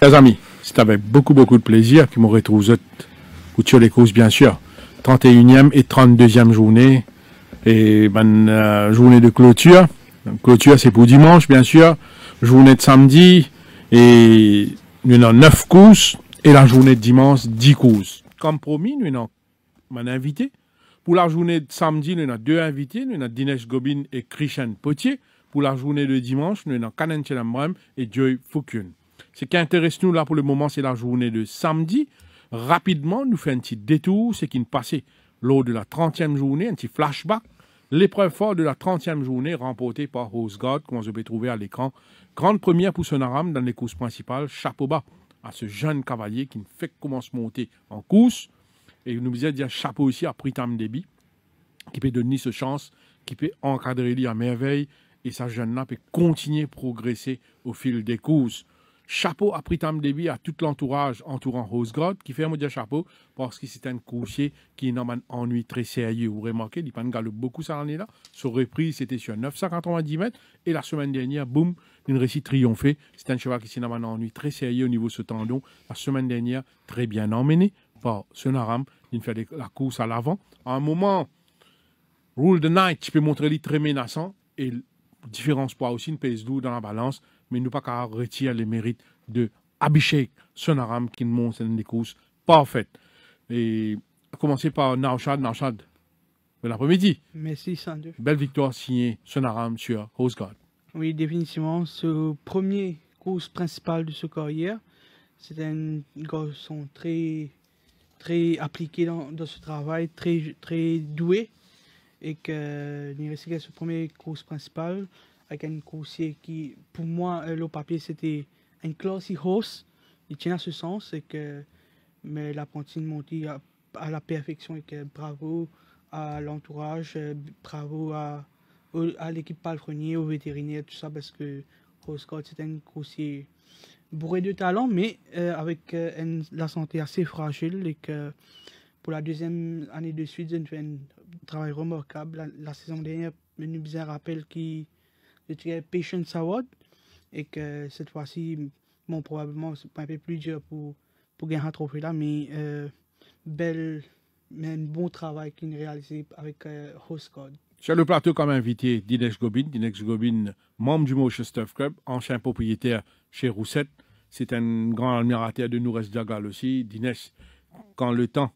Chers amis, c'est avec beaucoup beaucoup de plaisir que me retrouve sur les courses bien sûr. 31e et 32e journée et bonne euh, journée de clôture. clôture c'est pour dimanche bien sûr journée de samedi, et nous avons 9 courses, et la journée de dimanche, 10 courses. Comme promis, nous avons un invité. Pour la journée de samedi, nous avons deux invités, nous avons Dinesh Gobin et Christian Potier. Pour la journée de dimanche, nous avons Kanan Chelembrem et Joy Fukun. Ce qui intéresse nous là pour le moment, c'est la journée de samedi. Rapidement, nous faisons un petit détour, ce qui nous passait lors de la 30e journée, un petit flashback. L'épreuve forte de la 30e journée remportée par Rose God, qu'on se peut trouver à l'écran Grande première pour Sonaram dans les courses principales. Chapeau bas à ce jeune cavalier qui ne fait que commencer à monter en course. Et nous vous dire chapeau aussi à Pritam Déby, qui peut donner ce chance, qui peut encadrer lui à merveille. Et sa jeune nappe peut continuer à progresser au fil des courses. Chapeau à Pritam tam à tout l'entourage entourant Rose qui fait un de chapeau parce que c'est un coursier qui est un ennui très sérieux. Vous remarquez, il gale beaucoup cette année là. Son reprise, c'était sur 990 mètres. Et la semaine dernière, boum, une récit triomphée. C'est un cheval qui s'est un ennui très sérieux au niveau de ce tendon. La semaine dernière, très bien emmené par Sonaram. Il fait la course à l'avant. À un moment, Rule the Night, je peux montrer lui très menaçant. Et différence poids aussi, une pèse dans la balance mais nous pas qu'à retirer les mérites de son Sonaram qui monte une des courses parfaites. Et commencer par Narshad, Narshad, bon après midi Merci, Sandu. Belle victoire signée Sonaram sur Guard. Oui, définitivement, ce premier course principal de ce carrière, c'est un garçon très, très appliqué dans, ce travail, très, très doué. Et que, il a ce premier course principal avec un coursier qui, pour moi, euh, le papier, c'était un classy horse. Il tient à ce sens, et que, mais l'apprenti monté à, à, la perfection et que bravo à l'entourage, euh, bravo à, à l'équipe Palfrenier, aux vétérinaires, tout ça, parce que Scott, c'est un coursier bourré de talent, mais euh, avec une, la santé assez fragile et que pour la deuxième année de suite, j'ai fait un travail remarquable. La, saison dernière, un rappel qui je Patience Award. Et que cette fois-ci, bon, probablement, c'est un peu plus dur pour, pour gagner un trophée là, mais euh, belle, un bon travail qu'il a réalisé avec euh, Sur le plateau, comme invité, Dinesh Gobin. membre du Stuff Club, ancien propriétaire chez Roussette. C'est un grand admirateur de Nourès Jagal aussi. Dinesh, quand le temps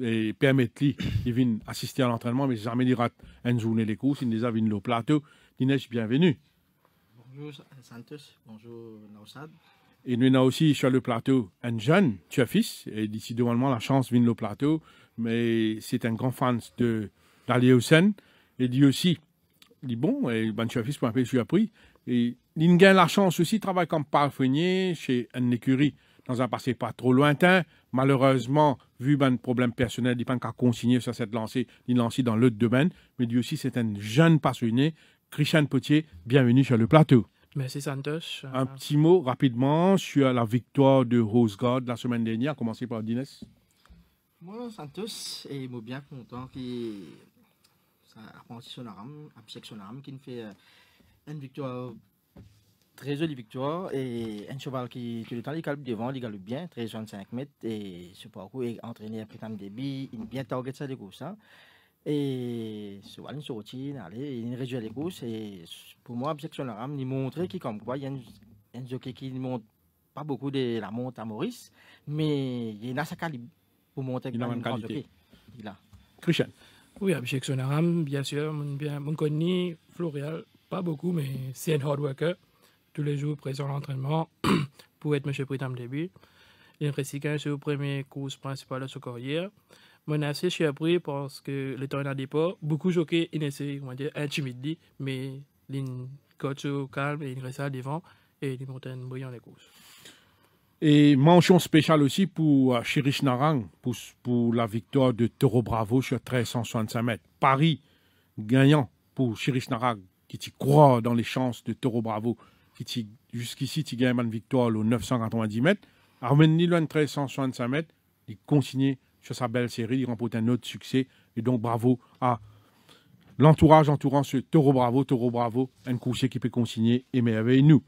et permettre il vient assister à l'entraînement, mais jamais il rate une journée les courses, il les a le le plateau. Dinesh, bienvenue. Bonjour Santos, bonjour Naosad. Et nous avons aussi sur le plateau un jeune, tu as fils, et d'ici moins la chance vient le plateau, mais c'est un grand fan de d'Ali Hussein, et lui aussi, il dit bon, et ben tu as fils pour un peu, je appris, et il gagne la chance aussi, travaille comme parfumier chez une écurie dans un passé pas trop lointain. Malheureusement, vu ben problème personnel, il n'a pas qu'à consigner sur cette lancée, il lance dans l'autre domaine, mais lui aussi c'est un jeune passionné Christiane Potier, bienvenue sur le plateau. Merci Santos. Un petit mot rapidement sur la victoire de Rose la semaine dernière, commencer par Dines. Moi, Santos, et moi bien content qui apprenti son arme, son arme, qui fait euh, une victoire, très jolie victoire, et un cheval qui tout le temps il calme devant, il calme bien, très jeune, 5 mètres, et ce parcours est entraîné à un débit, il est bien target ça, les courses. Hein. Et souvent, une routine aller, une région à l'écoute, et pour moi, Objection Ram, il montrait qu'il comme quoi, il y a un jockey qui ne monte pas beaucoup de la montre à Maurice, mais il a assez calibre pour monter dans a même Jockey. Il a. Christian. Oui, Objection Ram, bien sûr, mon, connu, Florial, pas beaucoup, mais c'est un hard worker. Tous les jours présent à l'entraînement pour être monsieur Pritam début. Il qu'un sur le premier course principal de ce carrière menacé, je suis appris parce que le temps des pas, beaucoup choqué, inessé, comment dire, intimidé, mais il coach calme et il reste devant et il montagne brillant les courses. Et mention spéciale aussi pour euh, Chirish Narang pour, pour la victoire de Toro Bravo sur 1365 mètres. Paris gagnant pour Chirish Narang qui croit dans les chances de Toro Bravo qui jusqu'ici qui gagne une victoire au 990 mètres. loin de 1365 mètres, il consigné sur sa belle série. Il remporte un autre succès. Et donc, bravo à l'entourage entourant ce taureau. Bravo, taureau. Bravo, un coursier qui peut consigner avec nous.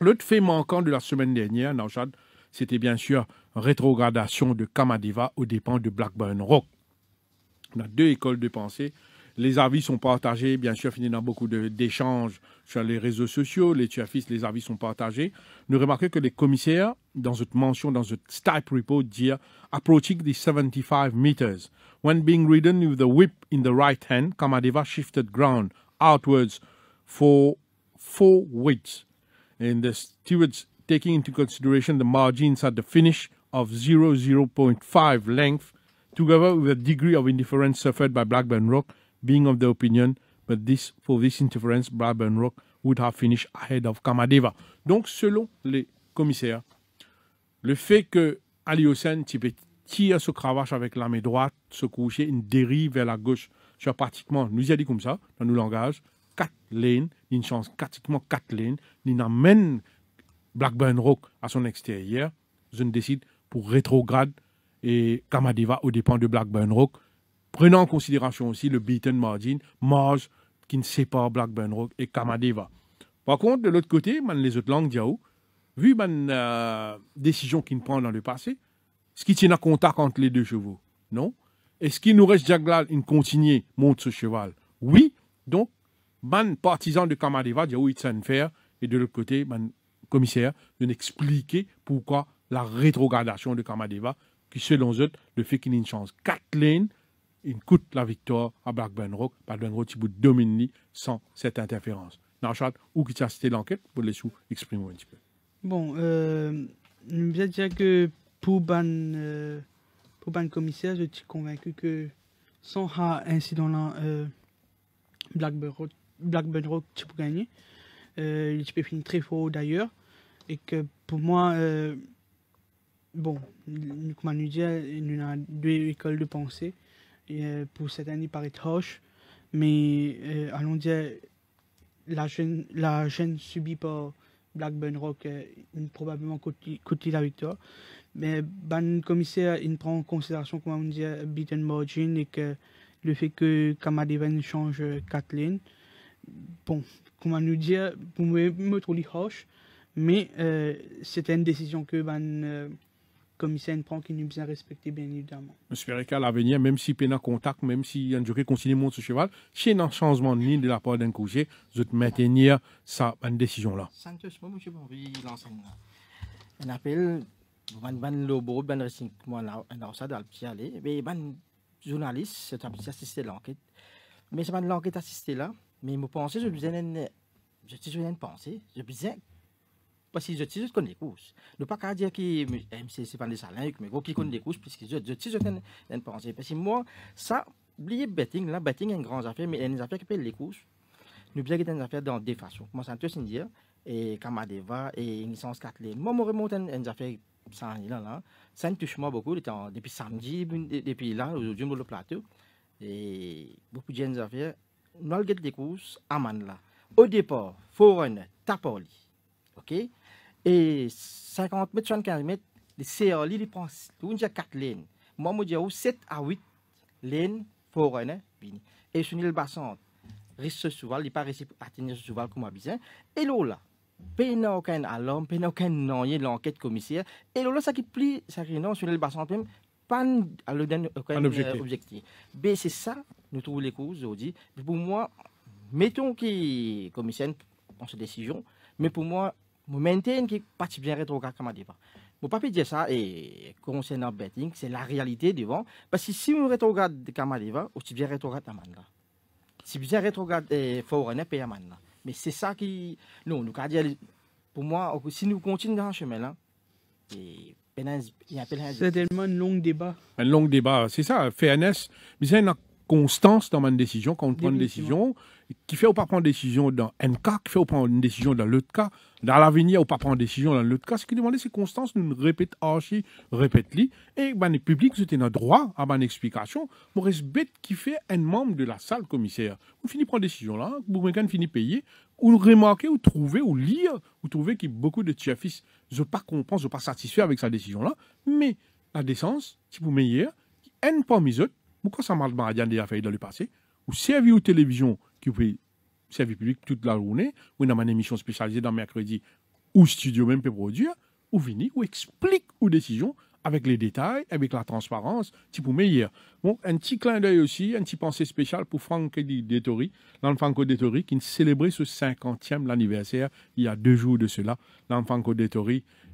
L'autre fait manquant de la semaine dernière, Nauchad, c'était bien sûr rétrogradation de Kamadeva aux dépens de Blackburn Rock. On a deux écoles de pensée. Les avis sont partagés, bien sûr, fini dans beaucoup d'échanges sur les réseaux sociaux. Les tuafistes, les avis sont partagés. Nous remarquons que les commissaires dans cette mention, dans het type report dire approaching the 75 meters. When being ridden with the whip in the right hand, Kamadeva shifted ground outwards for four weights. And the stewards taking into consideration the margins at the finish of 0, 0.5 length, together with the degree of indifference suffered by Blackburn Rock, being of the opinion that this, for this interference, Blackburn Rock would have finished ahead of Kamadeva. Donc, selon les commissaires, Le fait que Ali Hossein tire ce cravache avec la main droite, se coucher, une dérive vers la gauche, sur pratiquement, nous y a dit comme ça, dans nos langages, quatre lignes, une chance pratiquement quatre lignes, il amène Blackburn Rock à son extérieur, je ne décide pour rétrograde et Kamadeva au dépens de Blackburn Rock, prenant en considération aussi le beaten margin, marge qui ne sépare Blackburn Rock et Kamadeva. Par contre, de l'autre côté, man, les autres langues, Diao, vu la ben, euh, décision qu'il prend dans le passé, ce qui tient à contact entre les deux chevaux, non Est-ce qu'il nous reste Jaglal une continuer monte ce cheval Oui, donc, ban partisan de Kamadeva, dit oui, faire, et de l'autre côté, ban commissaire, de n'expliquer pourquoi la rétrogradation de Kamadeva, qui selon eux, le fait qu'il ait une chance Kathleen, lignes, il coûte la victoire à Black Blackburn Rock, Blackburn Rock de domine sans cette interférence. Nachat, ou qui a cité l'enquête, pour les sous exprimer un petit peu. Bon, euh, bien dire que euh, pour Ban, Commissaire, je suis convaincu que sans ha incident là, euh, Blackburn Rock, tu peux gagner. Euh, tu peux finir très fort d'ailleurs. Et que pour moi, euh, bon, comme nous dit, avons deux écoles de pensée. Euh, pour cette année, paraît roche mais allons dire, la jeune, la jeune subit par Blackburn Rock Rock probablement côté la victoire. Mais Ban Commissaire, il prend en considération, comment on dit, beaten margin et que le fait que Kamadeven change Kathleen. Bon, comment nous dire, vous me, me trouver mais euh, c'est une décision que Ban euh, comme commissaire prend qui nous bien respecter bien évidemment. J'espère qu'à l'avenir, même si peine contact, même si on durée continue de ce cheval, si un changement de ligne de la part d'un coucher je vais maintenir sa décision-là. je M. Bonvi, l'enseigne. Un appel, ban ban lobo, ban racing, moi, là, ça, dans le petit aller, mais ban journaliste, c'est un petit assisté à l'enquête. Mais c'est ban l'enquête assistée là, mais me penser, je disais, je disais une pensée, je disais, parce que je suis je les courses. Ne pas qu'à dire que eh, c'est pas des salins mais qui connaît des courses que je suis je connais pensée parce que moi ça oublier betting là betting est une grande affaire mais il y a une affaire qui paye les courses. Nous bien qu'il y une affaire dans deux façons. Moi ça se dire et Kamadeva et une licence 4 Moi moi remonte une affaire sans rien, là ça me touche moi beaucoup depuis samedi depuis là aujourd'hui le plateau et beaucoup de jeunes affaires nous avons des courses à Manla. Au départ, Forerunner, Tapoli. OK? Et 50 mètres, 75 mètres, les CRL, ils prennent 4 lènes. Moi, je dis 7 à 8 lènes pour un. Hein, Et sur le bassin, risque souvent, il pas réussi à tenir souvent comme besoin. Hein. Et là, il n'y a aucun alarme, il n'y a aucun non, il y a l'enquête commissaire. Et là, ça qui plie, ça qui non, sur le bassin, pas aucun euh, objectif. Mais c'est ça, nous trouvons les causes aujourd'hui. Pour moi, mettons que commissaire, prend cette décision, mais pour moi, je maintiens que partie bien rétro comme dit pas. Mon papi dit ça et eh, concernant betting, c'est la réalité devant parce que si on rétrograde comme dit pas, aussi bien rétrograde amanda. Si bien rétrograde eh, foreign paye amanda. Mais c'est ça qui non, nous dire pour moi si nous continuons dans ce chemin là et eh, c'est tellement un long débat. Un long débat, c'est ça. FNS, mais c'est un constance dans ma décision quand on prend une décision. Qui fait ou pas prendre une décision dans un cas, qui fait ou prendre une décision dans l'autre cas. Dans l'avenir, ou pas prendre une décision dans l'autre cas. Ce qui demandait, c'est constance, nous répète archi, répète-li. Et ben, le public, c'était notre droit à une explication. être bête qui fait un membre de la salle commissaire. On finit prendre une décision là, Bourguignon finit payer. Ou remarquer, ou trouver, ou lire, ou trouver que beaucoup de chefs, je pas comprendre, je pas satisfait avec sa décision là. Mais la décence, si vous meilleur, pas mis eux, pourquoi ça m'a dit déjà fait dans le passé Ou servir aux télévision qui peut servir public toute la journée, ou dans une émission spécialisée dans mercredi, ou studio même peut produire, ou venir, ou explique aux décisions avec les détails, avec la transparence, type pour meilleur. Bon, un petit clin d'œil aussi, un petit pensée spéciale pour Franck Dettori, l'enfant Franco Dettori, qui célébrait ce 50e anniversaire il y a deux jours de cela. L'enfant Franco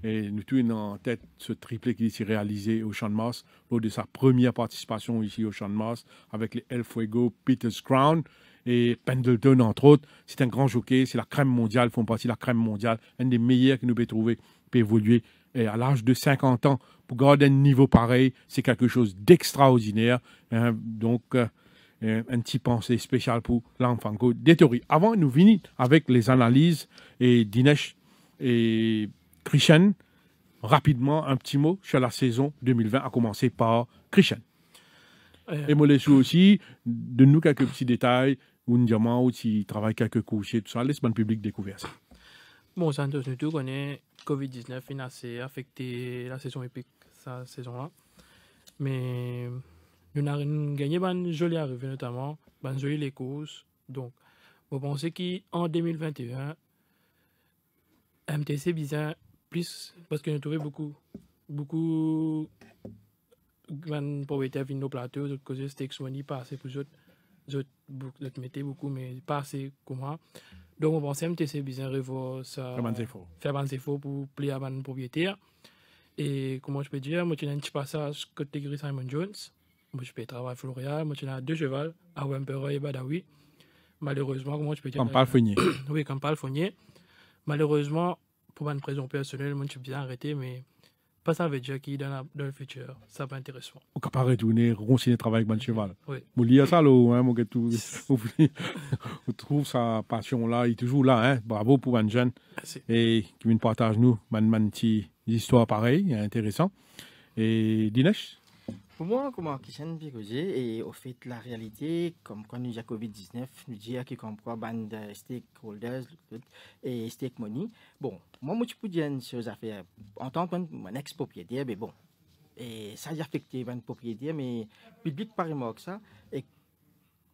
et nous tenons en tête ce triplé qui s'est réalisé au Champ de Mars lors de sa première participation ici au Champ de Mars avec les El Fuego, Peter's Crown et Pendleton, entre autres. C'est un grand jockey, c'est la crème mondiale, font partie de la crème mondiale, un des meilleurs que nous pouvons trouver peut évoluer et eh, à l'âge de 50 ans pour garder un niveau pareil, c'est quelque chose d'extraordinaire. Hein. donc, euh, un petit pensée spéciale pour l'enfant des théories. Avant, nous venons avec les analyses et Dinesh et Christian, rapidement, un petit mot sur la saison 2020, à commencer par Christian. Euh. et moi, aussi, donne nous quelques petits détails, ou nous diamant, ou s'il travaille quelques couches tout ça, laisse le public découvrir ça. Bon, ça nous tout est Covid-19 a assez affecté la saison épique, sa saison-là. Mais nous avons gagné une jolie arrivée, notamment, une jolie les courses. Donc, vous pensez qu'en 2021, MTC Bizin plus parce que nous trouvons beaucoup, beaucoup de propriétaires viennent au plateau, d'autres causes, c'était soigné pas assez pour les autres, d'autres mettaient beaucoup, mais pas assez pour moi. Donc, on pensait que c'est bien revoir ça. Faire des efforts pour plier à nos propriétaire. Et comment je peux dire, moi, j'ai un petit passage gris Simon Jones. Moi, je peux travailler à je Moi, j'ai deux chevals, à Wemperoy et Badawi. Malheureusement, comment je peux dire. Campal Fournier. oui, Campal Fournier. Malheureusement, pour ma raison personnelle, moi, je suis bien arrêté, mais pas ça avec Jackie dans, dans le futur. Ça va pas. On peut pas retourner, continuer le travailler avec cheval Oui. Mon lié ça, là, hein, mon tout, on trouve sa passion là, il est toujours là, hein. Bravo pour un jeune. Merci. Et qui nous partage nous, une histoire pareille, hein, intéressant. Et Dinesh, pour moi, comment Kishan Pigogé et au fait la réalité, comme quand nous a Covid-19, nous dit qui comprend des stakeholders et stake money. Bon, moi, moi, je peux dire sur affaires en tant que mon ex-propriétaire, mais bon, et ça a affecté mon propriétaire, mais public par que ça. Et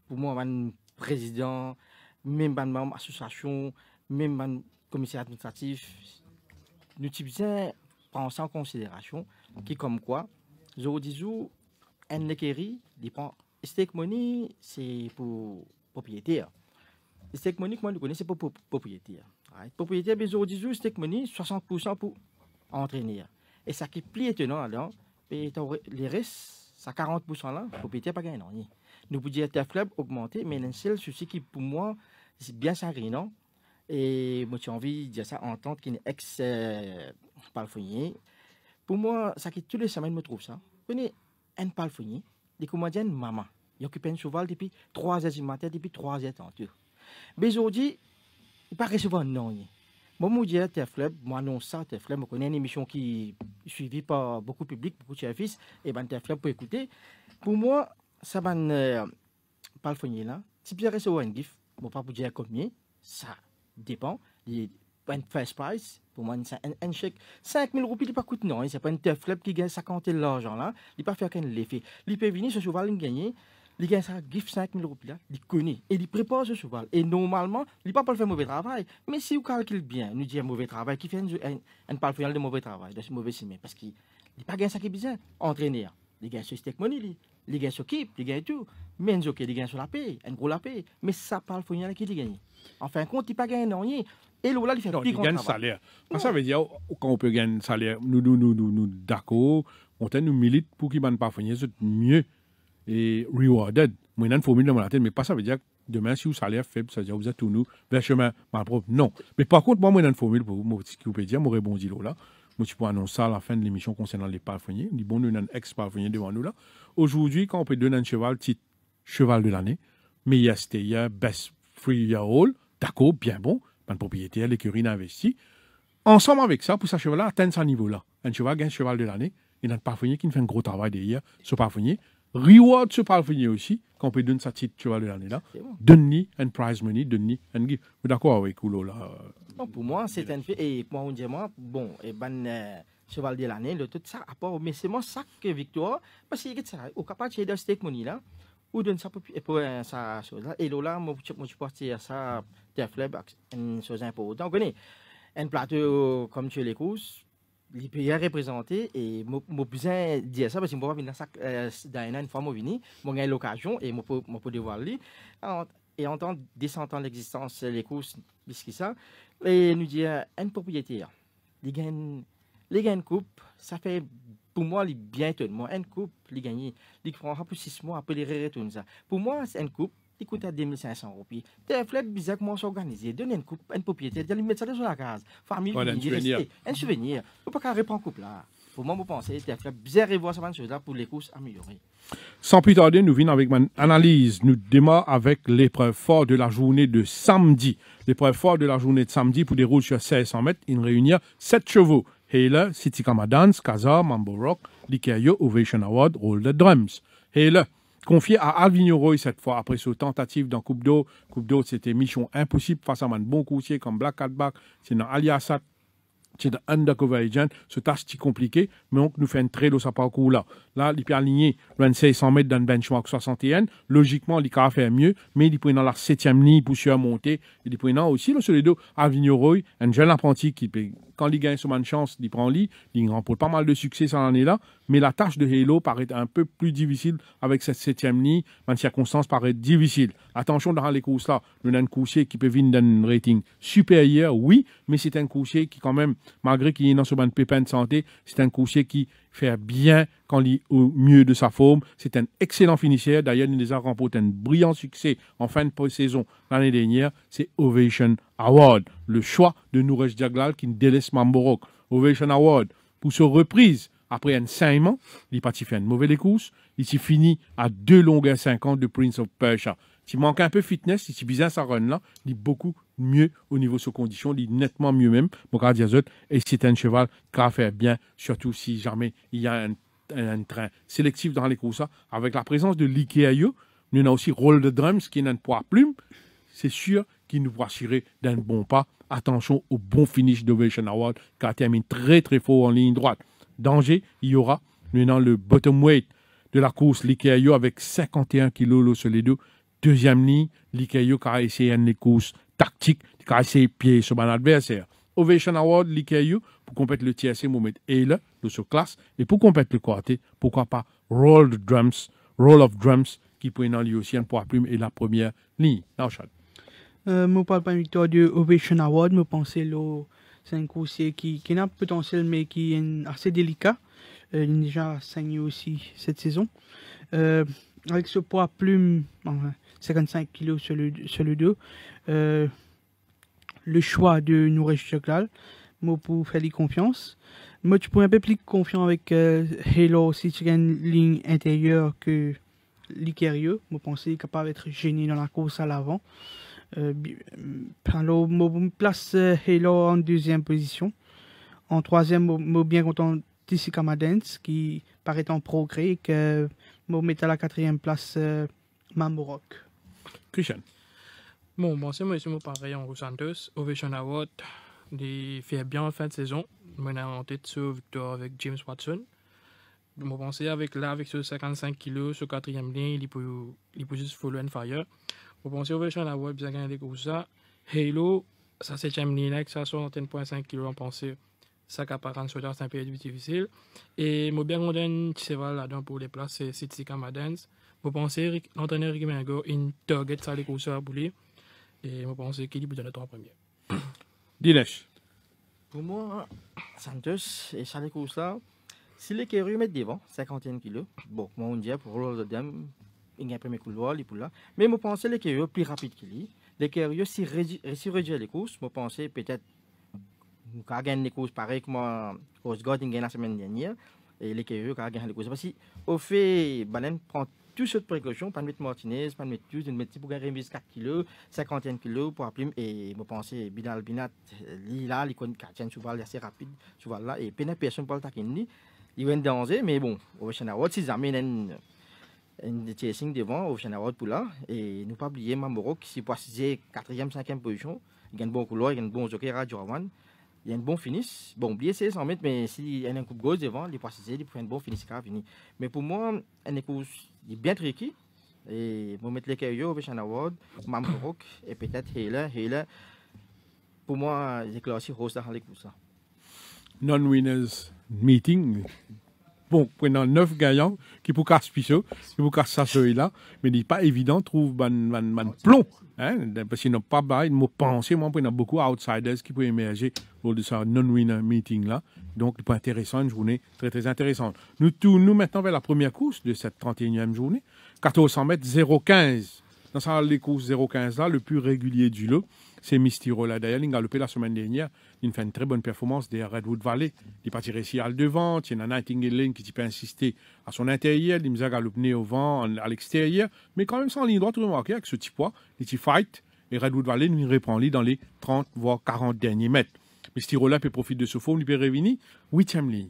pour moi, mon président, même mon association, même mon commissaire administratif, nous bien prendre ça en considération, qui comme quoi, je Kerry dépend. Stake money, c'est pour propriétaire. Stake money, je le connaissez, c'est pour propriétaire. Propriétaire, bien stake money, 60% pour entraîner. Et ça qui est plus étonnant, que ben, les risques, ça 40% là, propriétaire pas gagné. Nous pouvons dire club augmenté, mais seul souci qui pour moi, c'est bien ça, non? Et moi, j'ai envie de dire ça en tant qu'ex-parfumé. Euh, pour moi, ça qui tous les semaines me trouve ça en des fini, maman y mama. Yo cheval depuis 3 heures du matin, depuis 3 heures tout. Mais aujourd'hui, il pas recevoir non. Moi, je dis à Tefleb, moi, non, ça, Tefleb, je connais une émission qui est suivie par beaucoup de public, beaucoup de services, et eh ben Tefleb pour écouter. Pour moi, ça va euh, là. Si je recevoir un gif, je ne pas vous dire combien, ça dépend pas first price. Pour moi, c'est un, un chèque. 5 000 roupies, il n'est pas coûte non. Hein, ce n'est pas une tough club qui gagne 50 l'argent là. Il pas faire qu'un effet Il peut venir, ce cheval, il gagne. Il gagne ça, gift 5 000 roupies là. Il connaît. Et il prépare ce cheval. Et normalement, il pas pas faire mauvais travail. Mais si vous calculez bien, nous dit un mauvais travail, qui fait un, un, pas faire de mauvais travail, de mauvais semaine. Parce qu'il il pas gagne ça qui est bizarre. Entraîner. Il gagne ce steak money, les gars, ils gagnent tout. Mais ils gagnent sur la paix. Mais ça ne peut pas fournir la paix. En fin de compte, ils ne gagnent rien. Et leau ils font un salaire. Ils gagnent un salaire. Ça veut dire que quand on peut gagner un salaire, nous, nous, nous, nous, d'accord. On est pour qu'ils ne gagnent pas un salaire, mieux. Et réwarded. Moi, j'ai une formule dans ma tête. Mais ça veut dire que demain, si vous salaire est salaire faible, ça veut dire que vous êtes tous vers le chemin. Non. Mais par contre, moi, j'ai une formule pour ce que vous pouvez dire. Je réponds répondre à l'eau-là. Moi, tu peux annoncer à la fin de l'émission concernant les parfumiers. On dit, bon, nous avons un ex parfumier devant nous là. Aujourd'hui, quand on peut donner un cheval, titre cheval de l'année, mais il a best free year all, d'accord, bien bon, pas ben, de propriétaire, l'écurie investi Ensemble avec ça, pour ce cheval-là, atteindre ce niveau-là. Un cheval gagne cheval de l'année. Il y a un parfumier qui fait un gros travail derrière, ce parfumier. Reward se parvenu aussi, qu'on peut donner sa titre, tu vois, de l'année là. Bon. Donne-ni un prize money, donne-ni un gift. Vous d'accord avec Oulo non, Pour moi, c'est un fait. Et pour moi, on dit, moi, bon, et eh ben. Euh, cheval de l'année, le tout ça, mais c'est mon sac que victoire, parce que ça, au capable de steak money là, ou donne ça pour, pour euh, ça, chose et là, moi, je, moi, je porte ça, des fleurs, une chose importante, on connaît, un plateau comme tu l'écoutes, y représenté et je besoin dire ça parce que je vais venir euh, dans une fois que je je vais l'occasion et je peux devoir lire. Et en tant descendant l'existence, les courses, puisque ça, et nous dire euh, un propriétaire, il gagne une coupe, ça fait pour moi, les bien tout Une coupe, il gagne, il prend plus six mois, après il retourne ça. Pour moi, c'est une coupe, il coûte à 2500 roupies. T'es flèche bizarre, comment s'organiser, donner une, coupe, une propriété, d'aller mettre ça sur la case. Famille, voilà, un souvenir. Un souvenir. Faut pas qu'elle reprend coupe là. Pour moi, vous pensez, t'es flèche bizarre et voir ça, là pour les courses améliorées. Sans plus tarder, nous venons avec une analyse. Nous démarrons avec l'épreuve forte de la journée de samedi. L'épreuve forte de la journée de samedi pour des routes sur 1600 mètres, il réunit 7 chevaux. Hale, City Kamadans, Kazar, Mambo Rock, Likeyo, Ovation Award, Roll the Drums. Hale, Confié à Alvin Roy cette fois, après sa tentative dans Coupe d'eau. Coupe d'eau, c'était mission impossible face à un bon coursier comme Black Catback, sinon Ali Assad c'est un undercover agent. ce est compliqué mais on nous fait un trail de sa parcours là là il peut aligner 2600 mètres dans le benchmark 61 logiquement il peut faire mieux mais il peut dans la 7e ligne pour se monter il peut dans aussi le solido à Vigneroy un jeune apprenti qui peut quand il gagne son chance il prend lit il remporte pas mal de succès cette année là mais la tâche de Halo paraît un peu plus difficile avec cette 7e ligne les circonstance paraît difficile attention dans les courses là nous avons un coursier qui peut venir un rating supérieur oui mais c'est un coursier qui quand même malgré qu'il est pas ce bon pépin de santé, c'est un coursier qui fait bien quand il est au mieux de sa forme. C'est un excellent finisseur. D'ailleurs, il nous a remporté un brillant succès en fin de saison l'année dernière. C'est Ovation Award, le choix de Nourish Diaglal qui ne délaisse Mamborok. Ovation Award pour sa reprise après un 5 ans, il parti fait une mauvaise course. Il s'est fini à deux longueurs 50 de Prince of Persia. S'il manque un peu fitness, si bizarre sa run là, il est beaucoup mieux au niveau de ses conditions, il est nettement mieux même. Mon gars et c'est un cheval qui a fait bien, surtout si jamais il y a un, train sélectif dans les courses. Avec la présence de l'IKEAIO, nous avons aussi Roll de Drums qui est un poids plume. C'est sûr qu'il nous va tirer d'un bon pas. Attention au bon finish d'Ovation Award qui termine très très fort en ligne droite. Danger, il y aura maintenant le bottom weight de la course, l'IKEAIO avec 51 kilos sur les deux. Deuxième ligne, l'ikayu e qui a essayé une course tactique, qui a essayé pied sur mon adversaire. Ovation Award, l'ikayu e pour compléter le TSC Moment et là, le sous classe, et pour compléter le quartier, pourquoi pas Roll Drums, Roll of Drums, qui peut dans ligne aussi un poids plume et la première ligne. Euh, je ne Euh, parle pas de victoire de Ovation Award, je pense que c'est un cours qui, qui a un potentiel, mais qui est assez délicat. Euh, il est déjà saigné aussi cette saison. Euh, avec ce poids plume, enfin, 55 kg sur le, dos. Euh, le choix de nourrir Chocolat. Moi, pour faire confiance. Moi, tu pourrais un peu plus confiant avec Halo si tu une ligne intérieure que l'Icario. Moi, pensais capable d'être gêné dans la course à l'avant. Euh, euh, alors, je place Halo en deuxième position. En troisième, je bien content Tissi Kamadens qui paraît en progrès et que je mets à la quatrième place euh, Christian. Bon, bon c'est moi, c'est moi, pareil, en Santos. Ovation Award, il fait bien en fin de saison. Maintenant, en tête sur victoire avec James Watson. Je pense avec là, avec ce 55 kg, ce quatrième lien, il peut, il peut juste follow and fire. Moi, pensez Ovation Award, bien gagné des ça. Halo, sa septième ligne, avec sa 61.5 kg, on pensait ça qui apparent sur c'est un peu difficile. Et moi, bien, on donne, c'est là-dedans pour les places, c'est City Camadens. Je pense que l'entraîneur qui m'a une target ça les courses à bouler. Et je pense qu'il est le trois premier Dinesh. Pour moi, Santos et Charlie Coursa, si les Kerry mettent devant, 51 kilos, bon, moi on dirait pour l'autre dame, il y a un premier couloir, les pour là. Mais je pense que les sont plus rapide que lui. Les Kerry, si réduit les courses, je pense peut-être quand gagne les courses pareil comme Osgood gagne la semaine dernière et les il a gagné les courses parce au fait Balen prend tout de précaution, pas de mettre Martinez, pas de mettre Tuz, de mettre pour gagner 4 kg, 50 kg pour appeler, et je pense, Binal Binat, là, il connaît 4 est assez rapide, souvent là, et peine personne pour le taquiner, il vient danger, mais bon, au Chenawat, s'ils amènent un chasing devant, au Chenawat pour là, et nous pas oublier Mamoro qui s'est passé 4e, 5e position, il gagne bon couloir, il gagne bon joker à il y a une bon finish. Bon, oubliez c'est 100 mètres, mais s'il y a une coupe gauche devant, les précisés, il prend une bonne finish qui fini. Mais pour moi, il est bien tricky. Et vous mettez les cailloux, vous un award, Rook et peut-être Hela, Hela. Pour moi, j'ai classé Rosa Halikoussa. Non-winners meeting bon, a neuf gagnants qui pour casse pichot, qui pour casse là, mais il n'est pas évident, trouve, trouver un man plomb, hein, parce qu'ils n'ont pas, bah, ils m'ont pensé, moi, prenant beaucoup d'outsiders qui peuvent émerger lors de ce non-winner meeting là. Donc, c'est intéressant, une journée très, très intéressante. Nous tournons maintenant vers la première course de cette 31e journée. 1400 mètres, 0,15. Dans ça, les courses 0,15 là, le plus régulier du lot. C'est Mistirola d'ailleurs, il a galopé la semaine dernière, il fait une très bonne performance des Redwood Valley. Il parti ici à le devant, il y a Nightingale qui peut insister à son intérieur, il a galopé au vent, à l'extérieur, mais quand même sans ligne droite, remarquez, avec ce petit poids, il petit fight, et Redwood Valley lui répond dans les 30 voire 40 derniers mètres. Mistirola peut profiter de ce faux, il peut revenir, 8 ligne.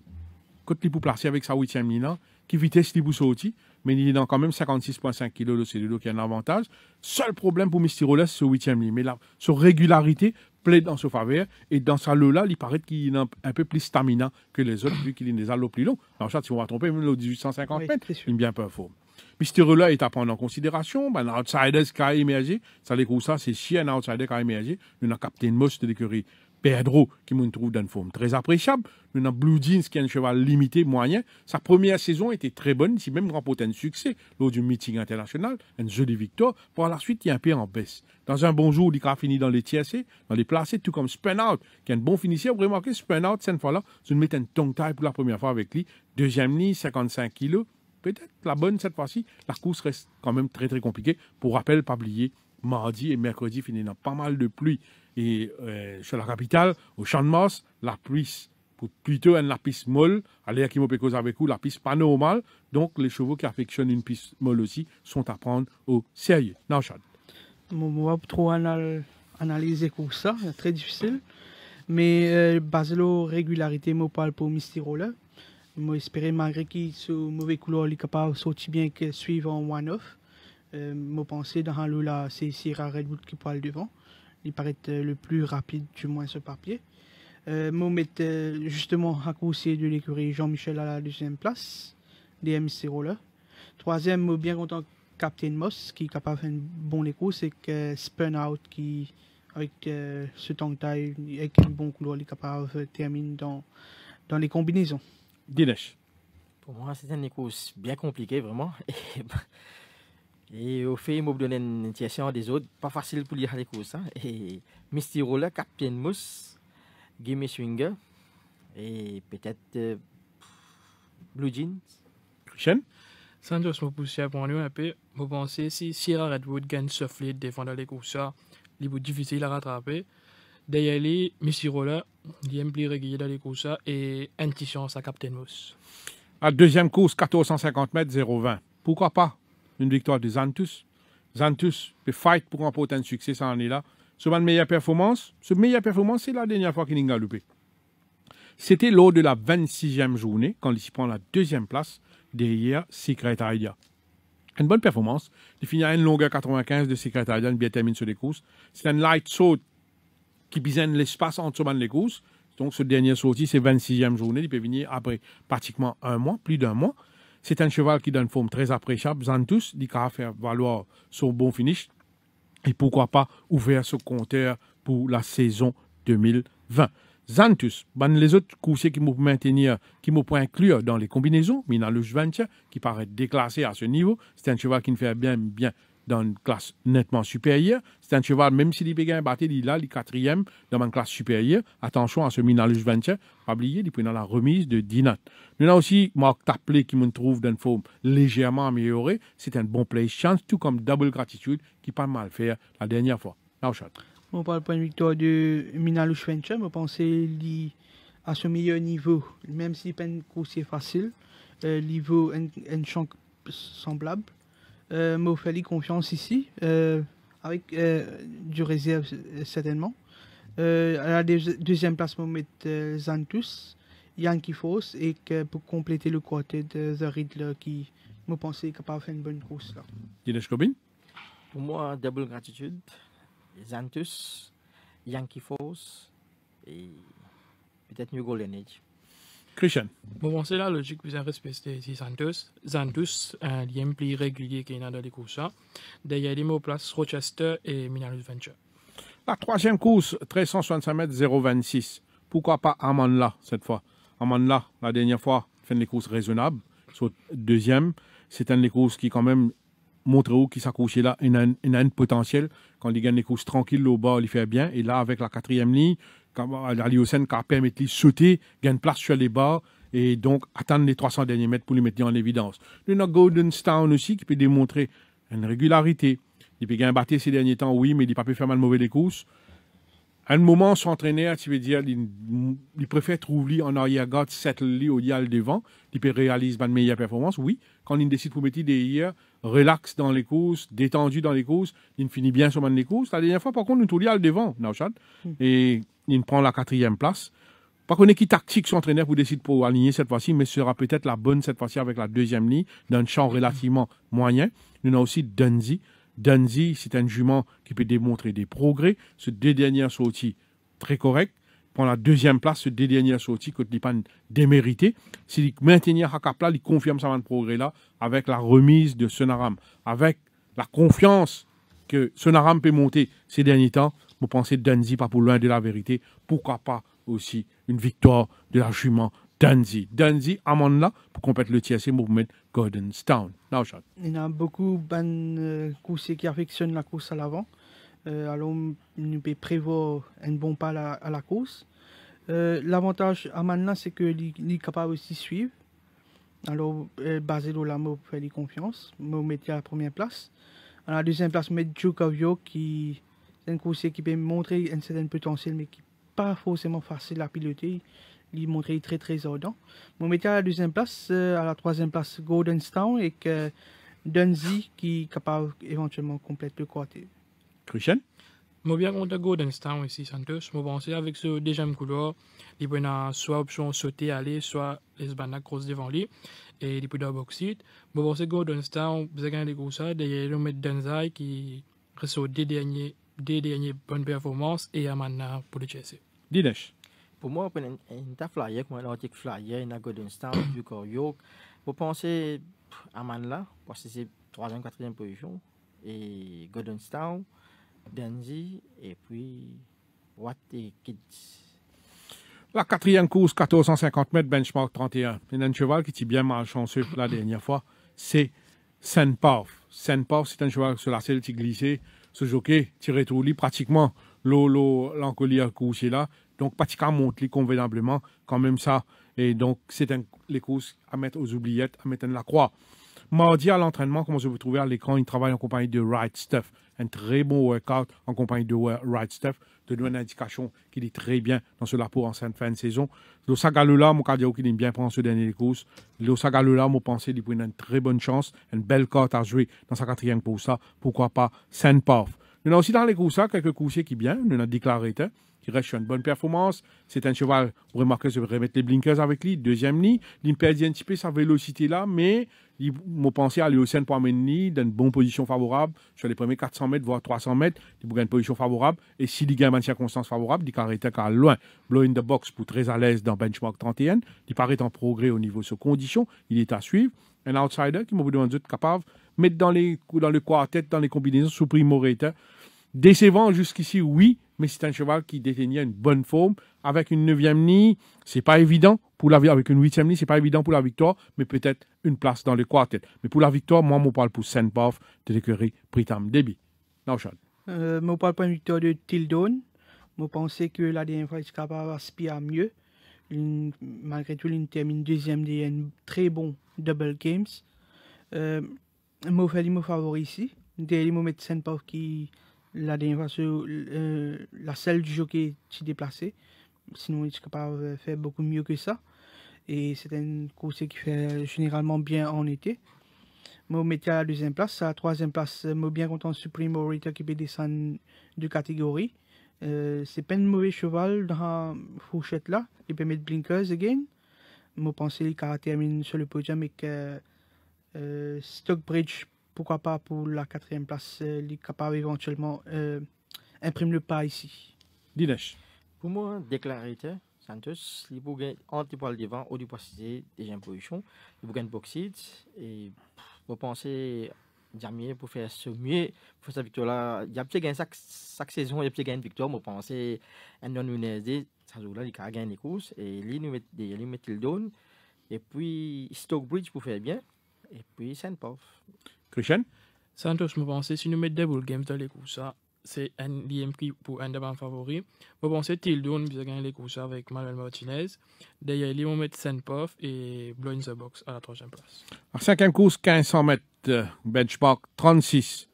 Quand il peut placer avec sa 8e ligne, hein, qui vitesse il peut sortir, mais il est dans quand même 56,5 kg de Cédulo qui a un avantage. Seul problème pour Roller, c'est ce huitième lit. Mais la, sa régularité plaît dans son faveur. Et dans sa là il paraît qu'il est un, peu plus stamina que les autres, vu qu'il est des allos plus longs. En fait, si on va tromper, même le 1850 il est bien peu faux. Roller est à prendre en considération. Ben, outsider qui a émergé, ça les ça, c'est si un outsider qui a émergé, nous avons capté une moche de l'écurie Pedro, qui nous trouve dans une forme très appréciable. Nous avons Blue Jeans, qui est un cheval limité, moyen. Sa première saison était très bonne, si même remporté un succès lors du meeting international, une jolie victoire. pour la suite, il y a un peu en baisse. Dans un bon jour, il a fini dans les tiercés, dans les placés, tout comme Spin Out, qui est un bon finisseur. Vous remarquez, Spin Out, cette fois-là, je mets un tongue taille pour la première fois avec lui. Deuxième ligne, 55 kilos. Peut-être la bonne cette fois-ci. La course reste quand même très, très compliquée. Pour rappel, pas oublier, mardi et mercredi finit dans pas mal de pluie et euh, sur la capitale, au champ de Mars, la pour plutôt une la piste molle, à l'air qui m'a avec vous, la piste pas normale. Donc, les chevaux qui affectionnent une piste molle aussi sont à prendre au sérieux. Non, Chad. Moi, pas trop analyser comme ça, c'est très difficile. Mais, euh, basé la régularité, je parle pour là. Je espère, malgré qu'il soit mauvais couleur, il est capable de sortir bien que suivant one-off. Je pense que dans le là, c'est Redwood qui parle devant il paraît euh, le plus rapide, du moins, ce papier. Euh, met euh, justement, raccourci de l'écurie Jean-Michel à la deuxième place, DMC Roller. Troisième, bien content, Captain Moss, qui est capable de faire une bonne écho, c'est que Spun Out, qui, avec euh, ce temps de taille, avec un bon couloir, il est capable de terminer dans, dans les combinaisons. Dinesh. Pour moi, c'est un écho bien compliqué, vraiment. Et, et au fait, il m'a donné une question des autres. Pas facile pour lire les courses. Hein? Et Misty Roller, Captain Mousse, Gimme Swinger, et peut-être euh, Blue Jeans. Christian, sans doute, je à pour un peu. Vous pensez si Sierra Redwood gagne souffler défendant les courses, il est difficile à rattraper. D'ailleurs, Misty Roller, il aime plus régulier dans les courses et petite chance à Captain Mousse. À deuxième course, 1450 mètres, 0,20. Pourquoi pas une victoire de Zantus. Zantus peut fight pour remporter un succès cette année-là. C'est meilleure performance. Ce meilleure performance, c'est la dernière fois qu'il a loupé. C'était lors de la 26e journée, quand il prend la deuxième place derrière Secret Une bonne performance. Il finit à une longueur 95 de Secret bien termine sur les courses. C'est un light saut qui l'espace entre les courses. Donc, ce dernier sorti, c'est 26e journée. Il peut venir après pratiquement un mois, plus d'un mois. C'est un cheval qui donne une forme très appréciable. Zantus, dit va faire valoir son bon finish. Et pourquoi pas ouvrir ce compteur pour la saison 2020. Zantus, les autres coursiers qui m'ont maintenir, qui m'ont inclure dans les combinaisons, Mina Ventia, qui paraît déclassé à ce niveau, c'est un cheval qui ne fait bien, bien dans une classe nettement supérieure. C'est un cheval, même s'il est un battu, il est là, il est quatrième dans une classe supérieure. Attention à ce Minalus Venture, Pas oublier, il est dans la remise de Dinat. Nous avons aussi Marc Taplé qui me trouve dans une forme légèrement améliorée. C'est un bon play chance, tout comme Double Gratitude qui pas mal fait la dernière fois. On parle pas de victoire de Minalus Venture. Je pense qu'il à son meilleur niveau, même s'il n'est pas est facile, Il euh, niveau un, un champ semblable. Euh, la confiance ici, euh, avec euh, du réserve certainement. Euh, deuxième place, vais euh, Zantus, Yankee Force, et pour compléter le côté de The Riddler qui, me pensait qu'il capable de faire une bonne course. là. Pour moi, double gratitude. Zantus, Yankee Force et peut-être New Golden Christian. Momentsela la logique zan vous plus régulier qu'il y un lien les régulier D'ailleurs, il kousa. D'ailleurs, les mots place Rochester et Minarus Venture. La troisième course, 1365 mètres, 0,26. Pourquoi pas Amanda cette fois Amanda, la dernière fois, fait une course raisonnable. deuxième. C'est une des qui, quand même, Montreux qui s'accroche là, une a, un potentiel. Quand il gagne les courses tranquilles, au bas, il fait bien. Et là, avec la quatrième ligne, euh, la liocène qui permet permis de sauter, gagne place sur les bas et donc attendre les 300 derniers mètres pour les mettre en évidence. Nous avons Golden Star aussi qui peut démontrer une régularité. Il peut gagner battre ces derniers temps, oui, mais il peut pas faire mal mauvais les courses. À un moment, son entraîneur, tu veux dire, il, préfère trouver en arrière-garde, ligne au lieu devant. Il peut réaliser une meilleure performance, oui. Quand il décide de mettre des hier, relax dans les courses, détendu dans les courses. Il finit bien sur les courses. La dernière fois, par contre, nous tournions le devant, Nauchad. Hmm. Et il prend la quatrième place. Pas qu'on qui tactique son entraîneur pour décider pour aligner cette fois-ci, mais sera peut-être la bonne cette fois-ci avec la deuxième ligne, d'un champ relativement moyen. Nous avons aussi Dunzi. Dunzi, c'est un jument qui peut démontrer des progrès. ce deux dernières sorties très correctes prend la deuxième place ce des dernières sorties que n'est pas démérité si maintenir à il confirme sa main de progrès là avec la remise de Sonaram avec la confiance que Sonaram peut monter ces derniers temps vous pensez Danzi pas pour loin de la vérité pourquoi pas aussi une victoire de la jument Danzi. Danzi, Amanda, pour compléter le TSC mouvement Gordonstown. Now, Il a beaucoup de ben, euh, qui affectionnent la course à l'avant. Euh, alors nous peut prévoir un bon pas à, la course. Euh, l'avantage à maintenant, c'est que il est capable aussi de suivre. Alors, euh, basé sur la fait fait confiance. On mettait à la première place. À la deuxième place, mettait Djokovic, qui est un coursier qui peut montrer un certain potentiel, mais qui n'est pas forcément facile à piloter. Il montrait très très ardent. On mettait à la deuxième place. à la troisième place, Golden et que Dunzi, qui est capable éventuellement de compléter le quartier. Christian suis bien konta ici den stan wè si Santos. avec bansè avèk couloir, dejem koulor. Li soit nan swa opsyon sote ale, swa les banak kros devan li. E li pwè da boksit. Mwen bansè go den stan, bzè gan de kousa, deye yon met Denzay ki reso de denye, de denye bon performans e yaman nan pou de chese. Dinesh? Pou mwen pwè nta flyer, kwen lantik flyer, nan go den stan, vu kor yok. Mwen panse aman la, c'est se 3e, 4e position et Goldenstown et puis Kids. La quatrième course, 1450 mètres, benchmark 31. un cheval qui était bien malchanceux la dernière fois, c'est saint Paul. saint Paul, c'est un cheval sur la selle qui glissait, se jockey qui tout lit pratiquement l'encolier couché là. Donc, pratiquement monte convenablement, quand même ça. Et donc, c'est les courses à mettre aux oubliettes, à mettre à la croix. Mardi à l'entraînement, comme je vous trouvez à l'écran, il travaille en compagnie de Right Stuff un très bon workout en compagnie de Right Stuff. Te donne une indication qu'il est très bien dans ce pour en fin de saison. Le Lula, mon cardio qui aime bien prendre ce dernier course. Le Lula, mon pensée, il prend une très bonne chance, une belle carte à jouer dans sa quatrième course. Pourquoi pas Saint-Paul? Nous y en aussi dans les courses, quelques courses qui bien, nous en déclaré. Hein il reste sur une bonne performance. C'est un cheval, vous remarquez, je vais remettre les blinkers avec lui, deuxième nid. perd un petit peu sa vélocité là, mais il m'a pensé à aller au sein pour amener dans une bonne position favorable, sur les premiers 400 mètres, voire 300 mètres, il gagner une position favorable. Et s'il si gagne une circonstance favorable, il paraît car loin. Blow in the box pour très à l'aise dans Benchmark 31. Il paraît en progrès au niveau de ses conditions. Il est à suivre. Un outsider qui m'a demandé d'être capable de mettre dans, les, dans le quartet, dans les combinaisons sous prime Décevant jusqu'ici, oui, mais c'est un cheval qui détenait une bonne forme. Avec une neuvième ligne, c'est pas évident pour avec une huitième ligne, c'est pas évident pour la victoire, mais peut-être une place dans le quartet. Mais pour la victoire, moi, je parle pour saint Paul de l'écurie Pritam Déby. Non, Charles. Euh, je parle pour une victoire de Tildon. Je pensais que la dernière fois, il capable d'aspirer mieux. malgré tout, il termine deuxième des très bon double games. je euh, fais mon favori ici. Je vais mettre saint Paul qui la dernière fois, euh, la salle du jockey qui déplacé Sinon, il est capable euh, de faire beaucoup mieux que ça. Et c'est un course qui fait euh, généralement bien en été. Moi, mettais à la deuxième place. À la troisième place, suis euh, bien content Supreme Orator qui peut descendre de catégorie. c'est pas un mauvais cheval dans la fourchette là. Il peut mettre Blinkers again. Moi, pensais qu'il termine sur le podium avec euh, Stockbridge pourquoi pas pour la quatrième place, il euh, est capable éventuellement euh, imprimer le pas ici. Dinesh. Pour moi, hein, déclaré Santos, il peut gagner entre le devant ou du préciser déjà position. Il peut gagner et vous pensez mieux pour faire ce mieux pour cette victoire-là. Il y a peut-être gagné chaque saison, il y a peut-être gagné une victoire. Vous pensez un non-UNSD, ça joue là, il a gagné les courses et il met le donne. Et puis Stockbridge pour faire bien. Et puis Saint-Paul. Christian Santos, je pense, si nous mettons des games dans les courses c'est un lien pour un des favoris. Je pense que Tildon, il a gagné les courses avec Manuel Martinez. D'ailleurs, il de saint Senpoff et in the Box à la troisième place. En cinquième course, 1500 mètres, euh, benchmark 36.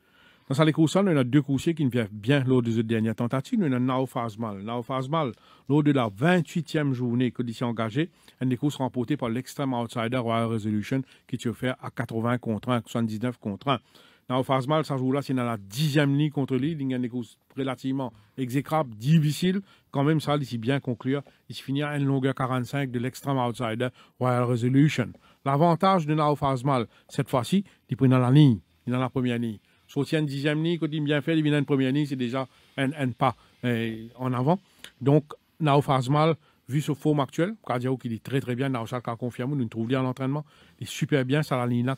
Dans sa il y a deux coursiers qui ne viennent bien lors des dernières tentatives. Nous a Nao Fazmal. Nao Fazmal, lors de la 28e journée conditions engagées, un des courses remportées par l'extrême outsider Royal Resolution qui est offert à 80 contre 1, 79 contre 1. Nao Mal ça joue là, c'est dans la 10e ligne contre lui. Il y a une course relativement exécrable, difficile. Quand même, ça, il s'est bien conclure. Il se finit à une longueur 45 de l'extrême outsider Royal Resolution. L'avantage de Nao Fazmal, cette fois-ci, il est pris dans la ligne, dans la première ligne sortir en dixième ligne, quand il bien fait, il vient une première ligne, c'est déjà un, pas euh, en avant. Donc, Nao Farzmal, vu ce forme actuel, Cardiao qui est très très bien, Nao Charles confirmé, nous trouve bien à l'entraînement, il est super bien, ça la ligne là,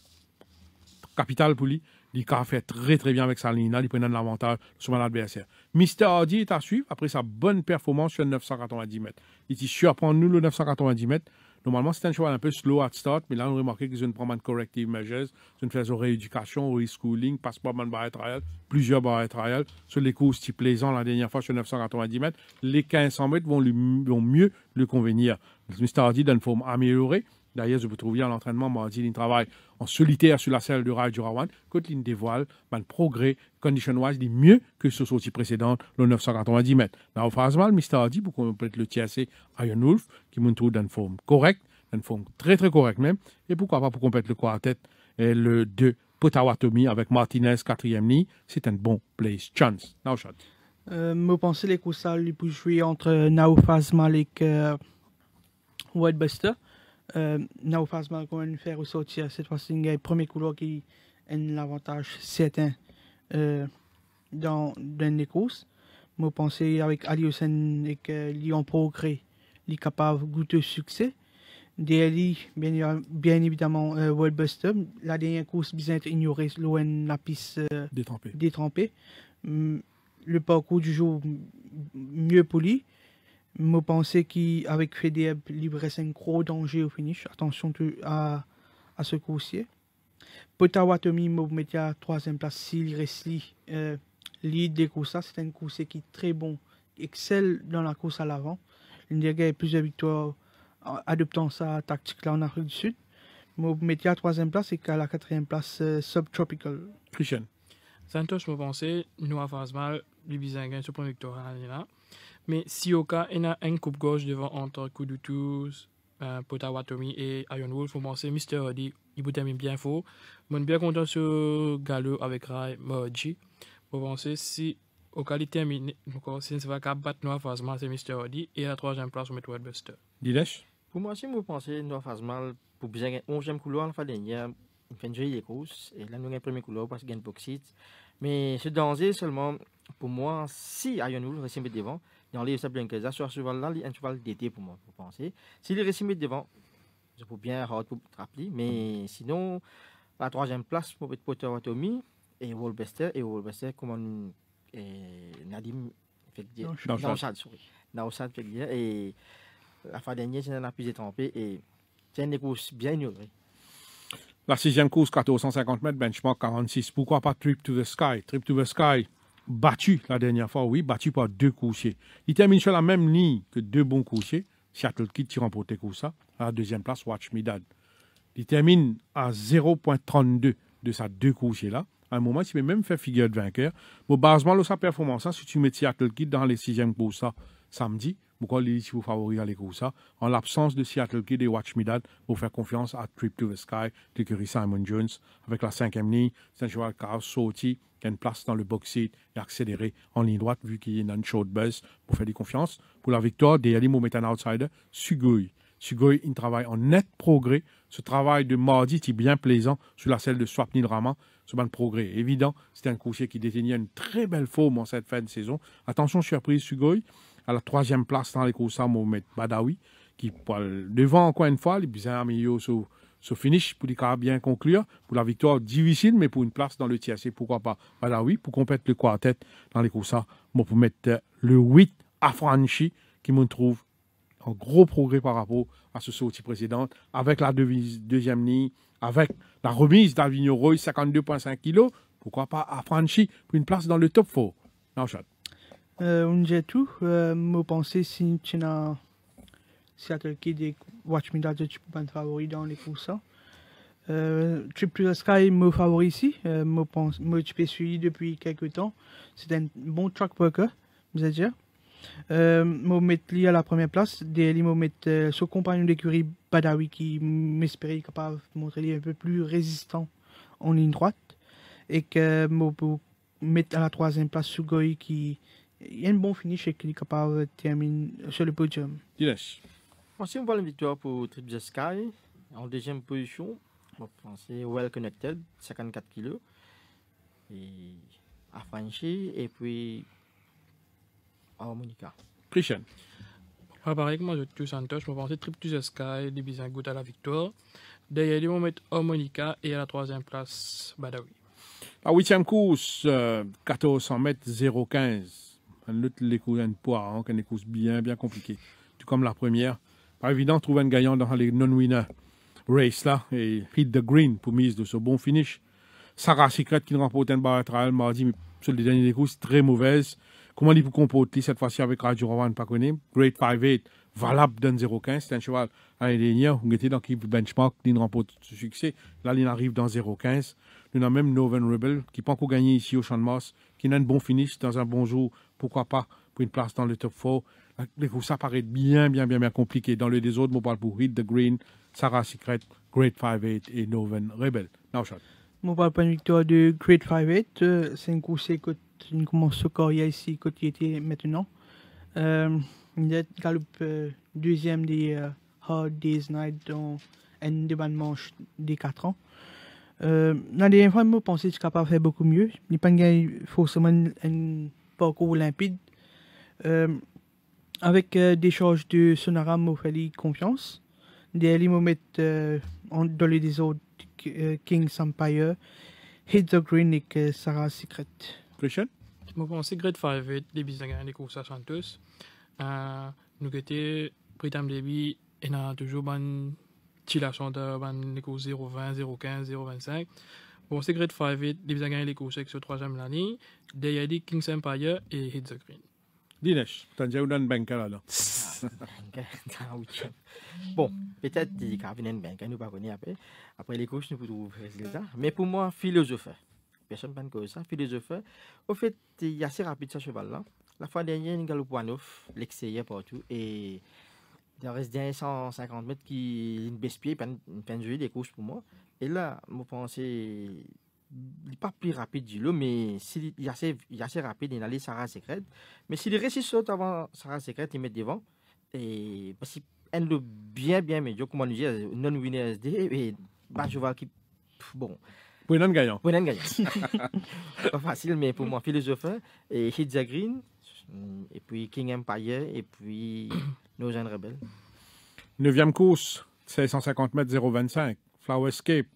capitale pour lui. Il a fait très très bien avec sa ligne là, il prend un avantage sur mon adversaire. Mister Hardy est à suivre après sa bonne performance sur 990 mètres. Il est sûr surprend nous le 990 mètres. Normalement, c'est un choix un peu slow at start, mais là, on remarqué qu'ils ont une promenade corrective majeure, une phase de rééducation, reschooling, passe pas de barre trial, plusieurs barres trial. Sur les courses qui plaisant, la dernière fois, sur 990 mètres, les 1500 mètres vont, lui, mieux lui convenir. Mr. Hardy dans une forme améliorée. D'ailleurs, je vous trouve à l'entraînement mardi, il travaille en solitaire sur la salle de du Rawan, Kotlin dévoile le progrès condition-wise dit mieux que ce sortie précédente, le 990 mètres. Mais au Mr. Hardy, pour compléter le TAC Iron Wolf, qui monte dans une forme correcte, dans une forme très très correcte même, et pourquoi pas pour compléter le quartet, et le 2 Potawatomi avec Martinez, quatrième ligne, c'est un bon place chance. Now shot. Euh, je pense que les coups ça, pour jouer entre Nao mal et euh, Whitebuster. Euh, mal faire ressortir cette fois-ci premier couloir qui a un avantage certain euh, dans, dans les courses. Je pense avec Ali et que Lyon progrès, il est capable de goûter succès. DLI, bien, évidemment, World euh, Worldbuster. La dernière course, bien ignorée, loin la piste euh, détrempée. Hum, le parcours du jour, mieux poli me penser qu'avec Fedeb, il reste un gros danger au finish. Attention à, à ce coursier. Potawatomi me mettait à troisième place s'il reste euh, lead des C'est un coursier qui est très bon, excelle dans la course à l'avant. L'Indiaga a plusieurs victoires en euh, adoptant sa tactique là en Afrique du Sud. Me mettait à troisième place et qu'à la quatrième place, euh, Subtropical. Christian. Santos, je pensais, nous avons mal, les ce son premier victoire l'année là. Mais Sioka en a un coupe gauche devant entre Kudutus, euh, Potawatomi et Iron Wolf. Pour pensez Mr. Mister Hardy. Il vous termine bien faux. Je suis bien content sur Gallo avec Rai Moji. Vous penser si au il termine, encore si va qu'à battre Noir Phasmal, c'est Mister Hardy. Et à la troisième place, on met Buster. Dilesh Pour moi, si vous pensez Noir Phasmal, pour bien gagner 11e couloir, enfin, fin il fait une jolie course. Et là, nous avons le premier couloir parce qu'il gagne boxe. Mais ce danger seulement, pour moi, si Iron Wolf reste devant, dans les livre que ça sur ce là un cheval d'été pour moi, vous pensez. S'il est devant, je peux bien rappeler, mais sinon, la troisième place pour Potter Watomi et Wolbester, et Wolbester, comme on eh, Nadim fait dire. Naouchad, souris. Naouchad fait dire, et la fin dernière, c'est un appui trempé, et c'est une course bien ignorée. La sixième course, 1450 mètres, benchmark 46. Pourquoi pas Trip to the Sky Trip to the Sky, battu la dernière fois, oui, battu par deux couchers. Il termine sur la même ligne que deux bons couchers, Seattle Kid qui remportait à la deuxième place, Watch Dad. Il termine à 0.32 de sa deux couchers là À un moment, il s'est même fait figure de vainqueur. Mais basement, sa performance, hein, si tu mets Seattle Kid dans les sixièmes courses samedi, pourquoi il si vous favorisez les courses hein, En l'absence de Seattle Kid et Watch Dad, vous faire confiance à Trip to the Sky, de Curry Simon Jones, avec la cinquième ligne, Saint-Joël Carlos Sauti, place dans le boxe et accélérer en ligne droite vu qu'il y a une short buzz pour faire des confiances. Pour la victoire des met un outsider, Sugoi. Sugoi, il travaille en net progrès. Ce travail de mardi est bien plaisant sur la selle de Swapnil Rama. Ce le progrès évident. C'est un coursier qui détenait une très belle forme en cette fin de saison. Attention, surprise, Sugoi, à la troisième place dans les courses à Mohamed Badawi, qui devant encore une fois, les bizarres sur ce finish pour les bien conclure, pour la victoire difficile, mais pour une place dans le TIAC, pourquoi pas Voilà, oui, pour qu'on pète le tête dans les courses, moi, pour mettre le 8 à Franchi, qui me trouve un gros progrès par rapport à ce sortie précédent, avec la devise, deuxième ligne, avec la remise d'Avignon Roy, 52,5 kg, pourquoi pas à Franchi, pour une place dans le top 4 Non, chat. Euh, un tout, euh, me pensée si Seattle Kid et Watch Me Dad, tu peux favori dans les courses. Hein. Euh, Trip to the Sky, mon favori ici, Je euh, mon peux suivi depuis quelques temps. C'est un bon track worker, vous allez dire. Euh, vais mettre à la première place. je me mettre euh, son compagnon d'écurie Badawi qui m'espérait capable de montrer un peu plus résistant en ligne droite. Et que vais mettre à la troisième place Sugoi qui a un bon finish et qui est capable de terminer sur le podium. Yes. Ensuite, on voit une victoire pour Trip Sky. En deuxième position, bon, c'est Well Connected, 54 kg. Et Afanchi et puis Harmonica. Christian. Ah, pareil que moi, je suis Santos, je Trip to Sky, des bisous à la victoire. Derrière lui, on met Harmonica et à la troisième place, Badawi. La huitième course, euh, 1400 mètres, 0,15. lutte les coups une poire, hein, une course bien, bien compliquée. Tout comme la première. Pas évident de trouver un gagnant dans les non-winner race là. Et Hit the Green pour mise de ce bon finish. Sarah Secret qui remporte un bar trial mardi, mais sur les derniers courses, très mauvaise. Comment il peut comporter cette fois-ci avec Radio pas connu. Great 5-8, valable dans 0-15. C'est un cheval l'année dernière. On était dans l'équipe benchmark, il remporte ce succès. Là, il arrive dans 0-15. Nous avons même Noven Rebel qui n'a pas encore gagné ici au Champ de Mars, qui a un bon finish dans un bon jour. Pourquoi pas pour une place dans le top 4. Euh, ça paraît bien, bien, bien, bien compliqué. Dans le désordre, je parle pour Hit the Green, Sarah Secret, Great 5-8 et Noven Rebel. Je parle pour une victoire de Great 5-8. Euh, c'est une course qui commence sa carrière ici, quand il était maintenant. Euh, il euh, deuxième des Hard Days Night dans un débat de manche de 4 ans. Euh, les dernières fois, je pense que je ne capable de faire beaucoup mieux. Je n'ai pas forcément un parcours limpide. Euh, avec euh, des charges de Sonara Mofali Confiance, des Limomètres euh, dans les désordres King's Empire, Hit the Green et euh, Sarah Secret. Christian Moi, bon, Secret 5 les suis des courses de chanteuses. Nous étions Britam Debbie et a toujours ban petit chanteur, ban les courses 020, 015, 025. Bon, Secret 5 les bisangans les courses sur 3 l'année, des King's Empire et Hit the Green. Dinesh, Bon, peut-être qu'il y a une banque, nous pas après. Après les courses, nous pouvons trouver ça. Mais pour moi, philosophe, personne ne connaît ça, philosophe, au fait, il y a assez rapide ce cheval-là. La fois dernière, il y a le point neuf, l'extérieur partout, et il reste 150 mètres qui est une baisse pied, une peine de des courses pour moi. Et là, je pensée il pas plus rapide du lot, mais il est assez, assez rapide, il allait Sarah secrète. Mais s'il réussit saute avant Sarah secrète, il met devant. Et parce qu'elle le bien, bien, mais comme on dit, non-winner SD, et je vois qui. Bon. Brennan gagnant. Brennan gagnant. pas facile, mais pour moi, philosophe, hein. et Hidza Green, mm, et puis King Empire, et puis Nos Rebel. Neuvième course, 1650 mètres 0,25. Flower Escape,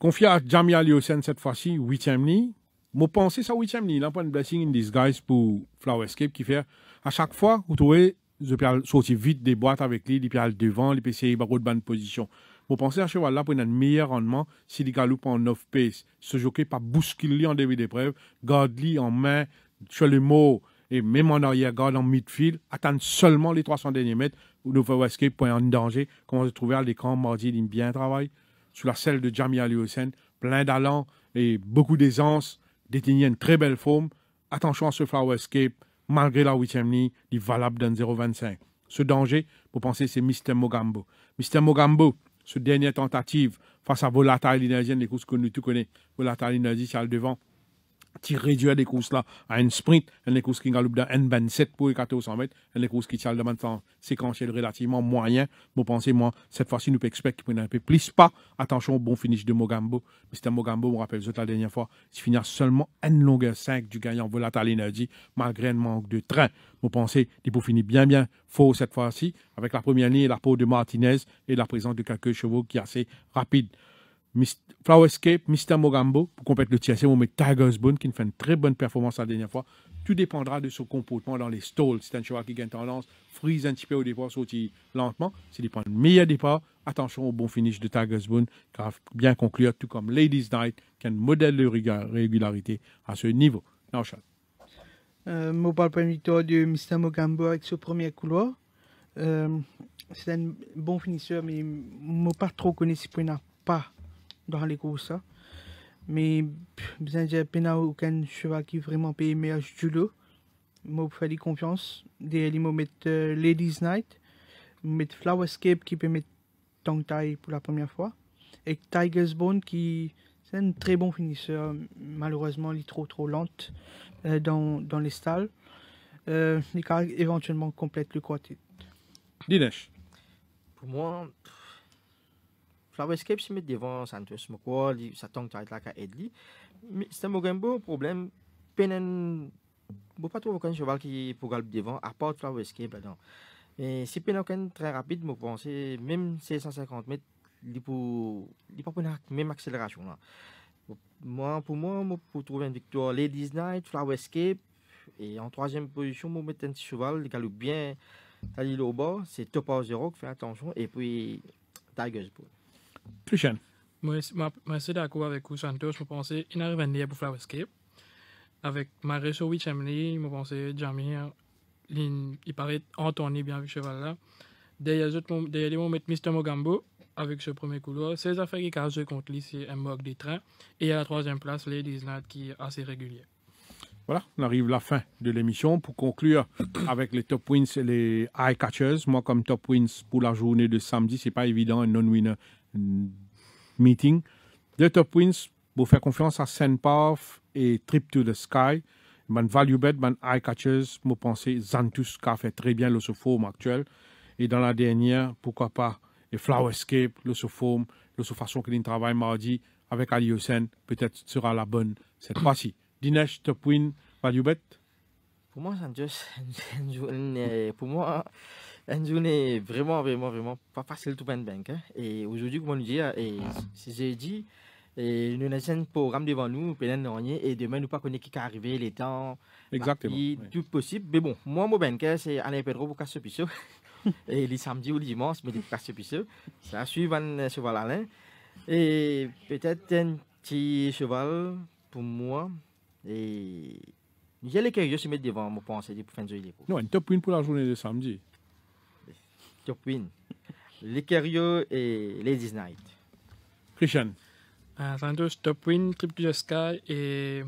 Confier à Jamia Aliosen cette fois-ci, 8e ligne. Je pense ça 8e Il a pas une blessing in disguise pour Flower Escape qui fait à chaque fois, vous trouvez, je peux sortir vite des boîtes avec lui, il peut aller devant, il peut essayer de bonne position. Je pense à cheval là pour un meilleur rendement si il galope en off pace. Ce jockey pas bousculer en début d'épreuve, garde-lui en main, sur le mot et même en arrière-garde, en midfield, attendre seulement les 300 derniers mètres où Flower escape pour en danger. Comment se trouver à l'écran mardi, il bien travail sous la selle de Jamie Ali plein d'allant et beaucoup d'aisance, détenir une très belle forme. Attention à ce Flower Escape, malgré la 8 ligne, il est valable dans 0,25. Ce danger, pour penser, c'est Mr. Mogambo. Mr. Mogambo, ce dernier tentative face à Volatile Energy, les courses que nous tous connaissons, Volatile Energy, c'est le devant, qui réduit des courses là à une sprint, une course qui galopent dans n 27 pour les 1400 mètres, une course qui tient le temps séquentiel relativement moyen. Vous pensez moi, cette fois-ci, nous pouvons espérer qu'il prenne un peu plus pas. Attention au bon finish de Mogambo. Mr. Mogambo, vous rappelle la dernière fois, il finit à seulement une longueur 5 du gagnant Volatile Energy, malgré un manque de train. Vous pensez, il peut finir bien, bien faux cette fois-ci, avec la première ligne et la peau de Martinez et la présence de quelques chevaux qui est assez rapide. Flowerscape, Mr. Mogambo, pour compléter le tiercé, on met Tigers Boone qui fait une très bonne performance la dernière fois. Tout dépendra de son comportement dans les stalls. C'est un cheval qui gagne tendance, frise un petit peu au départ, sorti lentement. S'il prend le meilleur départ, attention au bon finish de Tigers Boone, car bien conclure, tout comme Ladies Night, qui est un modèle de régularité à ce niveau. Non Euh, parle pas une victoire de Mr. Mogambo avec ce premier couloir. Euh, c'est un bon finisseur, mais je ne pas trop pour n'a pas dans les courses. Mais bien que eu ben aucun cheval qui vraiment paye meilleur moi je fais confiance. des je mettre euh, Ladies Night, avec Flowerscape qui peut mettre Tang Tai pour la première fois, et Tiger's Bone qui c'est un très bon finisseur. Malheureusement, il est trop trop lente euh, dans, dans, les stalls Euh, éventuellement complète le quartet. Dinesh. Pour moi, Flowerscape se met devant Santos Mokwa, sa tong trait la ka li. C'est un beau problème, penen, bo pas trouver aucun cheval qui peut galoper devant, à part Flower Escape dedans Mais si penen est très rapide, moi que même 650 150 mètres, il pour, il pas pour même accélération là. Moi, pour moi, moi, pour trouver une victoire, Ladies Night, Escape, et en troisième position, je mets un cheval, qui galope bien, au c'est Topaz 0 qui fait attention, et puis Tigers Bull. Plus jeune. Moi, je suis d'accord avec vous, Santos. Je pense qu'il arrive un pour Flowerscape. Avec Avec Marisha Emily, je pense que Jamir, il paraît entendu bien avec Cheval là. D'ailleurs, les on mettre Mr. Mogambo avec ce premier couloir. Ces affaires qui cachent contre lui, c'est un mock des trains. Et à la troisième place, les Night qui est assez régulier. Voilà, on arrive à la fin de l'émission. Pour conclure avec les top wins et les high catchers, moi comme top wins pour la journée de samedi, c'est pas évident, un non-winner euh, meeting, The Top Wins vous faire confiance à Senpath et Trip to the Sky. Man Value Bet, Man Eye Catchers, Moi, penser Zantus qui a fait très bien le sous actuel. Et dans la dernière, pourquoi pas, et Flower Escape, le sous le sous-façon qu'il travaille mardi avec Ali peut-être sera la bonne cette fois-ci. Dinesh, Top Win, Value Bet Pour moi, Zantus, euh, pour moi, une journée vraiment, vraiment, vraiment pas facile tout Bank. banque. Hein. Et aujourd'hui, comme on dit, si dit, et nous avons un programme devant nous, et demain, nous ne connaissons pas qui est arrivé, les temps, Exactement, tout possible. Mais bon, moi, mon banque, hein, c'est Alain Pedro pour casse Et les samedi ou les dimanches, mais casse Ça suit un euh, cheval Alain. Et peut-être un petit cheval pour moi. Et j'ai les curieux se mettre devant, mon pensée pour fin de journée. Non, un top une pour la journée de samedi. Topwin, Licario et Ladies Night. Christian. Ah, Santos, Top Win, Trip to the Sky et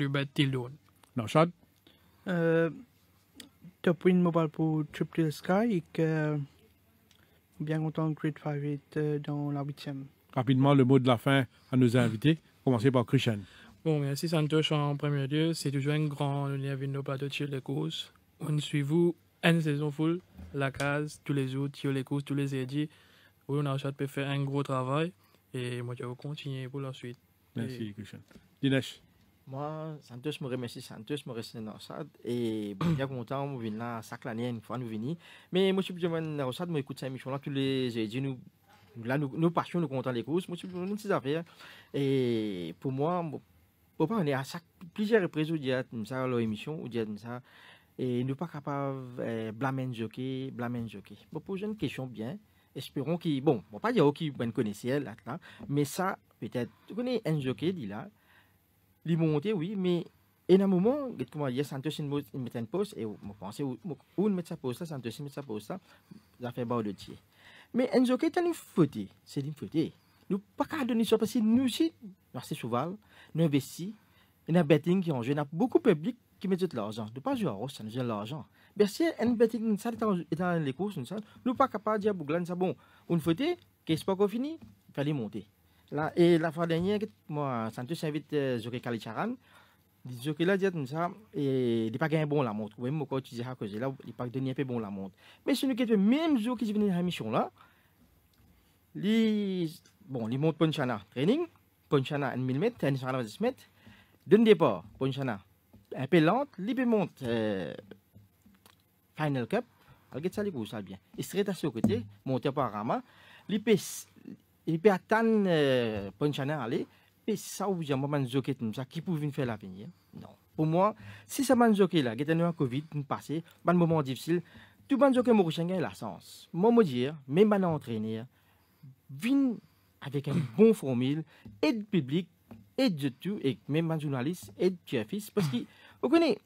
lui Tildon. Non, Non, Uh, top Win Mobile pour Triple Sky et bien content de Great 5 dans la huitième. Rapidement, le mot de la fin à nos invités. Commencez par Christian. Bon, merci Santos en premier lieu. C'est toujours un grand honneur de nos partenaires de Chile de course. On suit vous une saison full la case tous les jours, tous les courses tous les jeudis. Oui, on a peut faire un gros travail et moi, je vais continuer pour la suite. Merci, Christian. Dinesh. Moi, Santos me remercie, Santos me remercie dans ça Et bien content, on vient là, chaque année, une fois, nous venir, Mais moi, je suis bien dans Sad, moi, écoute ça, michel là, tous les jeudis, nous, là, nous, nous passions, nous comptons les courses, moi, je suis bien dans affaires. Et pour moi, bon, on est à plusieurs reprises, où il y a, ça, où il y a, ça, et nous pas capable de eh, blâmer jockey blâmer jockey bon pour une question bien espérons qu'il bon on pas dire qu'il bonne connaissance là, mais ça peut-être vous connaissez un jockey dit là il monter oui mais et un moment, comment dire, Santos met un pause et je pense, ou met sa poste, Santos met sa poste, ça fait pas de tir. Mais un jockey, c'est une faute, c'est une faute. Nous pas qu'à donner sur parce que nous aussi, c'est cheval, nous investissons, nous avons betting qui en jeu, nous beaucoup de public qui me l'argent, de pas jouer à Roche, j'ai l'argent. Bien sûr, un petit une salle dans les courses, nous salle, nous pas capable de dire pour ça bon, une fois qu'est-ce pas qu'on finit, fallait monter. Là, et la fois dernière, moi, ça te s'invite, Zoké euh, Kalicharan, Zoké là, dit nous ça, et il pas gagné bon la montre. Oui, moi, quand tu dis que j'ai là, il pas gagné un bon la montre. Mais celui qui avons même jour qui est venu à la mission là, les, bon, les monte Ponchana, training, Ponchana, 1000 mètres, 1000 mètres, d'un départ, Ponchana impellante, l'Ibémonte euh, Final Cup, regarde ça les ça bien. Il serait à ce côté, monté par Rama, l'IP Atan euh, Ponchana allez, et ça ou un moi de ça qui pouvait faire l'avenir. Non. Pour moi, si ça m'a zoquet là, qui un Covid passé, un bah, moment difficile, tout m'a zoquet mon a la sens. Moi me dire, même m'a entraîner, vin avec un bon formule, aide public, aide de tout, et même un journaliste, aide fils parce que vous connaissez,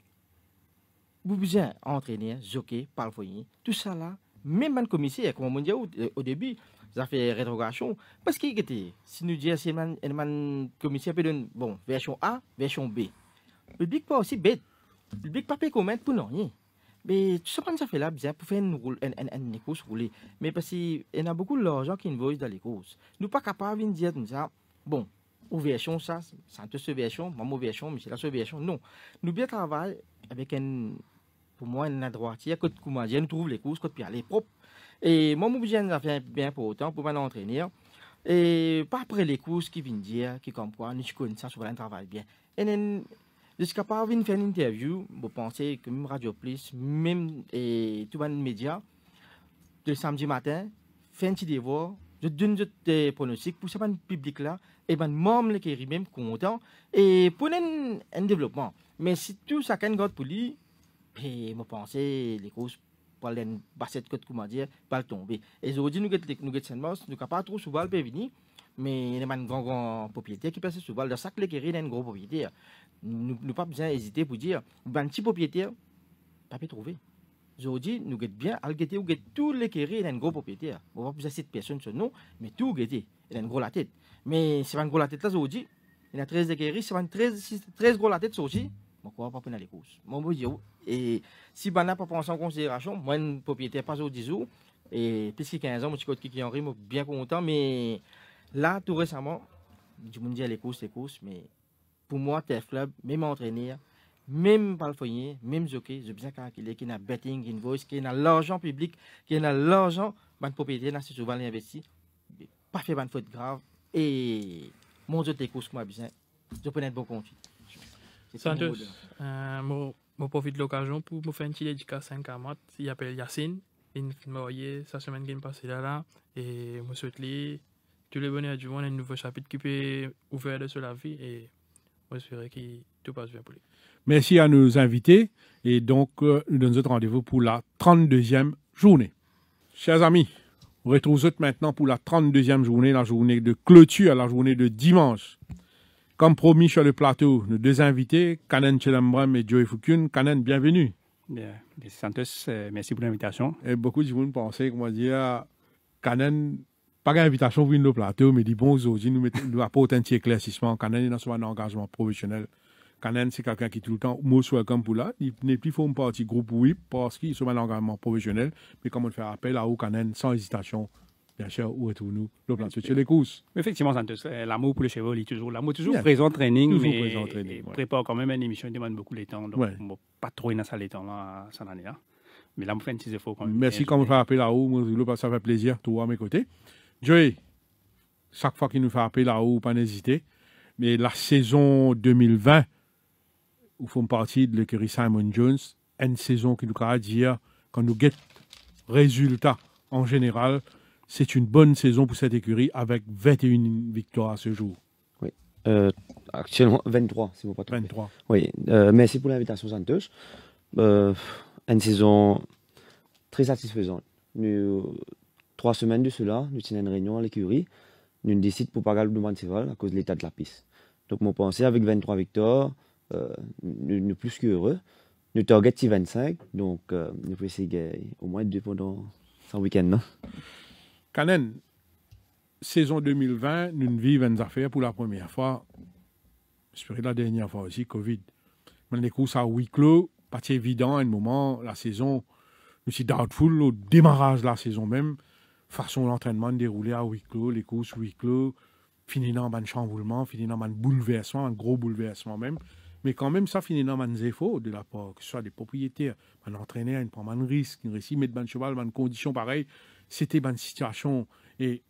vous pouvez entraîner, jockey, parler, tout ça là, même un commissaire, comme on dit au début, ça fait rétrogradation. Parce qu'il si nous disons, c'est un commissaire peut donner, bon, version A, version B. Le public pas aussi bête. Le public pas peut commettre pour rien. Mais tout ça, ça fait là, bien, pour faire une, une, une, une course rouler. Mais parce qu'il y a beaucoup d'argent qui invoice dans les courses. Nous pas capables de dire, ça, bon, ou version ça, c'est une version, maman version, mais c'est la version. Non, nous bien travaillons avec un, pour moi, un a que comment que nous trouve les courses, que puis aller propre. Et moi, mon de faire bien pour autant, pour m'entraîner. Et pas après les courses qui viennent dire, qui comprennent, nous connaissons ça, souvent, on travail bien. Et then, jusqu'à pas venir faire une interview, vous pensez que même Radio Plus, même et tout le média, le samedi matin, fin de devoir, je donne des pronostics pour ce public là et ben membre qui même content et pour un, développement mais si tout ça qu'un pour lui je eh, pense que les causes pour les basset que comment dire pas tomber et aujourd'hui nous get nous get seulement nous pas trop souvent prévenir mais il y a une grande, grande propriété qui passe souvent dans chaque l'équerre une grosse propriétaire. nous, n'avons pas besoin d'hésiter pour dire un ben, petit propriétaire pas pu trouver Aujourd'hui, nous guettons bien, nous guettons tous les y dans un gros propriétaire. Hein. On va plus assez 7 personnes sur nous, mais tout guetté. Il y a une grosse la tête. Mais c'est pas une grosse la tête là, aujourd'hui. Il y a 13 quérés, c'est pas 13, 13 gros la tête, aujourd'hui. Je ne pas prendre les courses. Mon et si on n'a pas pris en considération, moi, une propriétaire, pas au 10 Et et y a 15 ans, je suis qui en rime, bien content, mais là, tout récemment, je me dis les courses, les courses, mais pour moi, TF Club, même entraîner, même par le foyer, même jockey, je bien qu'il y a betting invoice, y a l'argent public, qu'il y a l'argent ban propriété là, si souvent investi, pas fait une faute grave et mon Dieu t'écoute moi bien, je peux être bon compte. Santos, je euh, profite de l'occasion pour me faire un petit dédicace à un camarade, il s'appelle Yacine, il m'a envoyé sa semaine qui est passée là là et je souhaite lui tout le bonheur du monde, un nouveau chapitre qui peut ouvrir sur la vie et j'espère que tout passe bien pour lui. Merci à nos invités et donc euh, nous donnons rendez-vous pour la 32e journée. Chers amis, on retrouve maintenant pour la 32e journée, la journée de clôture, la journée de dimanche. Comme promis sur le plateau, nos deux invités, Kanen Chelembrem et Joey Fukun. Kanen, bienvenue. Bien, euh, merci pour l'invitation. Et beaucoup de vous pensent, comment dire, Kanen, pas d'invitation pour au plateau, mais dit bonjour. nous, nous apportons un petit éclaircissement. Kanen est dans son engagement professionnel Canen, c'est quelqu'un qui tout le temps mot sur Kampoula. Il n'est plus forme partie groupe WIP parce qu'il se mal engagement professionnel. Mais comme on fait appel à Canen sans hésitation, bien sûr, où retourne-nous le plan de les courses. Effectivement, l'amour pour le cheval est toujours l'amour, toujours présent training. Toujours mais présent training. Prépare quand même une émission il demande beaucoup de temps. Donc, pas trop dans les temps, là, cette année-là. Mais là, on fait un petit effort quand même. Merci quand on fait appel là-haut. Ça fait plaisir, toi à mes côtés. Joey, chaque fois qu'il nous fait appel là-haut, pas n'hésiter. Mais la saison 2020, où font partie de l'écurie Simon Jones. Une saison qui nous a dire, quand nous get résultat en général, c'est une bonne saison pour cette écurie avec 21 victoires à ce jour. Oui, euh, actuellement 23, si vous pas 23. Oui, euh, merci pour l'invitation, Santos. Euh, une saison très satisfaisante. Nous, trois semaines de cela, nous tenons une réunion à l'écurie. Nous décidons pour pas le à cause de l'état de la piste. Donc, mon pensée avec 23 victoires, euh, ne, plus que heureux. Nous target 25, donc euh, nous pouvons essayer au moins deux pendant ce week-end. Canen, saison 2020, nous vivons une affaires pour la première fois. J'espère la dernière fois aussi, Covid. Mais les courses à huis clos, pas évident à un moment, la saison, nous sommes doubtful au démarrage de la saison même, façon l'entraînement déroulé à huis clos, les courses huis clos, finissant en un chamboulement, finissant en un bouleversement, un gros bouleversement même. Mais quand même, ça finit dans un de la que ce soit des propriétaires, un entraîneur, une prend un risque, une récit mais de cheval, une condition pareille. C'était une situation et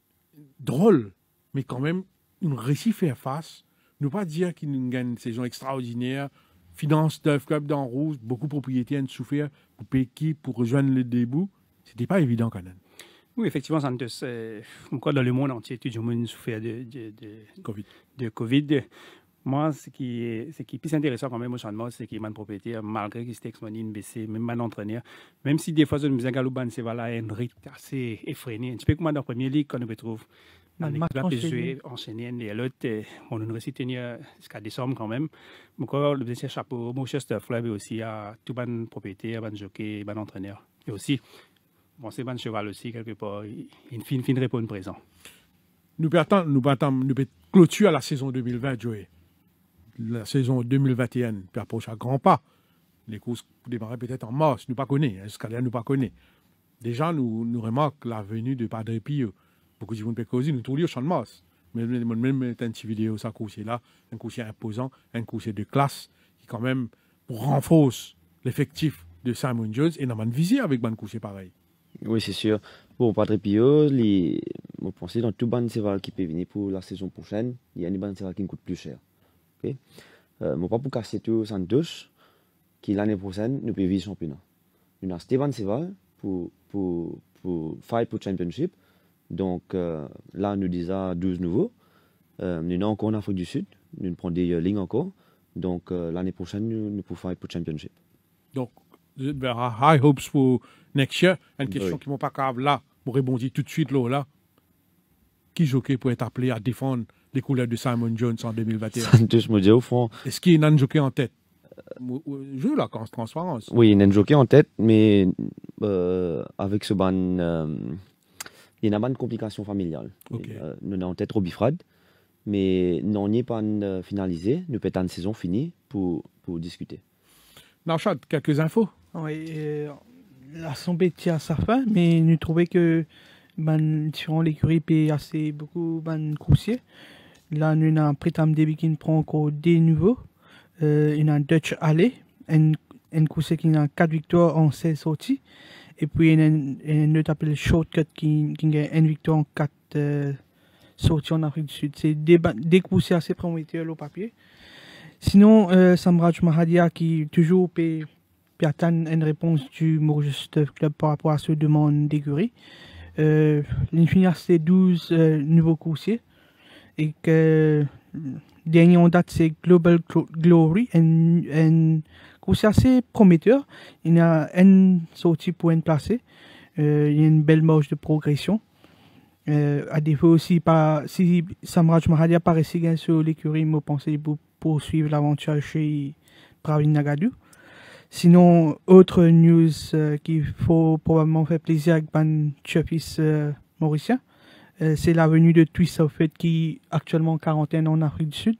drôle, mais quand même, une réussit faire face. Ne pas dire qu'il gagne une saison extraordinaire. Finance 9 club dans rouge, beaucoup de propriétaires ont souffert pour qui, pour rejoindre le début. C'était pas évident quand même. Oui, effectivement, Santos, quoi dans le monde entier, tout le monde souffert de, de, COVID. de COVID. Moi, ce qui est, ce qui est plus intéressant quand même au champ de y c'est qu'il m'a propriétaire, malgré qu'il s'était une baissée, même mal entraîneur, même si des fois, je me galouban, c'est voilà, un rythme assez effréné. Un sais peu comme dans la première ligue qu'on nous retrouve. Dans les clubs jouer, enchaîné, et l'autre, on réussi à tenir jusqu'à décembre quand même. Mon corps, le petit chapeau, mon chef de aussi à tout bon propriétaire, bon jockey, bon entraîneur. Et aussi, bon, c'est bon cheval aussi, quelque part, une fine, fine réponse présent. Nous partons, nous partons, nous clôture la saison 2020, Joey la saison 2021. Puis approche à grands pas. Les courses démarrer peut-être en mars, nous pas connaît, Escalier hein, nous pas Déjà, nous, nous remarquons la venue de Padre Pio. Beaucoup de gens ne nous trouvons au champ de mars. Mais même, un petit vidéo, ça coursier là, un coursier imposant, un coursier de classe, qui quand même renforce l'effectif de Simon Jones et de visée avec bande coursier pareil. Oui, c'est sûr. Bon, Padre Pio, les... pensez que dans tout Ban qui peut venir pour la saison prochaine, il y a un Ban qui coûte plus cher. Okay. Euh, je pas pour casser tout deux qui l'année prochaine, nous pouvons vivre le championnat. Nous avons Steven Seval pour, pour, pour faire pour le championship. Donc euh, là, nous disons 12 nouveaux. Euh, nous sommes encore en Afrique du Sud. Nous prenons des euh, lignes encore. Donc l'année prochaine, nous, pouvons faire le championship. Donc, avez high hopes pour next year. Une question qui ne m'a pas capable là, pour rebondir tout de suite là. Qui jockey pour être appelé à défendre les couleurs de Simon Jones en 2021. au fond. Est-ce qu'il y a un Nanjoke en tête Joue la transparence. Oui, il Nanjoke en tête, mais euh, avec ce ban, euh, il y a pas de complications familiales. Euh, nous en tête Roby Frad, mais nous n'y pas euh, finalisé. Nous peut une saison finie pour, pour discuter. Narchad, quelques infos Oui, la Sambé tient à sa fin, mais nous trouvons que ben, sur l'écurie, est assez beaucoup ben, crucial. Là, nous avons un Pritam qui prend encore des nouveaux. Euh, il y un Dutch Alley, un, coursier qui a 4 victoires en 16 sorties. Et puis, il y a un autre appelé Shortcut qui, qui a une victoire en 4 euh, sorties en Afrique du Sud. C'est des, des assez prometteurs au papier. Sinon, euh, Samraj Mahadia qui toujours peut, peut atteindre une réponse du Maurice Club par rapport à ce demande d'écurie. Euh, a c'est 12 euh, nouveaux coursiers et que dernier en date c'est Global Glory et c'est assez prometteur. Il eh, y a une sortie pour une place. Eh, il y a une belle marge de progression. Euh, à défaut aussi, par, si Samraj Mahadia paraissait bien eh, sur l'écurie, je pensais pour poursuivre l'aventure chez Pravin Nagadu. Sinon, autre news euh, qu'il faut probablement faire plaisir avec Ban Chufis euh, mauricien, euh, c'est la venue de Twist of Fate qui actuellement en quarantaine en Afrique du Sud.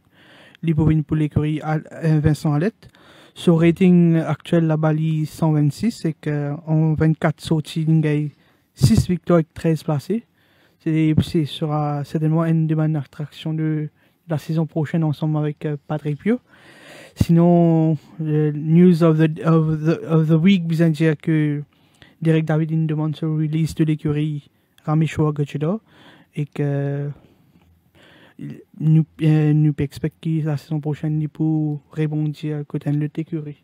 Libovine pour l'écurie euh, Vincent Alette. Son rating actuel la bas 126 et qu'en 24 sorties, il a 6 victoires et 13 placés. C'est sera certainement une des bonnes attractions de la saison prochaine ensemble avec euh, Patrick Pio. Sinon, le news of the, of the, of week, dire que Derek David demande le release de l'écurie Rami Gachida et que nous, euh, nous espérer que la saison prochaine pour rebondir côté de l'écurie.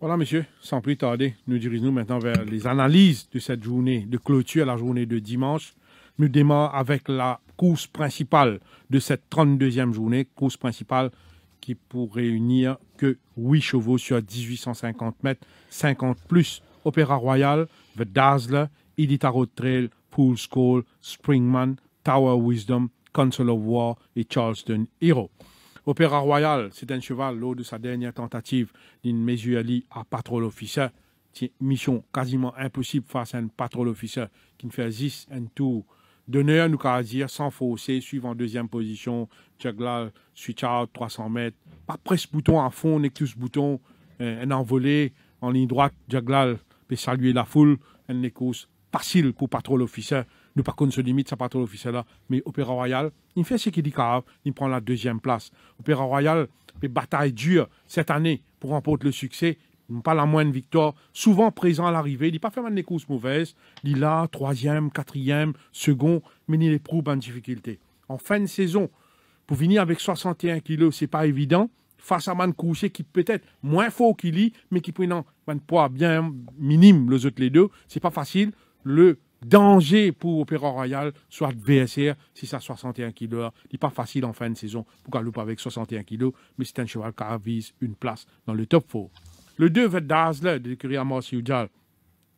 Voilà, monsieur, sans plus tarder, nous dirigeons maintenant vers les analyses de cette journée de clôture, à la journée de dimanche. Nous démarrons avec la course principale de cette 32e journée, course principale qui pourrait réunir que 8 chevaux sur 1850 mètres, 50 plus, Opéra Royal, The Dazzler, Trail, Pools School, Springman, Tower Wisdom, Council of War et Charleston Hero. Opéra Royal, c'est un cheval lors de sa dernière tentative d'une mesure à patrol officer. Mission quasiment impossible face à un patrol officer qui ne fait 10 un tour d'honneur, nous qu'à dire, sans fausser, suivant deuxième position, switch out, 300 mètres, pas presse bouton à fond, ce bouton, un envolé en ligne droite, Jaglal peut saluer la foule, un Nectus facile pour patrouille officier. Nous, pas contre, se limite à patrouille officier là. Mais Opéra Royal, il fait ce qu'il dit qu'il Il prend la deuxième place. Opéra Royal, les batailles dure cette année pour remporter le succès. Pas la moindre victoire, souvent présent à l'arrivée. Il n'a pas fait mal des courses mauvaises. Il est là, troisième, quatrième, second, mais il éprouve en difficulté. En fin de saison, pour venir avec 61 ce n'est pas évident. Face à Man coucher qui peut-être moins fort qu'il est, mais qui prend un poids bien minime, les autres les deux, c'est pas facile le danger pour Opéra Royal, soit BSR, 61 kg. Ce n'est pas facile en fin de saison pour Galoupe avec 61 kg, mais c'est un cheval qui vise une place dans le top 4. Le 2 va de l'écurie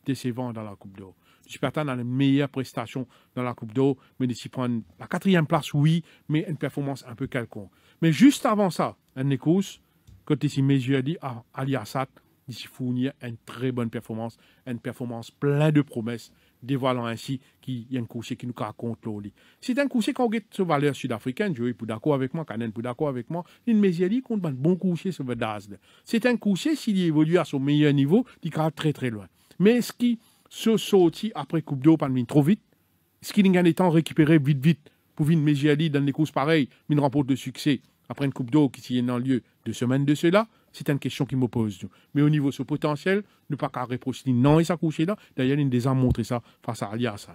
décevant dans la Coupe d'eau. Supertan a les meilleure prestation dans la Coupe d'eau, mais il prend la quatrième place, oui, mais une performance un peu quelconque. Mais juste avant ça, un Écosse, côté si mesure à ah, Ali Assad, s'y fournit une très bonne performance, une performance pleine de promesses, dévoilant ainsi qu'il y a un coursier qui nous raconte l'Oli. C'est un coursier qui a cette valeur sud-africaine, je suis d'accord avec moi, Canen est d'accord avec moi, une me contre un bon coursier sur Vedazd. C'est un coursier, s'il évolue à son meilleur niveau, il va très très loin. Mais ce qui se sortit après Coupe d'eau, pas trop vite Est-ce qu'il a été temps récupéré vite vite pour une Megiali dans des courses pareilles, mais remporte de succès après une Coupe d'eau qui s'y est en lieu deux semaines de cela c'est une question qui me pose. Mais au niveau de ce potentiel, ne pas qu'à reprocher. Non, il s'accouche là. D'ailleurs, il nous a montré ça face à Alias.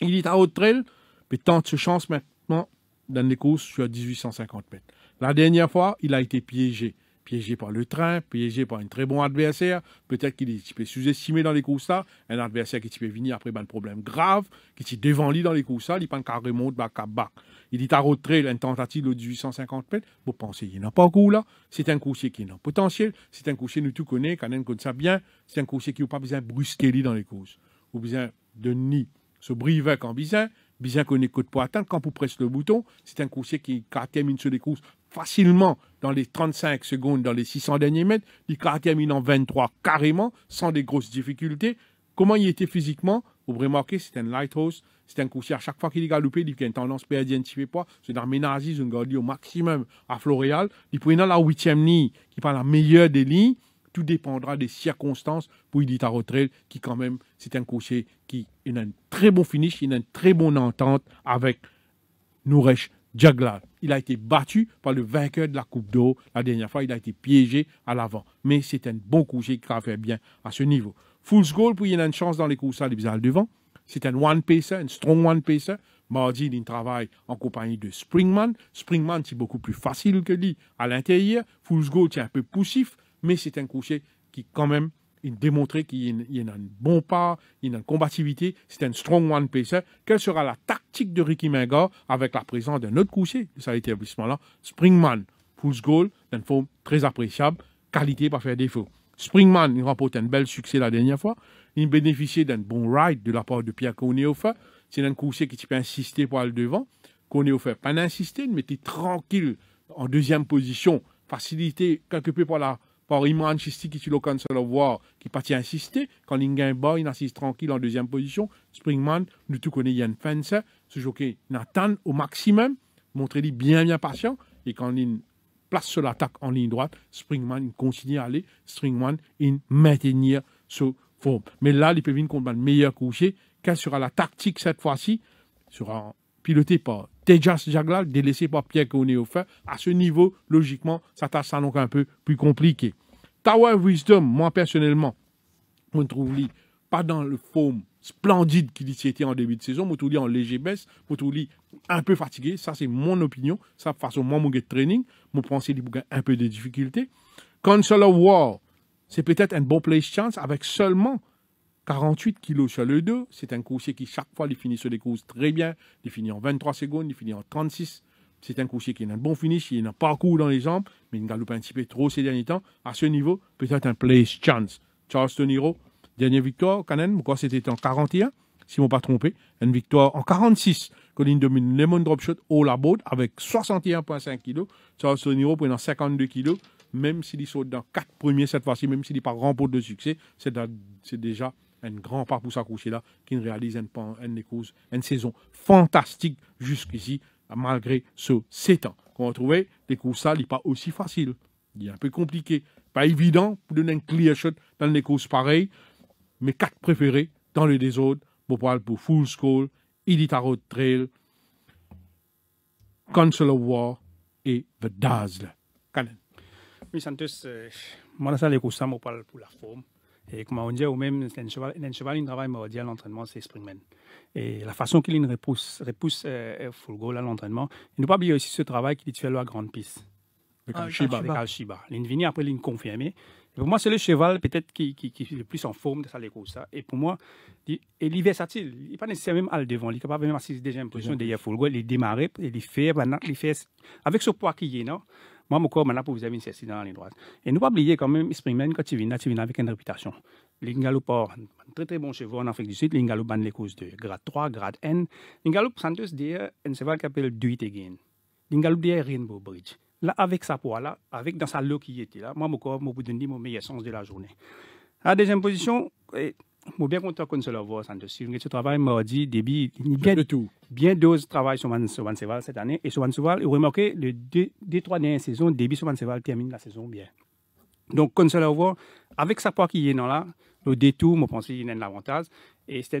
Il est à haute trail, mais tant de chance maintenant dans les courses sur 1850 mètres. La dernière fois, il a été piégé piégé par le train, piégé par un très bon adversaire. Peut-être qu'il est sous-estimé dans les courses là Un adversaire qui peut venir après ben, le problème grave, qui est devant lui dans les courses là il prend carrément bac à bac, Il est à retrait, une tentative de 1850 mètres. Vous pensez, il n'a pas goût là. C'est un coursier qui n'a potentiel. C'est un coursier, nous tout connaît, quand même ça bien. C'est un coursier qui n'a pas besoin de brusquer dans les courses. Ou besoin de ni Ce quand en besoin bien qu'on écoute pour attendre, quand vous presse le bouton, c'est un coursier qui termine sur les courses facilement dans les 35 secondes, dans les 600 derniers mètres. a terminé en 23 carrément, sans des grosses difficultés. Comment il était physiquement Vous remarquez, c'est un lighthouse, c'est un coureur À chaque fois qu'il est galopé, il a une tendance à identifier pas. C'est dans Ménazis, on gardien au maximum à Floréal. Il dans la huitième ligne, qui prend la meilleure des lignes. Tout dépendra des circonstances pour à retraite qui quand même, c'est un coursier qui une a un très bon finish, il a une très bonne entente avec Nourèche Djaglar. Il a été battu par le vainqueur de la Coupe d'eau la dernière fois. Il a été piégé à l'avant. Mais c'est un bon coucher qui fait bien à ce niveau. Fulls goal pour il a une chance dans les courses à l'épisode devant. C'est un one-pacer, un strong one-pacer. Mardi, il travaille en compagnie de Springman. Springman, c'est beaucoup plus facile que lui à l'intérieur. Fulls goal, c'est un peu poussif, mais c'est un coucher qui, quand même, il démontrait qu'il y a un bon pas, il y a une combativité, c'est un strong one pacer. Quelle sera la tactique de Ricky Menga avec la présence d'un autre coucher de cet établissement-là, Springman, full Goal, d'une forme très appréciable, qualité pour faire défaut. Springman, il remporte un bel succès la dernière fois. Il bénéficié d'un bon ride de la part de Pierre Koneofer. C'est un coucher qui peut insister pour aller devant. n'a pas insister, il était tranquille en deuxième position, facilité quelque peu par la par Imran Chisti qui le à voir, qui partit insister. Quand Lingin bas, il assiste tranquille en deuxième position. Springman, nous tout connaît Yann Fencer, ce jockey n'attend au maximum, montrez-lui bien, bien patient. Et quand il place sur l'attaque en ligne droite, Springman, continue à aller. Springman, il maintenir ce forme. Mais là, il peut venir contre le meilleur coucher. Quelle sera la tactique cette fois-ci Sera piloté par Tejas Jaglal, délaissé par Pierre offert à ce niveau, logiquement, ça tâche donc un peu plus compliqué. Tower Wisdom, moi personnellement, ne trouve pas dans le forme splendide qu'il était en début de saison, Je trouve en léger baisse, je trouve un peu fatigué, ça c'est mon opinion, ça façon moi mon training, Je pense qu'il a un peu de difficulté. of War, c'est peut-être un bon place chance avec seulement 48 kilos sur le 2. C'est un coursier qui, chaque fois, il finit sur les courses très bien. Il finit en 23 secondes, il finit en 36. C'est un coucher qui a un bon finish, il a un parcours dans les jambes, mais il ne galope un trop ces derniers temps. À ce niveau, peut-être un place chance. Charles Toniro, dernière victoire, Canen, pourquoi c'était en 41, si vous ne pas trompé. Une victoire en 46. Colin domine Lemon Drop Shot au avec 61,5 kg. Charles Toniro prenant 52 kg. Même s'il saute dans 4 premiers cette fois-ci, même s'il n'est pas remporte de succès, c'est déjà un grand pas sa s'accoucher là, qui réalise une, une, une saison fantastique jusqu'ici, malgré ce 7 ans qu'on a trouvé. Les courses, ça, n'est pas aussi facile. Il est un peu compliqué. Pas évident pour donner un clear shot dans les courses pareilles. Mes quatre préférés dans le désordre, pour parle pour Full School, Edith Road Trail, Council of War et The Dazzle. Canon. Oui, Santos, euh, ça, les courses, parle pour la forme. Et comme on dit, ou même, cheval, il travaille à l'entraînement, c'est Springman. Et la façon qu'il repousse, repousse euh, full goal à l'entraînement, il ne pas oublier aussi ce travail qu'il fait à la grande piste. Avec ah, Shiba. Avec Alshiba. L'invini, après, il confirmé. Pour moi, c'est le cheval peut-être qui, qui, qui, est le plus en forme de ça, les courses. Et pour moi, il, est versatile. Il n'est pas nécessairement même à le devant. Il est capable même à déjà une position derrière Fulgo. Il est démarré, il est fait, il fait. Avec ce poids qu'il a, non? Moi, mon corps, maintenant, pour vous avez une dans la ligne droite. Et ne pas oublier quand même, Springman, quand tu viens là, tu viens avec une réputation. Lingalo très très bon cheval en Afrique du Sud, L'Ingaloup ban les courses de grade 3, grade N. Lingalo prend tous un cheval qui appelle Do It Again. Lingalo dit Rainbow Bridge. Là, avec sa poids là, avec dans sa loquillité là, moi, mon corps, mon bout de mon meilleur sens de la journée. À la deuxième position, je suis bien content qu'on se le voit, Santos. Je travaille mardi, début. Bien de tout. Bien d'autres travaillent sur Vanseval cette année. Et sur Vanseval, vous remarquez, les deux, deux, trois dernières saisons, début sur Vanseval termine la saison bien. Donc, qu'on avec sa poids qui est dans là, le détour, je pense qu'il a un avantage. Et c'est un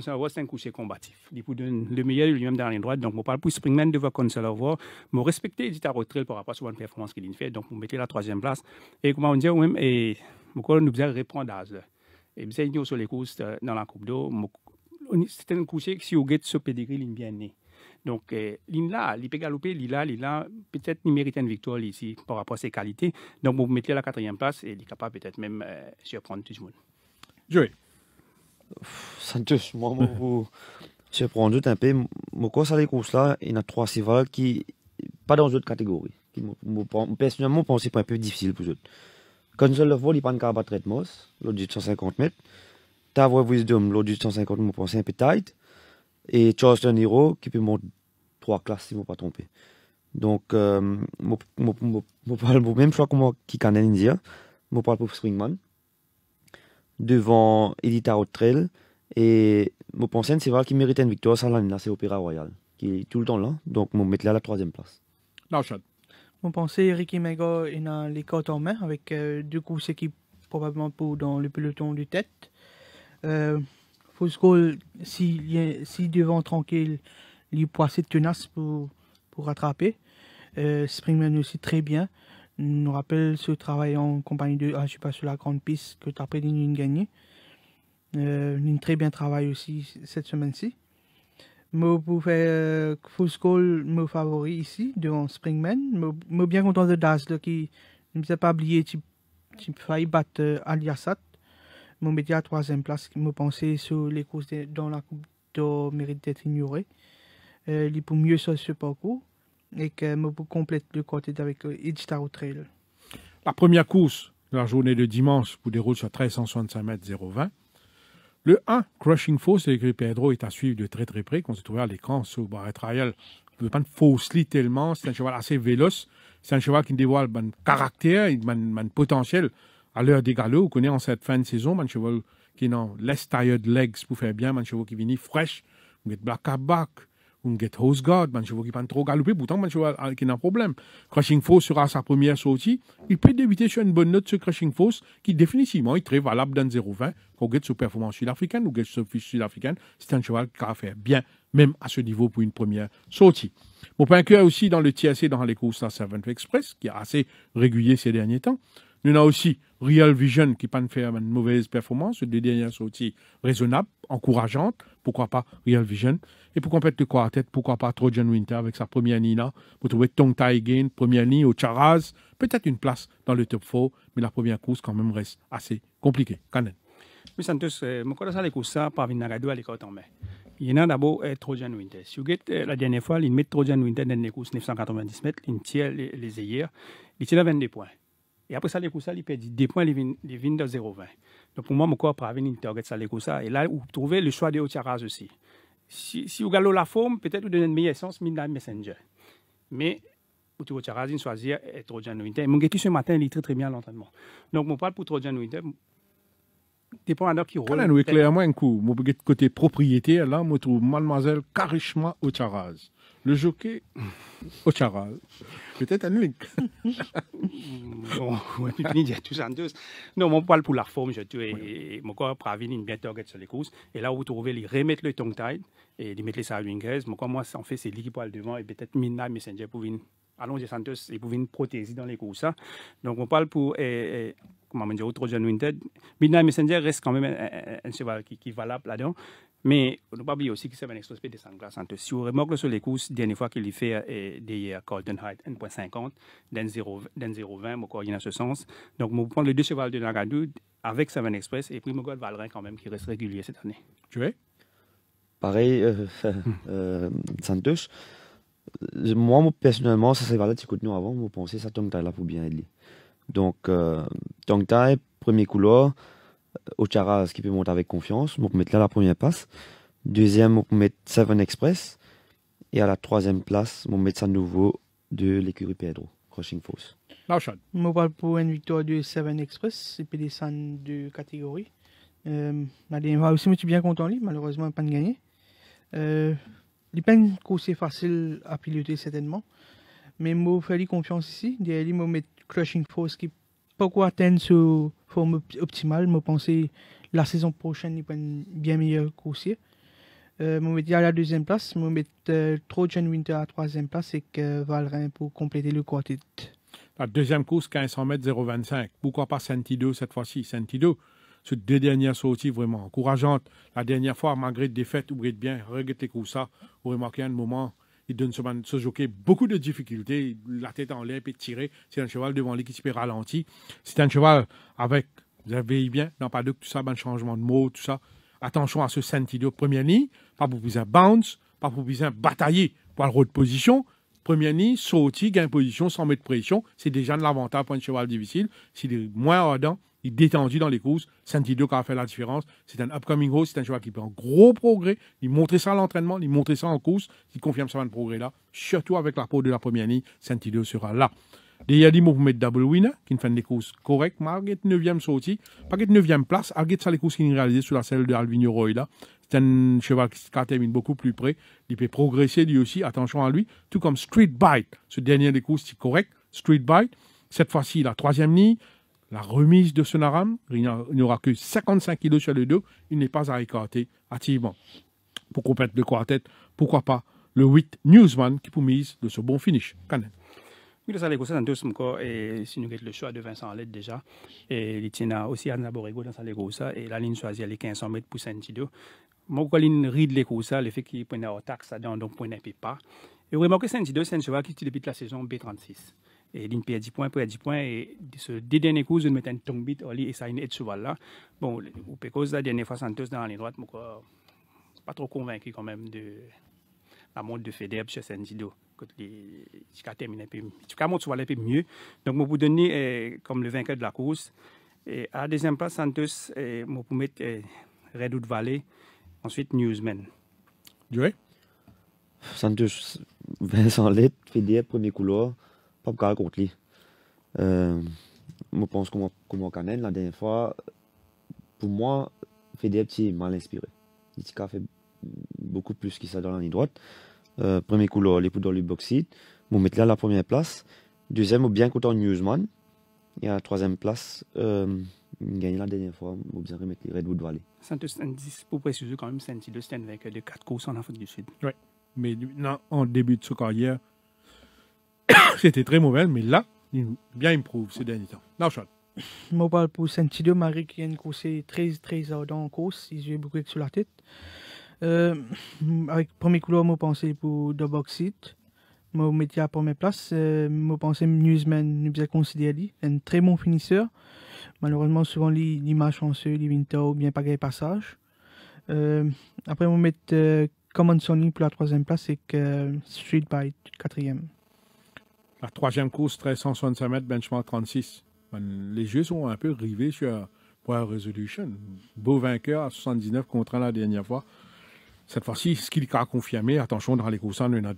c'est un coucher combatif. Il peut donner le meilleur lui-même dans les droite. Donc, je parle pour Springman devant Conservateur. Je respecte Edith retrait par rapport à la performance qu'il a fait. Donc, vous mettez la troisième place. Et comment on dit, même, et, nous allons répondre à et je yon sur les courses euh, dans la d'eau. C'est un coucher qui si vous get ce il est bien né. Donc, euh, là, l'IPEGALOPE, est là, peut-être qu'il mérite une victoire ici par rapport à ses qualités. Donc, vous mettez à la quatrième place et il est capable peut-être même de euh, surprendre tout le monde. Joey. Santos, moi, je vous surprendre un peu. Mon pense à les courses là, il y a trois civils qui, pas dans d'autres catégories. Personnellement, je pense que c'est un peu difficile pour eux. Quand je le vois, il prend un pas l'eau de 150 mètres. T'as vu Wisdom, l'eau de 150 mètres, c'est un peu tight. Et Charleston Hero, qui peut monter trois classes, si je ne pas Donc, je parle pour même choix que moi, qui canadien indien. Je parle pour Springman, Devant Edith Trail. Et je pense que c'est vrai qu'il mérite une victoire, ça l'année, c'est Opéra Royal, qui est tout le temps là. Donc, je vais mettre là à la troisième place. Non, vous pensez Ricky Mega est dans les côtes en main avec deux du coup ce qui probablement pour dans le peloton du tête. Euh, si, si devant tranquille, il peut assez de tenace pour, pour rattraper. Euh, Springman aussi très bien. Nous rappelle ce travail en compagnie de, ah, je sais pas, sur la grande piste que tu as gagner. Euh, une très bien travail aussi cette semaine-ci. Je pour faire euh, full school, mon favori ici, devant Springman. suis bien content de Das, qui ne faisait pas oublié, qui failli battre euh, Aliasat. Mon média à troisième place, je me pensais sur les courses dans la Coupe d'Or mérite d'être ignoré. Euh, il pour mieux sur ce parcours et que me complète le côté avec Edstar euh, Trail. La première course de la journée de dimanche pour déroule sur 1365 mètres 020 le 1, Crushing Force, écrit Pedro, est à suivre de très très près, qu'on se trouvait à l'écran sur Barret Trial. le ne faussely tellement, c'est un cheval assez véloce, c'est un cheval qui dévoile un ben, caractère et un ben, ben, potentiel à l'heure des galops. On connaît en cette fin de saison, un cheval qui est dans less tired legs pour faire bien, un cheval qui vient fraîche, on est « black à on get House Guard, man qui pas trop galopé, pourtant man cheval ah, qui n'a problème. Crashing Force sera sa première sortie. Il peut débuter sur une bonne note ce crashing Force, qui définitivement est très valable dans 0-20. Qu'on get sur performance sud-africaine ou get sur fiche sud-africaine, c'est un cheval qui a fait bien, même à ce niveau pour une première sortie. Mon vainqueur aussi dans le TSC, dans les courses à Servant Express, qui est assez régulier ces derniers temps. Nous avons aussi Real Vision qui ne fait pas une mauvaise performance, des dernières sorties raisonnables, encourageantes pourquoi pas Real Vision. Et pour compléter le quartet, pourquoi pas Trojan Winter avec sa première Nina. Hein. Vous trouvez Tong Gain, première ligne au Charaz, peut-être une place dans le top 4, mais la première course quand même reste assez compliquée. Kanen. Oui, Santos, je euh, crois que ça, les courses, par Vinagado, à l'école en mai. Il y en a d'abord euh, Trojan Winter. Si vous regardez euh, la dernière fois, il met Trojan Winter dans les courses 990 mètres, il tire les ailleurs, il tire 22 points. Et après ça, les courses, il perd 10 points, il vient de 0,20. Donc pour moi, mon corps parvient à comme ça. Et là, vous trouvez le choix de Otiaraz aussi. Si, si vous avez la forme, peut-être vous donnez une meilleure essence, mais messenger. Mais pour une Otiaraz, il Trojan Winter. Et Mon gars, ce matin, il est très très bien à l'entraînement. Donc, mon parle pour Trojan Otianoïnté, un de qui roule. Quand on clairement un coup, mon côté propriété, là, je trouve mademoiselle carrément Otiaraz. Le jockey au charal. Peut-être un link. bon, en deux. Non, on parle pour la forme, je tue. Et mon corps pravine, une bientôt sur les courses. Et là, vous trouvez, les remettre le tongue tide et les mettre ça à graisse. Mon corps, moi, en fait, c'est lui qui poil devant et peut-être Midnight Messenger pour venir. Allons, santos et pour une prothésie dans les courses. Donc, on parle pour. Eh, eh, comment dire, autre John Winter. Midnight Messenger reste quand même un, cheval qui, qui valable là-dedans. Mais on ne peut pas oublier aussi que Seven Express peut de à Santos. Si on remarque sur les courses, la dernière fois qu'il fait c'est euh, des Colton euh, Heights, Height 1.50, d'un 0,20, mon corps, est ce sens. Donc, on prend les deux chevaux de Nagadou avec Seven Express et Primo Gold Valerin quand même qui reste régulier cette année. Tu es Pareil, euh, hmm. euh, Santos. Moi, personnellement, ça c'est valable que nous avant, vous pensez ça Tongtai là pour bien aider. Donc, euh, Tong premier couloir. Ochara ce qui peut monter avec confiance. On peut mettre là la première passe. Deuxième, on met mettre Seven Express. Et à la troisième place, on met ça nouveau de l'écurie Pedro, Crushing Force. Marshall. Je parle pour une victoire de Seven Express, c'est descendre de catégorie. Euh, la aussi, je suis bien content, lui. malheureusement, pas de gagner. Euh, les peines c'est facile à piloter, certainement. Mais je fais confiance ici. Je vais mettre Crushing Force qui pourquoi atteindre sous forme optimale. Je pense que la saison prochaine, il être bien meilleur coursier. Euh, je vais à la deuxième place, je vais mettre euh, Trojan Winter à la troisième place et que Valrin pour compléter le quartet. La deuxième course, 1500 mètres 0,25. Pourquoi pas Santido cette fois-ci Santido, ces deux dernières sorties vraiment encourageantes. La dernière fois, malgré des défaite, oubliez bien, regrettez que ça, vous remarquez un moment il donne ce, jockey beaucoup de difficultés. La tête en l'air peut tirer. C'est un cheval devant lui qui se fait ralentir. C'est un cheval avec, vous avez bien, dans pas tout ça, un ben, changement de mot, tout ça. Attention à ce sentido première ligne. Pas pour vous un bounce, pas pour vous un batailler pour le de position. Première ligne, sautille, gain position, sans mettre pression. C'est déjà de l'avantage pour un cheval difficile. S'il est moins ardent, il est détendu dans les courses. Saint qui a fait la différence. C'est un upcoming host. C'est un cheval qui fait un gros progrès. Il montrait ça à l'entraînement. Il montrait ça en course. Il confirme ça le progrès-là. Surtout avec la peau de la première ligne, Saint-Ido sera là. des il mettre double winner, qui fait des courses correctes. a 9e sortie. Pas 9e place. Marguerite, ça, les courses qui a réalisées sur la selle de Alvino Roy, là. C'est un cheval qui termine beaucoup plus près. Il peut progresser lui aussi. Attention à lui. Tout comme Street Bite. Ce dernier des courses, c'est correct. Street Bite. Cette fois-ci, la troisième ligne la remise de Sonaram. Il n'aura que 55 kg sur le dos. Il n'est pas à écarter activement. Pour compléter le tête, pourquoi pas le 8 Newsman qui mise de ce bon finish. Canet. Oui, ça, les et si nous avons le choix de Vincent Arlette déjà, et il tient aussi Anna Borrego dans sa ça et la ligne choisie les 1500 mètres pour Saint-Tido. Moi, quand il ride les courses, le fait qu'il prenne en taxe, donc point un pas. Et vous remarquez Saint-Tido, c'est un cheval qui utilise la saison B36 et ligne point 10 points, perd 10 points. Et ce deux course courses, nous mettons Tombit bit Oli et ça et Cheval là. Bon, ou Pécos, la dernière fois, Santos dans la ligne droite, suis pas trop convaincu quand même de la montre de Fedeb chez Sendido. Quand les terminé un peu, tu la montre un peu mieux. Donc, moi, vous donner eh, comme le vainqueur de la course, et eh, à la deuxième place, Santos, je eh, moi, vous mettre Redwood Valley, ensuite Newsman. Duré? Santos, Vincent Lett, Fedeb premier couloir pas contre euh, lui. je pense que comme même, la dernière fois, pour moi, Fede est mal inspiré. Itika fait beaucoup plus qu'il ça dans la droite. Euh, premier coup, les poudres dans le Je vais là la première place. Deuxième, au bien content Newsman. Et à la troisième place, euh, gagné la dernière fois, vous bien remettre Redwood Valley. saint pour préciser quand même, Saint-Eustache avec de 4 courses en Afrique du Sud. Oui, mais non, en début de sa carrière, C'était très mauvais, mais là, bien improve ces derniers temps. Non. Je parle pour Santido Marie qui vient de course 13 13 heures dans la course, ils ont beaucoup sur la tête. Euh, avec premier couloir, je pensais pour The Moi, Je mettais à première place. Je euh, pensais Newsman, nous a considéré un très bon finisseur. Malheureusement, souvent, l'image chanceux, les Winter, bien pas passage. Euh, après, on met euh, Common Sony pour la troisième place et que euh, Street Bite quatrième. La troisième course, 1365 mètres, benchmark 36. Les Jeux sont un peu rivés sur Power Resolution. Beau vainqueur à 79 contre 1 la dernière fois. Cette fois-ci, ce qu'il a confirmé, attention, dans les courses, nous avons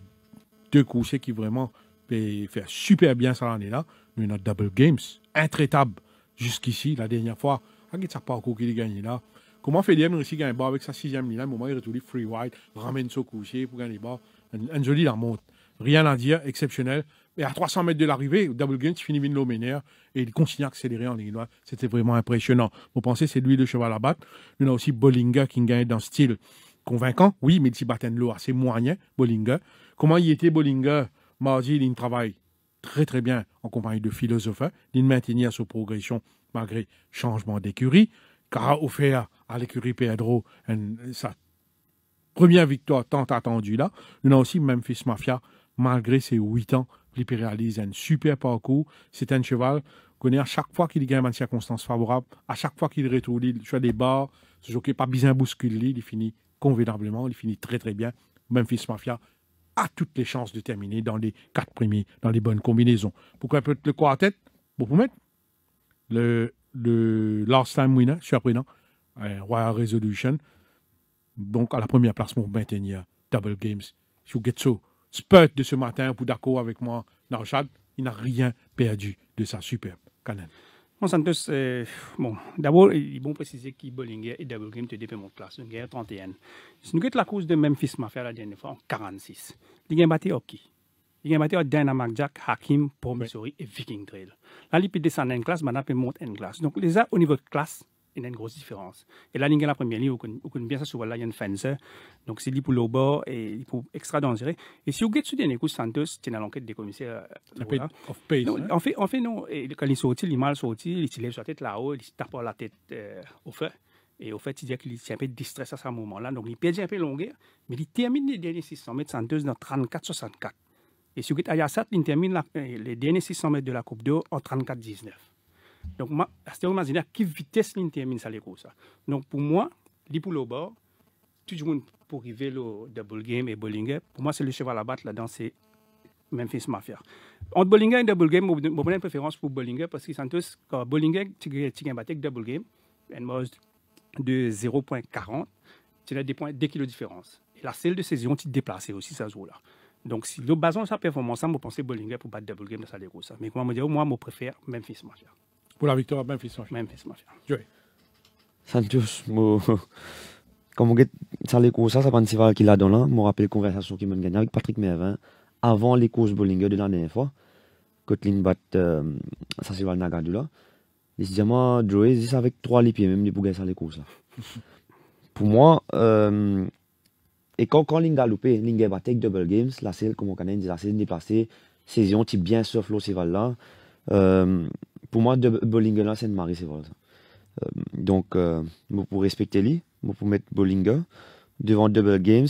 deux coursiers qui vraiment faire super bien cette année-là. Nous avons Double Games, intraitable jusqu'ici, la dernière fois. Regarde sa parcours qu'il a gagné là. Comment fait Liam réussit à gagner bas avec sa sixième ligne À au moment de il retourne free wide, ramène son coursier pour gagner bas. Un, un joli la montre. Rien à dire, exceptionnel. Et à 300 mètres de l'arrivée, Double Gaines finit une Loménière et il continue à accélérer en ligne C'était vraiment impressionnant. Vous pensez, c'est lui le cheval à battre. Nous a aussi Bollinger qui gagne dans style convaincant. Oui, mais il s'y battait l'eau assez moyen, Bollinger. Comment il était Bollinger Mardi, il travaille très très bien en compagnie de philosophe. Hein. Il maintenait sa progression malgré changement d'écurie. Car offert à l'écurie Pedro sa première victoire tant attendue là. Nous a aussi Memphis Mafia, malgré ses 8 ans, il réalise un super parcours. C'est un cheval connaît à chaque fois qu'il gagne une circonstance favorable, à chaque fois qu'il retourne, sur des bars, ce jockey pas bien bousculé, il finit convenablement, il finit très très bien. Memphis Mafia a toutes les chances de terminer dans les quatre premiers, dans les bonnes combinaisons. Pourquoi peut le quartet Bon, pour mettre le, Last Time Winner, surprenant, euh, Royal Resolution. Donc, à la première place, pour maintenir Double Games sur Getso. Spurt de ce matin pour d'accord avec moi, Narchad, il n'a rien perdu de sa superbe canne. Mon Santos, euh, bon, d'abord, il faut préciser que Bollinger et Double Game te dépêchent mon classe, une guerre 31. Si nous la cause de Memphis m'a fait la dernière fois en 46, il a battu Hockey. Il a battu Dynamic Jack, Hakim, Promissory et Viking Trail. Là, il peut descendre en classe, maintenant il peut monter en classe. Donc, les a au niveau de classe, il y a une grosse différence. Et là, il y a la première ligne, on bien ça, sur il y a une fence. Donc, c'est dit pour le bord et pour extra dangereux. Et si vous êtes sur des Santos, c'est une l'enquête des commissaires. de euh, pace. Hein. En fait, en fait, non. Et quand il sortit, il mal sorti, il se lève sur la tête là-haut, il se tape la tête euh, au feu. Et au fait, il dit qu'il s'est un peu distress à ce moment-là. Donc, il perd un peu longueur, mais il termine les derniers 600 mètres Santos dans 34-64. Et si vous êtes à Yassat, il termine euh, les derniers 600 mètres de la Coupe d'eau en 34-19. Donc, c'est imaginer à quelle vitesse il termine ça les courses. Donc, pour moi, li pour bord, tout le monde pour arriver au double game et bowling pour moi, c'est le cheval à battre là-dedans, c'est Memphis Mafia. Entre bowling et double game, je prends une préférence pour bowling parce qu'ils sont tous, quand bowling, tu as battu double game, Un mode de 0,40, tu as des points, 2 kilos de différence. Et la selle de saison, tu te déplaces aussi, ça joue là. Donc, si le basant sa performance, je pense que bowling pour battre double game, ça les courses. Mais comment me dire, moi, je préfère Memphis Mafia la à Memphis Mafia. Memphis Mafia. Joey. Santos, quand Comme ça, les courses, ça le pas qu'il a donné. là. Je me rappelle la conversation qu'il m'a gagnée avec Patrick Mervin avant les courses bowling de la dernière fois. Kotlin bat euh, ça c'est Nagadula. Il se dit, moi, Joey, c'est avec trois les pieds, même les gagner ça les courses là. Pour moi, euh, et quand, quand a loupé, Linga a avec double games, la selle, comme on connaît, la selle déplacée, saison, type bien surf l'Océval là. Euh, pour moi, de Bollinger, c'est de Marie Sevold. Euh, donc, euh, pour respecter lui, pour mettre Bollinger devant Double Games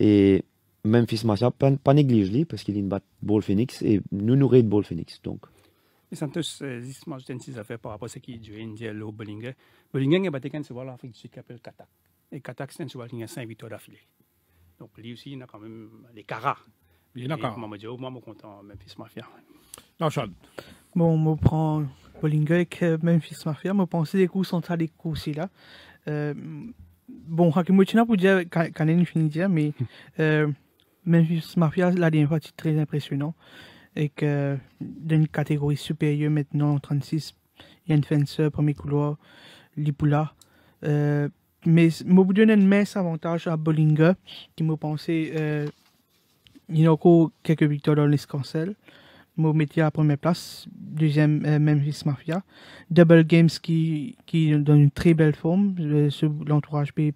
et Memphis Massa, pas, pas néglige lui parce qu'il bat Ball Phoenix et nous nous de Ball Phoenix. Donc. Mais Santos, justement, j'ai une petite affaire par rapport à ce qui est du NDL ou Bollinger. Bollinger a battu quand voilà l'Afrique du qui appelle Katak. Et Katak, c'est un joueur qui a 5 victoires d'affilée. Donc lui aussi, il a quand même les caras. D'accord. Moi, je suis content, Memphis Mafia. Bon, on prend Bollinger et euh, Memphis Mafia, Je pense que les coups sont des coups aussi là. Euh, bon, Hakimochina pour dire quand il dire, mais euh, Memphis Mafia, la dernière fois, c'est très impressionnant. Et que d'une catégorie supérieure maintenant, 36, Yann Fencer, premier couloir, Lipula euh, mais je vais donner un mince avantage à Bollinger, qui me pensait euh, a encore quelques victoires dans les Media à première place, deuxième même euh, vice Mafia. Double Games qui, qui est une très belle forme. Euh, l'entourage B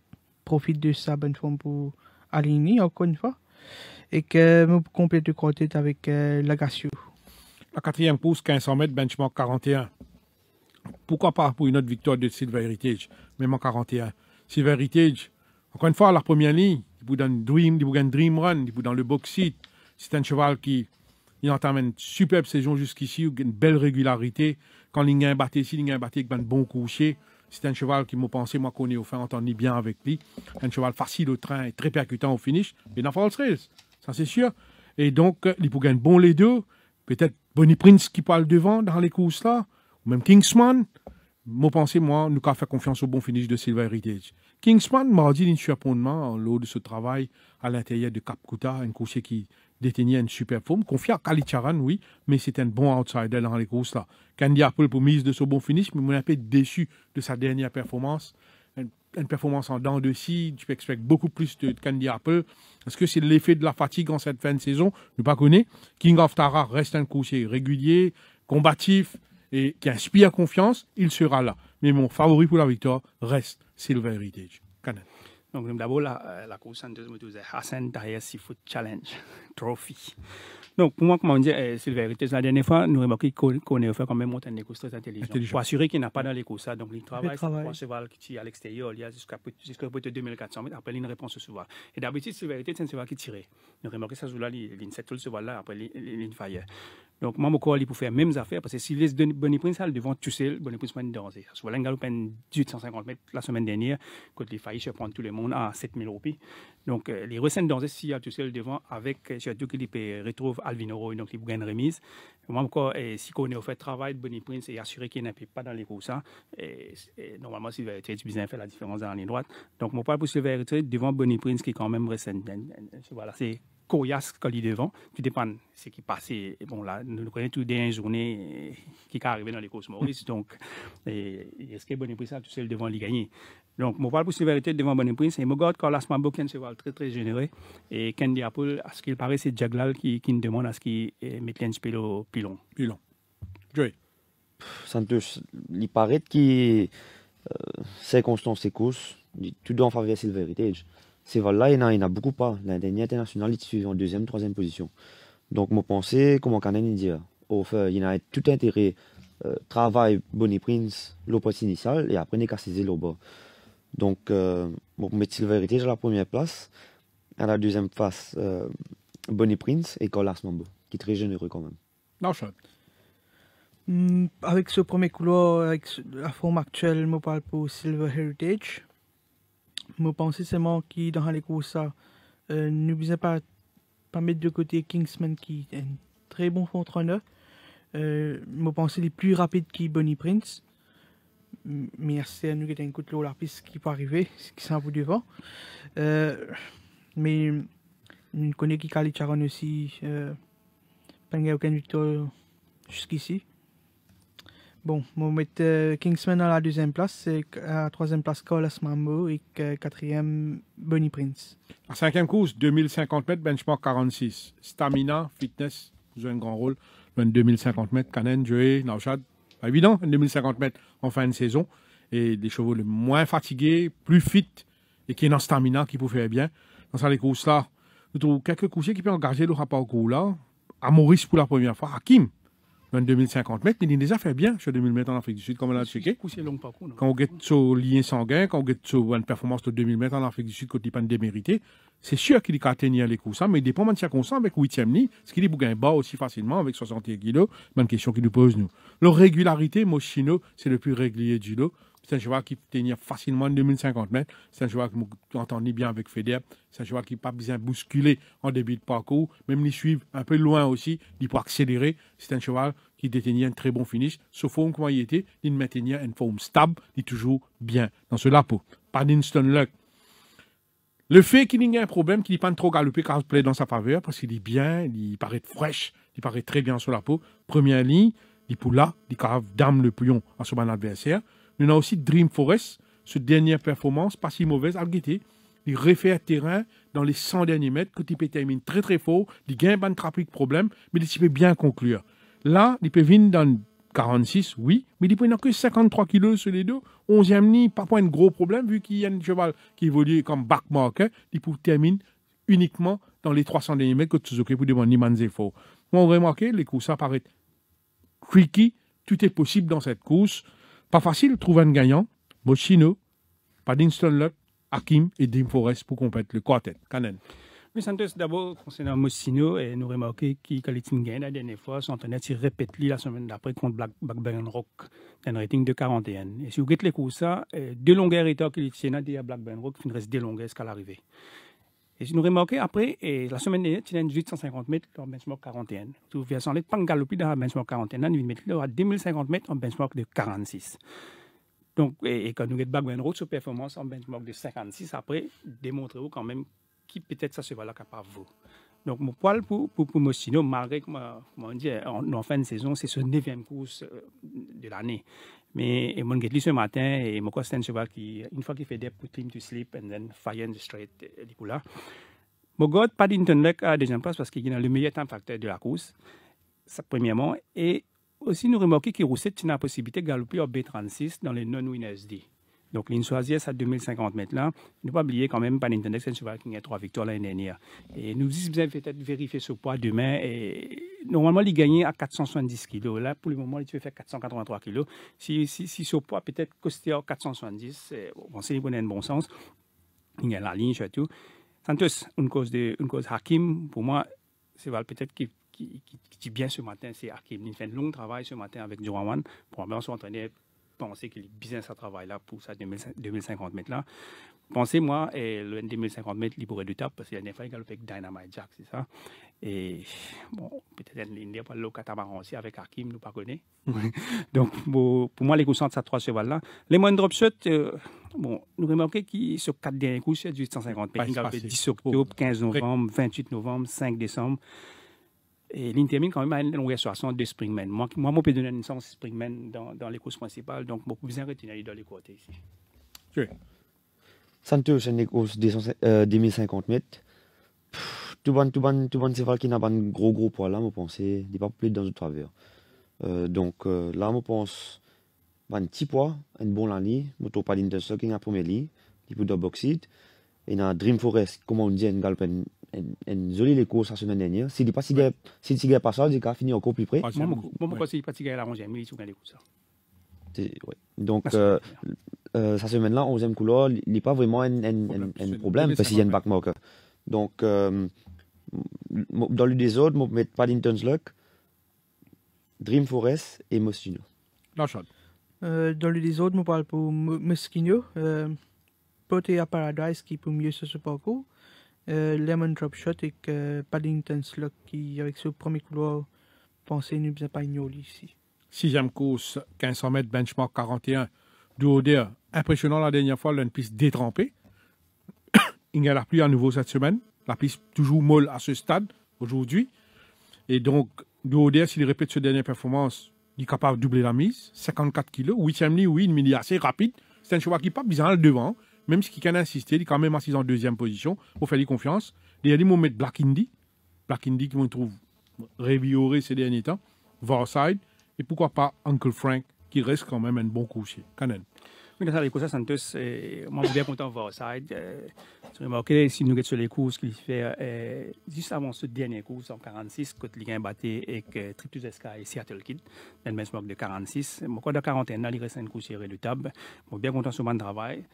profite de sa bonne forme pour aligner encore une fois. Et que complète le côté avec euh, La quatrième course, 1500 mètres, benchmark 41. Pourquoi pas pour une autre victoire de Silver Heritage, même en 41. Silver Heritage, encore une fois, la première ligne, il vous donne Dream, vous Dream Run, il vous donne le Boxit. C'est un cheval qui il entame une superbe saison jusqu'ici, une belle régularité. Quand un bâtiment ici, un battait avec un ben, bon coucher. C'est un cheval qui m'a pensé, moi, qu'on est au fin, on bien avec lui. Un cheval facile au train et très percutant au finish. Mais dans False ça c'est sûr. Et donc, euh, il peut gagner bon les deux. Peut-être Bonnie Prince qui parle devant dans les courses là. Ou même Kingsman. M'a pensée, moi, nous qu'à fait confiance au bon finish de Silver Heritage. Kingsman m'a dit un surprendement en l'eau de ce travail à l'intérieur de Cap Couta, un coucher qui détenir une super forme. Confiant à Kalicharan, oui, mais c'est un bon outsider dans les courses-là. Candy Apple pour mise de ce bon finish, mais on est un déçu de sa dernière performance. Une, performance en dents de scie, tu peux expecter beaucoup plus de Candy Apple. Est-ce que c'est l'effet de la fatigue en cette fin de saison Ne pas connaît. King of Tara reste un coursier régulier, combatif et qui inspire confiance. Il sera là. Mais mon favori pour la victoire reste Silver Heritage. Donc, d'abord, la, euh, course en 2012 est Hassan Tahir Seafood Challenge Trophy. Donc, pour moi, comment dire, dit euh, c'est la dernière fois, nous avons remarqué qu'on est fait quand même un écosse très intelligent. Pour assurer qu'il n'a pas dans l'écosse, hein. donc il travaille sur le cheval qui à l'extérieur, il y a jusqu'à jusqu'à 2400 mètres, après il y a une réponse au cheval. Et d'habitude, vérité, c'est un cheval qui tirait. Nous avons remarquons ça, là, il y a une cheval là, après il y a une faille donc moi, mamo ko pour faire les mêmes affaires. parce que si les Bonnie Prince elle devant Tussel Bonnie Prince man danser je suis allé en 850 mètres la semaine dernière quand a failli prendre tout le monde à 7000 roupies donc euh, les s'il danser, si tout Tussel devant avec euh, surtout qu'il euh, retrouve Alvinoro donc il une remise moi encore euh, si qu'on est au fait travail de Bonnie Prince et assurer qu'il n'est pas dans les courses ça et, et normalement Sylvain Retraite bien faire la différence dans la ligne droite donc mon pas pour se Retraite devant Bonnie Prince qui est quand même recène ben, ben, ben, voilà c'est coriace quand il devant, tout dépend de ce qui passait. Bon, là, nous connaissons tous les journées euh, qui est arrivé dans les courses Maurice, donc, est-ce que Bonne Prince a tout seul devant lui gagner? Donc, je parle pour vérité devant Bonne Prince, et je regarde quand Las Mambo se voit très, très généreux, et Candy Apple, à ce qu'il paraît, c'est Jaglal qui, qui demande à ce qu'il euh, mette plus long. pilon. Pilon. Joy. Santos, il paraît que euh, circonstances et courses. tout doit en faveur de la vérité ces vols-là, il n'y en, a beaucoup pas. L'année internationale, ils en deuxième, troisième position. Donc, je pensée comme on peut dire, au il y a tout intérêt, euh, travail, Bonnie Prince, l'opposition initiale, et après, il le bas. Donc, je euh, bon, Silver Heritage à la première place, à la deuxième place, euh, Bonnie Prince et Colas Mambo, qui est très généreux quand même. Non, hmm, Avec ce premier couloir, avec la forme actuelle, je parle pour Silver Heritage me penser seulement que dans les courses, ça, euh, n'oubliez pas, pas mettre de côté Kingsman qui est un très bon contre Je Euh, me qu'il les plus rapides qui Bonnie Prince. Merci à nous qui avons la piste qui peut arriver, ce qui s'en vous devant. Euh, mais on connaît qui Charon aussi. Euh, pas aucun victoire euh, jusqu'ici. Bon, on met euh, Kingsman à la deuxième place, et à la troisième place Colas Mambo et euh, quatrième Bonnie Prince. La cinquième course, 2050 mètres, benchmark 46. Stamina, fitness, joue un grand rôle. 2050 mètres, Canen, Joey, Nauchad, pas évident, 2050 mètres en fin de saison. Et des chevaux les moins fatigués, plus fit et qui ont une stamina, qui peut faire bien. Dans ces courses-là, nous trouvons quelques coursiers qui peuvent engager le rapport au cours-là. À Maurice pour la première fois, Hakim dans 2050 mètres, mais il est déjà fait bien sur 2000 mètres en Afrique du Sud, comme on l'a checké. Quand on a sur lien sanguin, quand on a une performance de 2000 mètres en Afrique du Sud, quand il n'est démérité, c'est sûr qu'il a atteint les courses, mais il dépend de sent avec 8e ligne, ce qu'il est bougain bas aussi facilement avec 61 kilos, une question qu'il nous pose nous. La régularité, Moschino, c'est le plus régulier du lot. C'est un cheval qui tenait facilement 2050 mètres. C'est un cheval qui m'entendit bien avec Feder. C'est un cheval qui n'a pas besoin de bousculer en début de parcours. Même les suivre un peu loin aussi, il peut accélérer. C'est un cheval qui détenait un très bon finish. Sauf comment il était, il maintenait une forme stable. Il est toujours bien dans ce lapo. Pas d'instant luck. Le fait qu'il ait un problème, qu'il n'est pas trop galopé car plaît dans sa faveur, parce qu'il est bien, il paraît fraîche, il paraît très bien sur la peau. Première ligne, il poula là, il cave dame le pion à son adversaire. Il y a aussi Dream Forest, ce dernière performance, pas si mauvaise, à Il refait terrain dans les 100 derniers mètres, que il termine très très fort, il gagne pas de trafic problème, mais il peut bien conclure. Là, il peut venir dans 46, oui, mais il n'a que 53 kilos sur les deux. 11e ni, pas point de gros problème, vu qu'il y a un cheval qui évolue comme backmarker, hein, il peut terminer uniquement dans les 300 derniers mètres que Tsuzuki peut demander Manzefo. Moi, on remarqué, les courses apparaissent tricky, tout est possible dans cette course. Pas facile de trouver un gagnant. Moschino, Paddington Luck, Hakim et Dean Forest pour compléter le quartet. Canen. Mais Santos, d'abord, concernant Moschino, et nous remarquons qu'il a la dernière fois, son internet s'y répète la semaine d'après contre Black, Blackburn Rock, d'un rating de 41. Et si vous regardez les cours, euh, deux longueurs et qu'il y a à Blackburn Rock, il reste deux longueurs jusqu'à l'arrivée. Et nous remarquons, après, et la semaine dernière, il y 850 mètres en benchmark 41. Si vous sans de pangalopi dans un benchmark 41, il y a 2050 mètres en benchmark de 46. Donc, et, quand nous avons une route sur performance en benchmark de 56, après, démontrez-vous quand même qui peut-être ça se qu'à capable vous. Donc, mon poil pour, pour, pour malgré, comment, comment en, fin de saison, c'est ce 9e course euh, de l'année. Mais et mon get ce matin et mon un cheval qui une fois qu'il fait des put him to sleep and then fire in the straight du là. Mon god pas d'intonlec à deuxième place parce qu'il a le meilleur temps facteur de la course. premièrement et aussi nous remarquer que Rousset a la possibilité de galoper au B36 dans les non-winners D. Donc, l'Insuazia, c'est à 2050 là, Ne pas oublier quand même, une Sensuval qui a trois victoires l'année dernière. Et nous disons, vous peut-être vérifier ce poids demain. Et normalement, il gagnait à 470 kg. Là, pour le moment, il fait 483 kg. Si, si, ce poids peut-être à 470, on sait un bon sens. Il y a la ligne, surtout. Santos, une cause, de, une cause Hakim, pour moi, c'est peut-être qui qui, qui, dit bien ce matin, c'est Hakim. Il fait un long travail ce matin avec Durawan. Probablement, on de penser que est business à travail là pour ça 2050 mètres là. Pensez-moi, et le 2050 mètres, il pourrait top parce qu'il y a des fois, il avec Dynamite Jack, c'est ça. Et bon, peut-être qu'il n'y a pas le catamaran aussi avec Hakim, nous pas connaît. Donc, pour moi, les coups de ça, trois chevaux là. Les moines drop shot euh, bon, nous remarquons que sur quatre derniers coups, c'est du 150 mètres. Il a a 10 octobre, 15 novembre, 28 novembre, 5 décembre. Et l'intermine, quand même, a une longueur de Springman. Moi, moi, je peux donner une licence Springman dans, dans les courses principales, donc je peux bien retenir dans les côtés ici. Oui. Santé, c'est une course de 1050 mètres. Tout bon, tout bon, tout bon, c'est vrai qu'il n'a pas un gros, gros poids là, je pense. Il a pas plus dans le travers. Euh, donc euh, là, je pense, a un petit poids, un bon lani, Je ne trouve pas a un premier lit, il peut de bauxite, il a Dream Forest, comment on dit, un galpen une les courses la semaine dernière. Si il pas si si pas ça, il a fini encore plus près. Moi moi si pas si la 11e, il est l'écho ça. Donc euh, euh, cette semaine là 11e couleur, il n'est pas vraiment un problème parce qu'il y a un backmarker. Donc euh, dans le des autres, je vais mettre Paddington's Luck, Dream Forest et Moschino. Euh, dans le des autres, je parle pour Moschino. Euh, Poté à Paradise qui peut mieux se ce parcours. Euh, lemon Drop Shot et Paddington Slot qui, avec ce premier couloir, pensait pas Pagnoli ici. Sixième course, 1500 mètres, benchmark 41, du Impressionnant la dernière fois, là, une piste détrempée. Il n'y a plus à nouveau cette semaine. La piste toujours molle à ce stade, aujourd'hui. Et donc, du s'il répète sa dernière performance, il est capable de doubler la mise. 54 kilos. Huitième ligne, oui, une mini assez rapide. C'est un cheval qui pas bizarre devant même si Kikana a insisté, il est quand même assis en deuxième position, pour faire des confiance. Il y a des moments de Black Indy, Black Indy qui me trouve révioré ces derniers temps, Varside, et pourquoi pas Uncle Frank, qui reste quand même un bon coursier. Canon. Oui, dans les courses Santos, euh, moi, je suis bien content de Varside. Euh, J'ai remarqué, si nous sur les courses qu'il fait, euh, juste avant ce dernier course, en 46, quand il a battu avec Trip to et Seattle Kid, dans le match de 46, moi, quand de 41 ans, il reste un coursier redoutable. Je suis bien content de ce travail.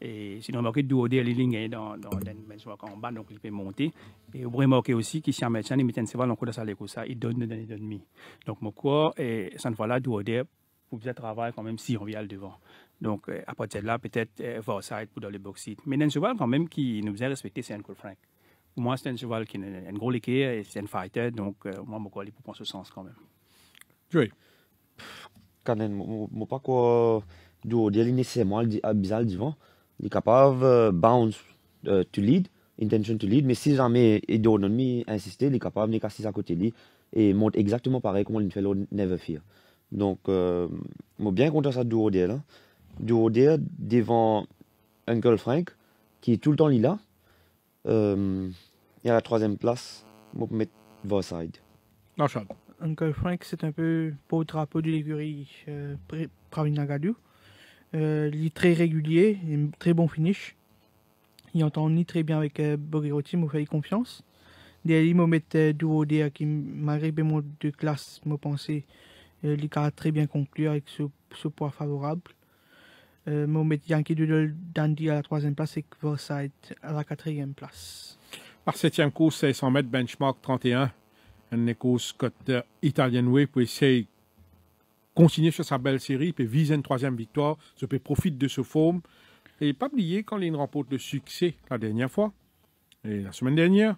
Et si nous remarquons, Douodé, les lignes dans, dans, dans, en bas, donc il peut monter. Et vous pouvez remarquer aussi qu'ici en met les médecins dans le ça les ça, il donne des données. Donc, mon corps, et ça ne voilà là, Douodé, pour travailler quand même si on vient devant. Donc, euh, à partir de là, peut-être, euh, voir ça pour dans le bauxite. Mais un cheval, quand même, qui nous a respecter c'est un cool franc. Pour moi, c'est un cheval qui est un gros liquide et c'est un fighter. Donc, euh, moi, mon corps, il prendre ce sens quand même. Oui. Quand même, mon parcours, Douodé, l'initié, moi, du devant il est capable de euh, bounce euh, to lead, intention to lead, mais si jamais Edonomy insiste, il est capable de casser à côté de lui et monte exactement pareil comme il fait le Never Fear. Donc, je euh, suis bien content de ça du Rodel. Hein. devant Uncle Frank, qui est tout le temps là. et à la troisième place, je vais mettre Vorside. Uncle Frank, c'est un peu pour le drapeau de l'écurie euh, Pravina euh, il est très régulier, très bon finish. Il entend très bien avec euh, il m'a fait confiance. il m'a mis euh, qui m'a répété de classe, m'a pensé. Euh, il a très bien conclu avec ce, poids favorable. Euh, m'a mis Yankee Doodle Dandy à la troisième place et Versailles à la quatrième place. Par septième course, 100 mètres, benchmark 31. Une course euh, côte Italian oui, pour essayer continue sur sa belle série, peut viser une troisième victoire, il peut profiter de ce forme. Et pas oublier quand il remporte le succès la dernière fois, la semaine dernière,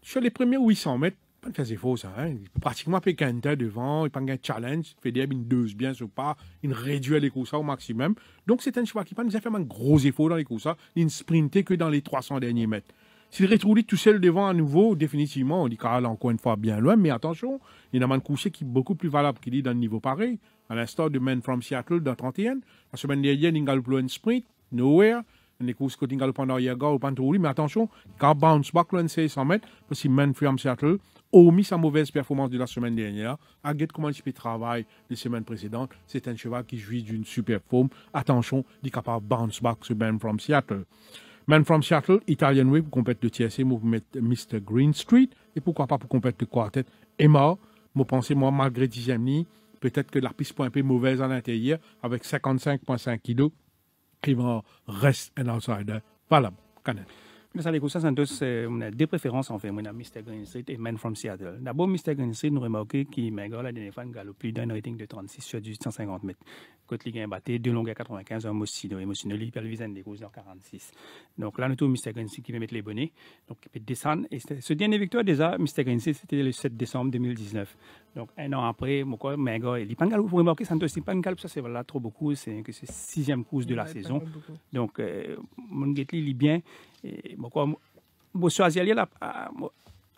sur les premiers 800 mètres, pas de faire faux ça. Hein? Il peut pratiquement pas qu'un temps devant, il prend un challenge, il fait des une deux bien sur pas, il réduit les courses au maximum. Donc c'est un choix qui pas nous a fait un gros effort dans les courses, hein. il ne sprintait que dans les 300 derniers mètres. S'il retrouve tout seul devant à nouveau, définitivement, on dit qu'il est encore une fois bien loin, mais attention, il y a un couché qui est beaucoup plus valable qu'il est dans le niveau pareil. À l'instar de Man from Seattle dans 31, la semaine dernière, il y a un sprint, nowhere, les courses que Tingal pendant hier ou Pantouri, mais attention, il a bounce back l'un 100 mètres, parce que Man from Seattle, a omis sa mauvaise performance de la semaine dernière, à guette comment il travail les semaines précédentes, c'est un cheval qui jouit d'une super forme. Attention, il est capable de bounce back ce Man from Seattle. Man from Seattle, Italian Way pour compléter le TSC, vous mettez Mr. Green Street, et pourquoi pas pour compléter le quartet Emma. Moi, pensez, moi, malgré 10 peut-être que la piste peut mauvaise à l'intérieur, avec 55,5 kilos, qui va rester un outsider. Voilà, mais kou sa Santos, on a préférences a Mr. Green Street et Man From Seattle. D'abord, Mr. Green Street remarquons remarqué qu'il Megor la fois fan plus d'un rating de 36 sur du mètres. Côté Ligue il gen battu. de longueur 95, un Mosino, et Mosino li pelvizen de 46. Donc là, nous trouvons Mr. Green Street qui va mettre les bonnets. donc il peut descendre. et Ce dernier victoire déjà, Mr. Green Street, c'était le 7 décembre 2019. Donc un an après, mon et Megor, Vous remarquez, galopi, pou Santos, c'est pan galopi, ça, c'est voilà trop beaucoup, sixième course de la saison. Donc euh, mwen get il est bien, et moi, je choisis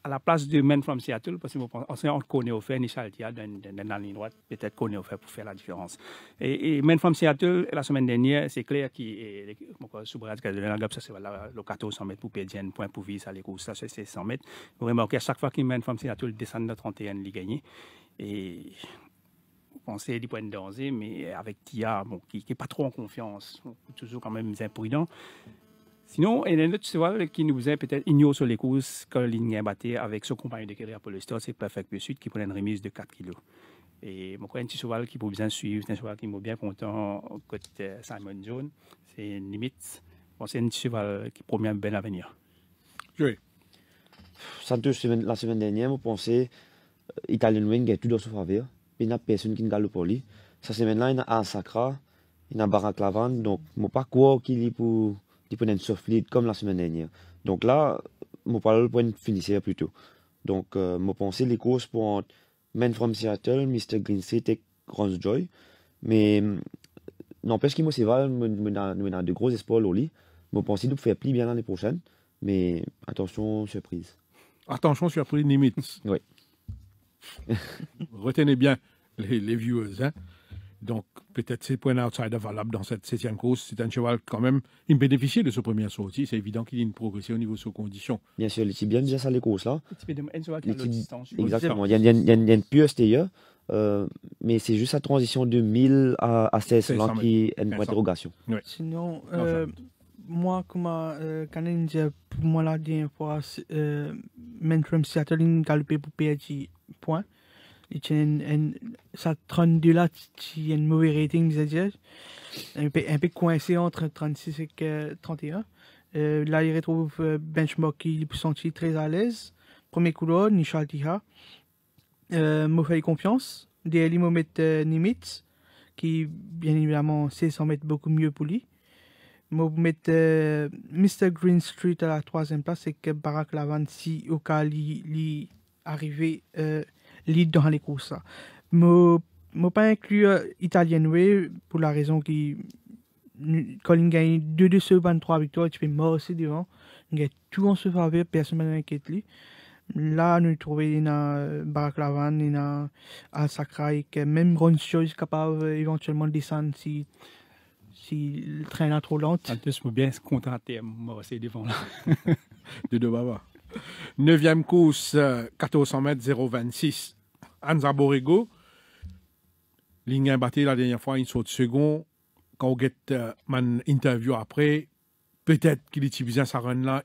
à la place de Men from Seattle parce qu'on connaît au fait Nishal Tia dans ligne droite, peut-être qu'on est au fait pour faire la différence. Et, Men from Seattle, la semaine dernière, c'est clair qui la a ça c'est le 1400 mètres pour Pédienne, point pour Vis à ça c'est 100 mètres. Vous remarquez à chaque fois que Men from Seattle descend de 31, il gagne. Et pensez des points de danser, mais avec Tia, qui n'est pas trop en confiance, toujours quand même imprudent. Sinon, il y un tu cheval qui nous faisait peut-être ignorer sur les courses que l'Ignien battait avec son compagnon de carrière pour le store, c'est Perfect suite, qui prend une remise de 4 kilos. Et mon un petit cheval qui nous bien suivre, c'est un cheval qui m'a bien content côté euh, Simon Jones. C'est une limite. Bon, c'est un petit cheval qui promet un bel avenir. Oui. la semaine dernière, vous pensez, euh, Italian Wing est tout dans son faveur. Il n'y a personne qui ne gagne pour lui. Cette semaine-là, il y a un Sacra, il y a un Baraklavan. Donc, mon parcours qui est pour il prenait une soft lead comme la semaine dernière. Donc là, mon parallèle le finir plus tôt. Donc, euh, pensée, que les courses pour Men from Seattle, Mr. Green Street et Ron's Joy. Mais mm, n'empêche qu'il c'est vrai, Nous de gros espoirs au lit. Je pensée, nous faire plus bien l'année prochaine. Mais attention, surprise. Attention, surprise limite. oui. Retenez bien les, les viewers. Hein. Donc, peut-être ces points outsider valables dans cette septième course. C'est un cheval, quand même, il de ce premier sorti. C'est évident qu'il y a une progression au niveau de ses conditions. Bien sûr, il bien déjà ça, les courses là. Exactement. Il y a une pure Euh, mais c'est juste la transition de 1000 à, à 16 là qui est une interrogation. Sinon, euh, moi, comme euh, pour moi, la dernière fois, euh, même Trump Seattle, il galopé pour perdre points. Il en, ça 32 là, un mauvais rating, c'est-à-dire, un peu, un peu coincé entre 36 et 31. Euh, là, il retrouve euh, Benchmark qui est senti très à l'aise. Premier couloir, Nishal Tiha. Euh, Mofei Confiance. des Mohamed euh, Nimitz, qui, bien évidemment, sait s'en mettre beaucoup mieux pour lui. Mr. Green Street à la troisième place, C'est que Barack Lavan, si au cas il arrivait lead dans les courses. Je ne pas inclure euh, Italian Way pour la raison que Colin gagne 2 de ce 23 victoires, tu fais mort aussi devant. Il gagne tout en se faveur, personne ne m'inquiète. Là, nous trouvons une euh, Baraklavan, une Asakra, et que même Ron est capable euh, éventuellement de descendre si, si le train est trop lent. Je suis bien se contenter, moi, c'est devant là. de deux Neuvième course, 1400 mètres, 0,26. Anza Borrego, li battu la dernière fois, il saute second. Quand on get eu man interview après, peut-être qu'il utilise sa run là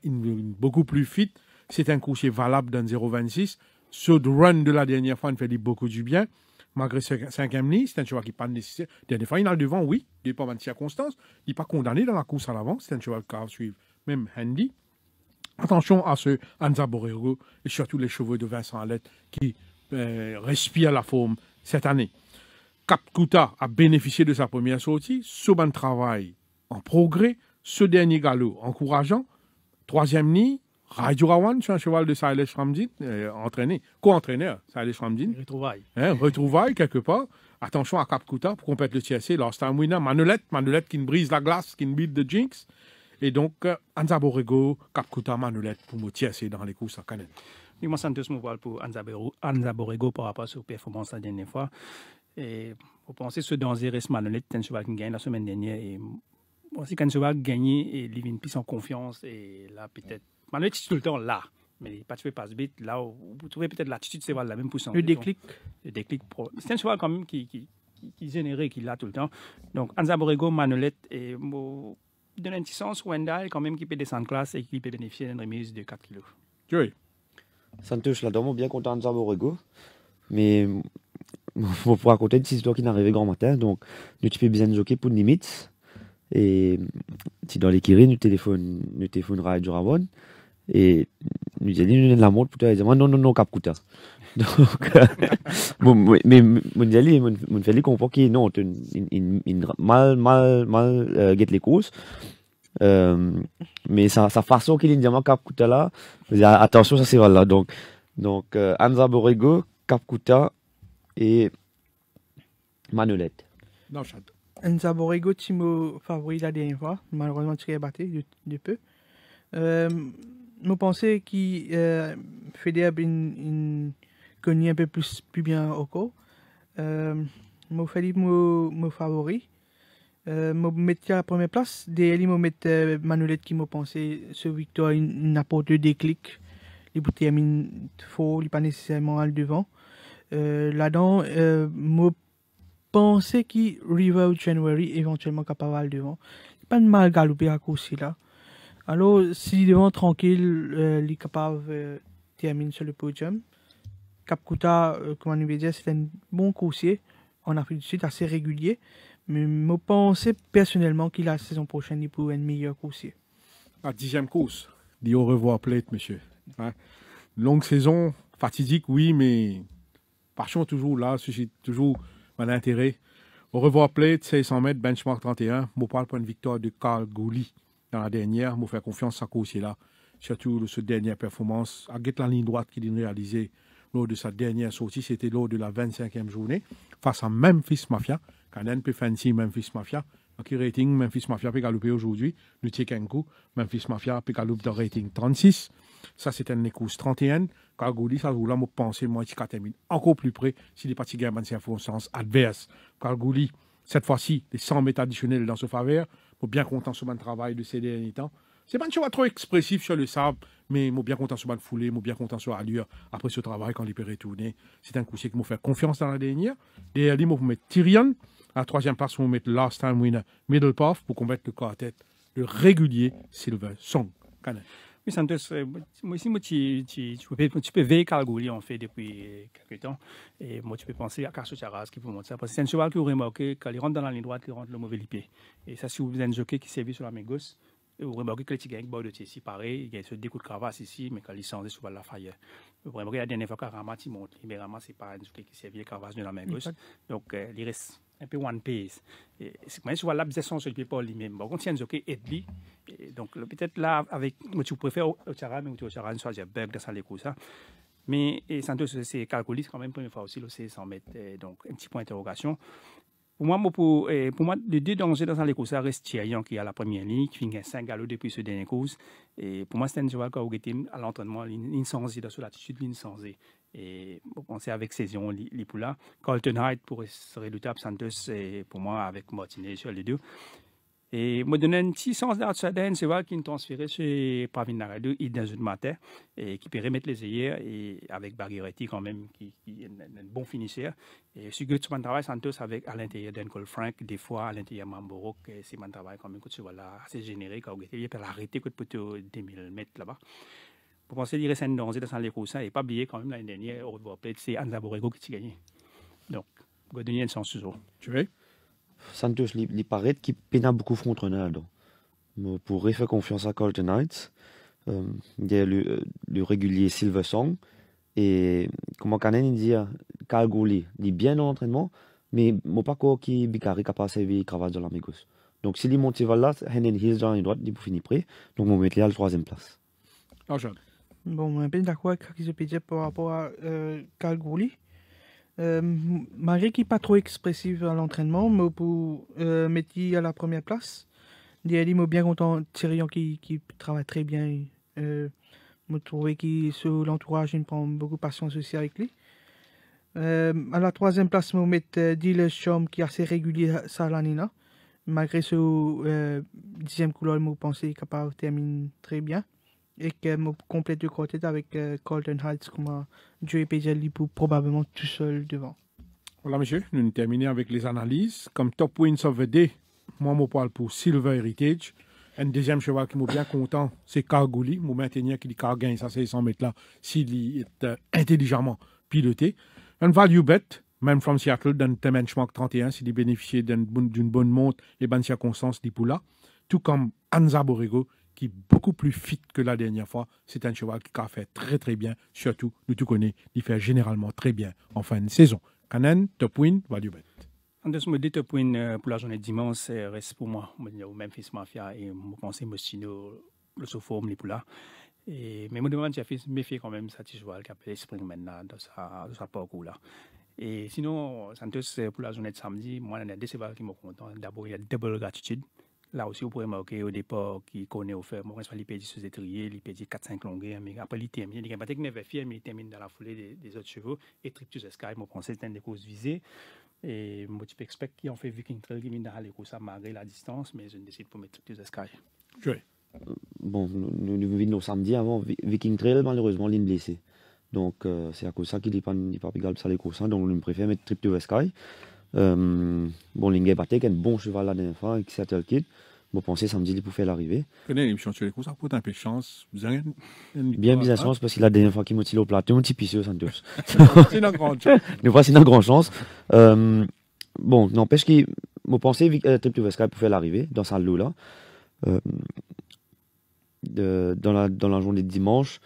beaucoup plus fit, c'est un coursier valable dans 0,26. Ce run de la dernière fois, il fait beaucoup du bien. Malgré ce cinquième ligne, c'est un cheval qui n'est pas nécessaire. Dernière fois, il a devant, oui, dépend de circonstances. Il n'est pas condamné dans la course à l'avant. C'est un cheval qui va suivre même Handy. Attention à ce Anza Borrego et surtout les chevaux de Vincent Allette qui euh, respire la forme cette année. Capcuta a bénéficié de sa première sortie. bon travail en progrès. Ce dernier galop encourageant. Troisième nid, Rajurawan, Rawan, c'est un cheval de Saleh Ramdin, euh, entraîné, co-entraîneur Saleh Ramdin. Retrouvaille. Hein, retrouvaille quelque part. Attention à Capcuta pour qu'on pète le TSC. Last time winner, Manolette, Manolette qui ne brise la glace, qui ne bide de jinx. Et donc, Anzaborego, euh, Anza Borrego, pour me TSC dans les courses à Cannes ils m'ont senti ce pour Anza Borrego par rapport à sa performance la dernière fois. Et vous pensez ce danger c'est un cheval qui gagne la semaine dernière. Et aussi, a gagné et une plus en confiance. Et là, peut-être. Malhonnête, c'est tout le temps là. Mais pas tuer passe pas Là, vous trouvez peut-être l'attitude, c'est la même puissance. Le déclic. le déclic. C'est un cheval quand même qui, qui, qui, qui qui l'a tout le temps. Donc, Anza Borrego, Manolette et donne un petit sens quand même qui peut descendre classe et qui peut bénéficier d'une remise de 4 kilos. Ça touche Sainte-Chladon, bien content de ça, mais Mais vous vous raconter une histoire qui est arrivée grand matin. Donc, nous avons besoin de jockey pour une limite. Et si dans les nous téléphone, nous téléphone à Duravon. Et nous avons nous avons la montre pour toi. Ils non, non, non, cap couta. Donc, mais nous avons dit, nous avons fait les comprendre qu'il non, une mal, mal, mal, euh, get les courses. Euh, mais sa, façon qu'il Capcouta là. attention, ça c'est voilà. Donc, donc euh, Anza Borrego, Capcuta et Manolette. Non, Anza Borrego, Timo favori la dernière fois. Malheureusement, tu l'as battu de, peu. Euh, nous pensons qu'il euh, une connaît un peu plus, plus bien au corps. Euh, mon mon, favori, je euh, me mettre à la première place. des je me mettre euh, qui m'a pensé ce victoire il pas de déclic. Les bouteilles terminent faux, il pas nécessairement à le devant. Euh, là-dedans, euh, me pensais qui River January éventuellement capable à le devant. Pas de mal galoper à aussi là. Alors, si devant tranquille, il il capable terminer sur le podium. Capcuta, comme on dit, c'est un bon coursier en Afrique du Sud, assez régulier. Mais je pensez personnellement qu'il la saison prochaine, il pourrait être meilleur coursier. La dixième course, dit au revoir Plate, monsieur. Hein? Longue saison, fatidique, oui, mais passion toujours là, suscite toujours mal intérêt. Au revoir Plate, 600 mètres, benchmark 31. Je parle pour une victoire de Carl Gouli dans la dernière. Je fais confiance à coursier là. Surtout de cette dernière performance. À la ligne droite qu'il a réalisée lors de sa dernière sortie, c'était lors de la 25e journée, face à Memphis Mafia. Kanen peut fancy Memphis Mafia. Donc, le rating Memphis Mafia peut galoper aujourd'hui. Le coup, Memphis Mafia peut galoper dans rating 36. Ça, c'est un écoute 31. Cargoli, ça, vous là, moi, moi, encore plus près si les partis gagnent en sens adverse. Cargoli, cette fois-ci, les 100 mètres additionnels dans ce faveur. suis bien content sur mon travail de ces derniers temps. C'est pas un trop expressif sur le sable, mais je suis bien content sur ma foulée, suis bien content sur allure après ce travail quand il peut retourner. C'est un coup que me fait confiance dans la dernière. Derrière lui, moi vous mettre Tyrion, la troisième place, on va Last Time Winner Middle Path pour combattre le quartet le régulier Sylvain Song. Oui, Santos, euh, moi aussi, moi, tu, tu, peux, tu peux veiller Calgary, en fait, depuis quelques temps. Et moi, tu peux penser à Carso Charas qui peut monter ça. Parce que c'est un cheval qui vous remarqué quand il rentre dans la ligne droite, il rentre le mauvais pied. Et ça, si vous avez un jockey qui servit sur la main gauche, vous remarquez que le petit gagne de ici, pareil, il y a ce découp de cravasse ici, mais quand il est souvent la faille. Vous remarquez la dernière fois qu'Arama, il monte. Mais ce c'est pas un jockey qui servit le cravache de la main gauche. Donc, euh, il reste un peu one piece. Mwen moi, je vois l'absence sur le pa li men. Bon, kontien ok et lui. Donc, peut-être là, avec, moi tu préfères Ochara, mais mwen tu Ochara, soit j'ai bug dans sa l'écou ça. Mais, et doute c'est calculiste quand même, première fois aussi, c'est 100 mètres. Donc, un petit point d'interrogation. Pour moi, pour, pour moi, les deux dangers dans les courses, ça reste qui est à la première ligne, qui un 5 galops depuis ce dernier course. Et pour moi, c'est un joueur qui a été à l'entraînement, l'insensé, dans son attitude, l'insensé. Et on sait avec Cézion Lipoula. Colton Hyde pour serait Santos, et pour moi, avec Martinez sur les deux. Et me donner un petit sens d'Artsaden, c'est vrai qu'il me transférait chez Pravin Naradou, il dans une matin, et qui peut remettre les ailleurs, et avec Bargheretti quand même, qui, est un bon finisseur. Et sur que tu travail Santos avec à l'intérieur d'un Frank, des fois à l'intérieur de Mamboro, c'est mon travail quand même, que tu vois là, c'est généré, quand il peut l'arrêter, que tu 2000 mètres là-bas. Pour penser dire saint dans c'est les cousins et pas oublier quand même l'année dernière au revoir c'est Anza Borrego qui a gagné. Donc Godinier sans ciseaux. Tu veux Santos les paraît qui peine beaucoup contre Ronaldo. Mais pour refaire confiance à Colton Knights, euh, y a le, le régulier Silver et comment quand peut dire Calgoli, il est bien dans l'entraînement, mais mon pas qui Bicari capable servi cravate de l'amigos. Donc s'il monte là, Henen Hills dans les droites, il pour finir prêt. Donc mon mettre là à la troisième place. Bonjour bon suis un bien d'accord avec ce que je dit par rapport à euh, Calgouli. Euh, Marie n'est pas trop expressif à l'entraînement, mais pour euh, à la première place. Je suis bien content, Thierry qui, qui travaille très bien. Euh, trouve qu'il qui sur l'entourage, il prend beaucoup de patience aussi avec lui. Euh, à la troisième place, je mettre euh, Dile qui est assez régulier à l'année Malgré ce euh, dixième couloir, je pense qu'il termine très bien et me complète le côté avec euh, Colton Heights comme Joey Lipou probablement tout seul devant. Voilà, monsieur, nous, nous terminons avec les analyses. Comme top wins of the day, moi, je parle pour Silver Heritage. Un deuxième cheval qui m'a bien content, c'est Cargouli. Mon maintenir qui dit Cargain, ça c'est 100 mètres là, s'il est euh, intelligemment piloté. Un value bet, même from Seattle, d'un Management 31, s'il bénéficie d'une bonne montre et bonnes circonstances, là, Tout comme Anza Borrego, qui est beaucoup plus fit que la dernière fois. C'est un cheval qui a fait très très bien. Surtout, nous tout connaissons, il fait généralement très bien en fin de saison. Canan, Top Win, Valubet. Anders me dit Top Win euh, pour la journée de dimanche, euh, reste pour moi. Au oh, Memphis Mafia et mon conseil, que Moschino, le Soforme, les Poula. Et, mais mon demande, j'ai fait méfier quand même, ça, tu cheval qui appelle Spring maintenant dans sa, dans sa parcours là. Et sinon, Santos, euh, pour la journée de samedi, moi, il y a deux chevaux qui me content. D'abord, il y a Double Gratitude là aussi, vous pouvez remarquer au départ qu'il connaît au fer moi, il pédit sous étrier, il 4-5 longueurs, mais après, il termine. Il pas pas neuf fier, mais il termine dans la foulée des, autres chevaux. Et Triptus Sky mon pensais c'est une des courses visées. Et moi, tu peux expecter qu'ils ont fait Viking Trail, qui mine dans les courses, malgré la distance, mais je décide de mettre Triptus Sky. Oui. Euh, bon, nous, nous venons samedi avant Viking Trail, malheureusement, il est blessé. Donc, euh, c'est à cause de ça qu'il n'est pas, pas, pas capable de faire les courses. Hein. Donc, on préfère mettre Triptus sky. Euh, bon, Lingay est un bon cheval la dernière fois, s'est Settle Kid. Bon, pensez samedi, il pouvait l'arriver. Bien bizarre chance, parce que la dernière fois qu'il m'a tiré au plateau, on un pissé Santos. C'est une grande chance. Mais voilà, c'est une grande chance. Euh, bon, n'empêche qu'il mon pensée, que euh, Trip pouvait l'arriver dans sa loup là. Euh, dans, la, dans journée de dimanche,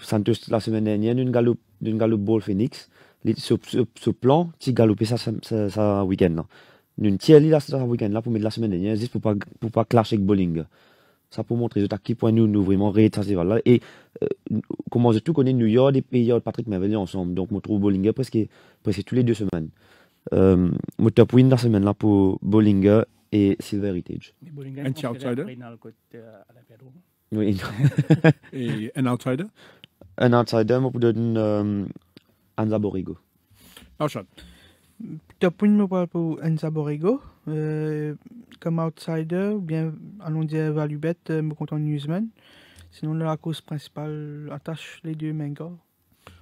Santos, la semaine dernière, une galope, une galope ball Phoenix ce, plan tu galopait ça ça week-end une tielle là ce week-end là pour mettre la semaine dernière juste pour pas pour pas clasher avec bowling ça pour montrer à quel point nous nous vraiment là et euh, comment je tout connais New York et Patrick Patrick venu ensemble donc je trouve bowling presque presque tous les deux semaines euh, mon top win la semaine là pour bowling et Silver Heritage un outsider euh, et un outsider un outsider moi pour donner euh, Anza Borrego. Ausschlag. T'as point me pour Anza Borrego, euh, comme outsider, ou bien, allons dire Valubet, euh, me contente Newsman. Sinon, la cause principale attache les deux mangas.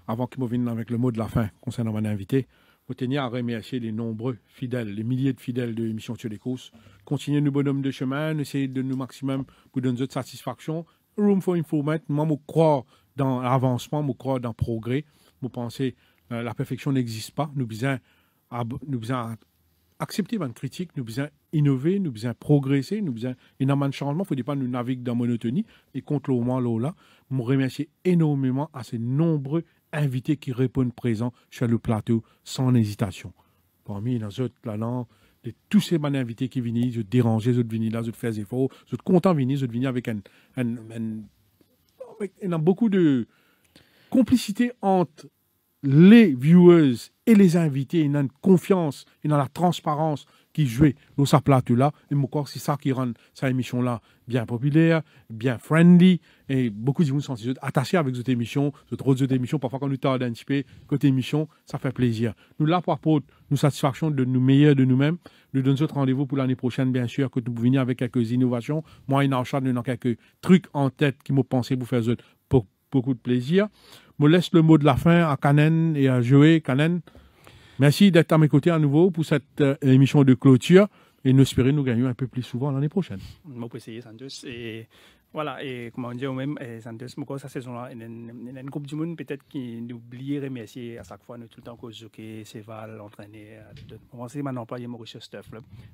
Avant qu'il me vienne avec le mot de la fin concernant mon invité, vous teniez à remercier les nombreux fidèles, les milliers de fidèles de l'émission sur les courses. Continuez nos bonhommes de chemin, essayez de nous maximum pour donner notre satisfaction. Room for improvement, moi, je crois dans l'avancement, je crois dans le progrès, je pense euh, la perfection n'existe pas. Nous besoin, nous besoin accepter une critique, nous besoin innover, nous besoin progresser, nous besoin énormément de changement. Il ne faut pas nous naviguer dans monotonie. Et contre le moment là, je remercie énormément à ces nombreux invités qui répondent présents sur le plateau sans hésitation. Parmi les autres, là, de tous ces invités qui viennent, je dérangeais, je viennent là, je fais des efforts, je content venir, je viens avec un, un, un, un, beaucoup de complicité entre les viewers et les invités ils ont une confiance, ils ont la transparence qui joue dans sa plateau là. Et que c'est ça qui rend sa émission là bien populaire, bien friendly. Et beaucoup de gens sont attachés avec cette émission, cette autre émission. Parfois, quand nous tardons d'un petit peu, côté émission, ça fait plaisir. Nous là pour apporter nous satisfaction de nous meilleurs de nous-mêmes. Nous donnons notre rendez-vous pour l'année prochaine, bien sûr, que nous pouvons venir avec quelques innovations. Moi, il nous a quelques trucs en tête qui m'ont pensé pour faire beaucoup de plaisir. Je laisse le mot de la fin à Canen et à Joé. Canen, merci d'être à mes côtés à nouveau pour cette euh, émission de clôture et nous espérons nous gagner un peu plus souvent l'année prochaine. Voilà, et comment dire, même, eh, Santos ça a une groupe du monde peut-être qui de remercier à chaque fois, nous tout le temps que c'est Seval, entraîné, commencer maintenant employé Mauricio Stuff,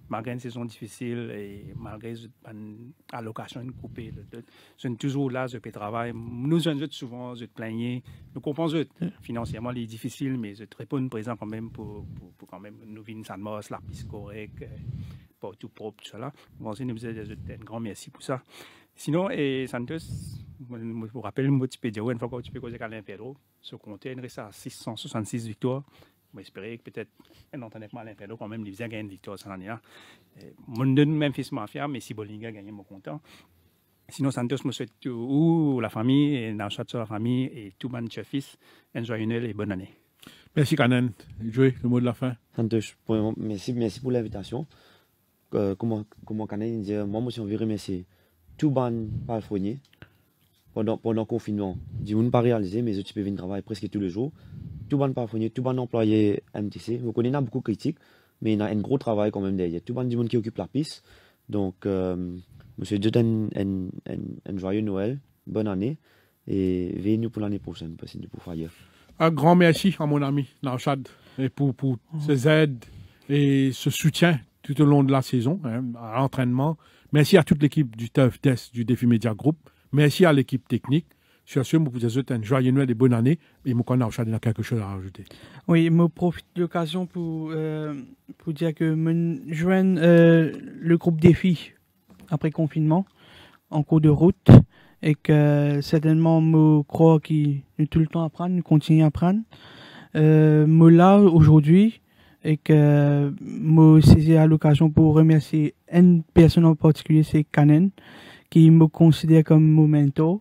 malgré une saison difficile et malgré une allocation coupée, je suis toujours là, je peux travailler. Nous, jeunes, souvent, je te nous comprenons, mm. financièrement, il est difficile, mais je te réponds présent quand même pour, quand même, nous mosse, Sanmos, l'arpiste correct, eh, pas tout propre, tout cela. pense que nous vous un grand merci pour ça. Sinon, Santos, je vous rappelle, Motipédio, une fois que tu peux causer Calin Pedro, ce il une à 666 victoires. J'espère que peut-être, an, Alain Pedro, quand même, il faisait gagner une victoire cette année-là. Euh, mon Memphis Mafia, mais si Bolinga je suis content. Sinon, Santos me souhaite tout, ou la famille, et dans de la famille, et tout le monde, fils, une joyeuse et bonne année. Merci, Canan. Joey, le mot de la fin. Santos, merci, merci pour l'invitation. Euh, comment, comment moi, je suis envie remercier tout ban par le pendant, pendant le confinement. Je ne pas réalisé, mais je peux travailler presque tous les jours. Tout ban par le tout ban employé MTC. Vous connaissez, beaucoup de critiques, mais il y a un gros travail quand même derrière. Tout ban du monde qui occupe la piste. Donc, euh, je vous un, un, joyeux Noël, bonne année, et venez nous pour l'année prochaine, parce que nous pouvons Un grand merci à mon ami Narchad et pour, pour mhm. ses aides et ce soutien tout au long de la saison, hein, à l'entraînement. Merci à toute l'équipe du tef Test du Défi Média Group. Merci à l'équipe technique. suis sûr que vous êtes un joyeux Noël et bonne année. Et Moukana Ochad a quelque chose à rajouter. Oui, je profite de l'occasion pour, euh, pour dire que je joins euh, le groupe Défi après confinement, en cours de route. Et que certainement, je crois qu'il est tout le temps à apprendre, continue à apprendre. Euh, là, aujourd'hui, et que moi saisir l'occasion pour remercier une personne en particulier, c'est Canen qui me considère comme mon mentor.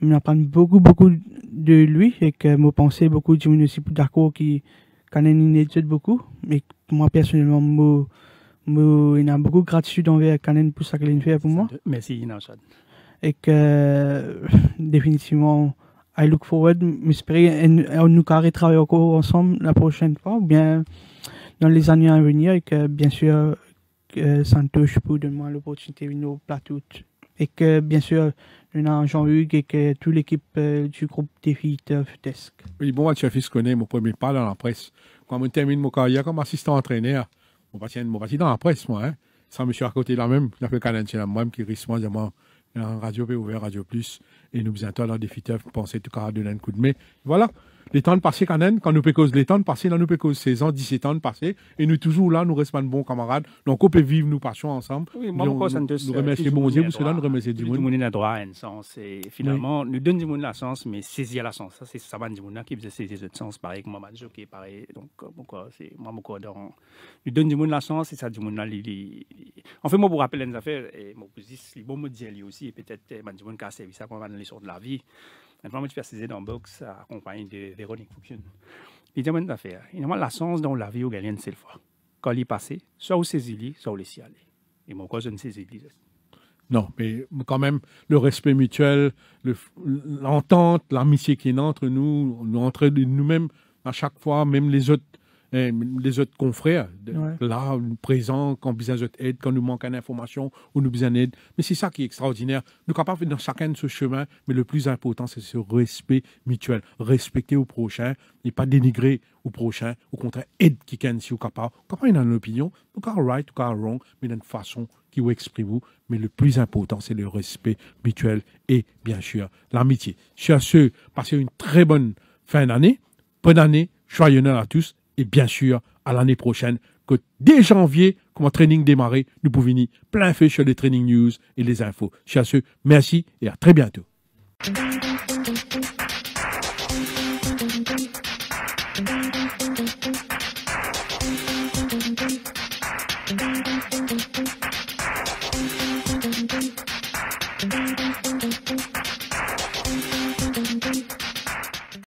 Je m'apprends beaucoup, beaucoup de lui et que me pense beaucoup du aussi d'accord qui il étude beaucoup. Mais moi, personnellement, moi, moi, il a beaucoup gratitude envers Kanen pour ce qu'il fait pour moi. Merci, Inachad Et que, définitivement, I look forward, j'espère, on nous carré travailler encore ensemble la prochaine fois, ou bien, dans les années à venir et que bien sûr que Santosh pour donner l'opportunité de nos et que bien sûr Jean-Hugues et que toute l'équipe euh, du groupe Défi Futesk. Oui, bon, ce qu'on connaît mon premier pas dans la presse. Quand je termine mon carrière comme assistant entraîneur, mon parti, mon dans la presse, moi. Hein. sans Ça, monsieur à côté là même, fait là moi-même qui risque moi, moi en radio P ouvert Radio Plus et nous besoin dans Défi Teuf, penser tout cas à donner un coup de main. Voilà. Les temps quand même, quand nous pécose l'étendre passés, là nous pécose 16 ans, 17 ans passés, et nous toujours là, nous restons bons camarades, donc on peut vivre, nous partions ensemble. Oui, moi, nous, nous, nous remercions bon Dieu, pour cela, nous remercions du monde. Nous droit à un hein, sens, et finalement, nous donnons du monde la chance mais saisir la sens, ça c'est Saban Dimouna qui faisait saisir notre sens, pareil que Mamadou qui est pareil, donc euh, c'est moi, mon cordon. Nous donnons du monde la chance et ça du monde là, il En fait, moi, pour rappeler les affaires et mon cousin, c'est bon, me lui aussi, et peut-être, eh, Mandimoun qui a servi ça, qu'on va dans les de la vie suis precisar dans dans box accompagné de Véronique Fouquion. Il dit une affaire. Il a la sens dans la vie où c'est le fois. Quand il passé, soit au saisit, soit au laisse aller. Et mon cause ne saisit non, mais quand même, le respect mutuel, l'entente, le, l'amitié qui est entre nous, nous entre nous-mêmes à chaque fois, même les autres eh, les autres confrères, là, présents, quand besoin d'aide quand nous manquons d'informations ou nous besoin d'aide. Mais c'est ça qui est extraordinaire. Nous sommes capables dans chacun de ce chemin, mais le plus important, c'est ce respect mutuel. Respecter au prochain et pas dénigrer au prochain. Au contraire, aide qui est si vous capable. quand il a une opinion, ou car right, ou car wrong, mais d'une façon qui vous exprime. Mais le plus important, c'est le respect mutuel et bien sûr l'amitié. Chers ceux, passez une très bonne fin d'année. Bonne année, joyeux Noël à tous et bien sûr, à l'année prochaine, que dès janvier, comment training démarrer, nous pouvons venir plein fait sur les training news et les infos. Chers merci et à très bientôt.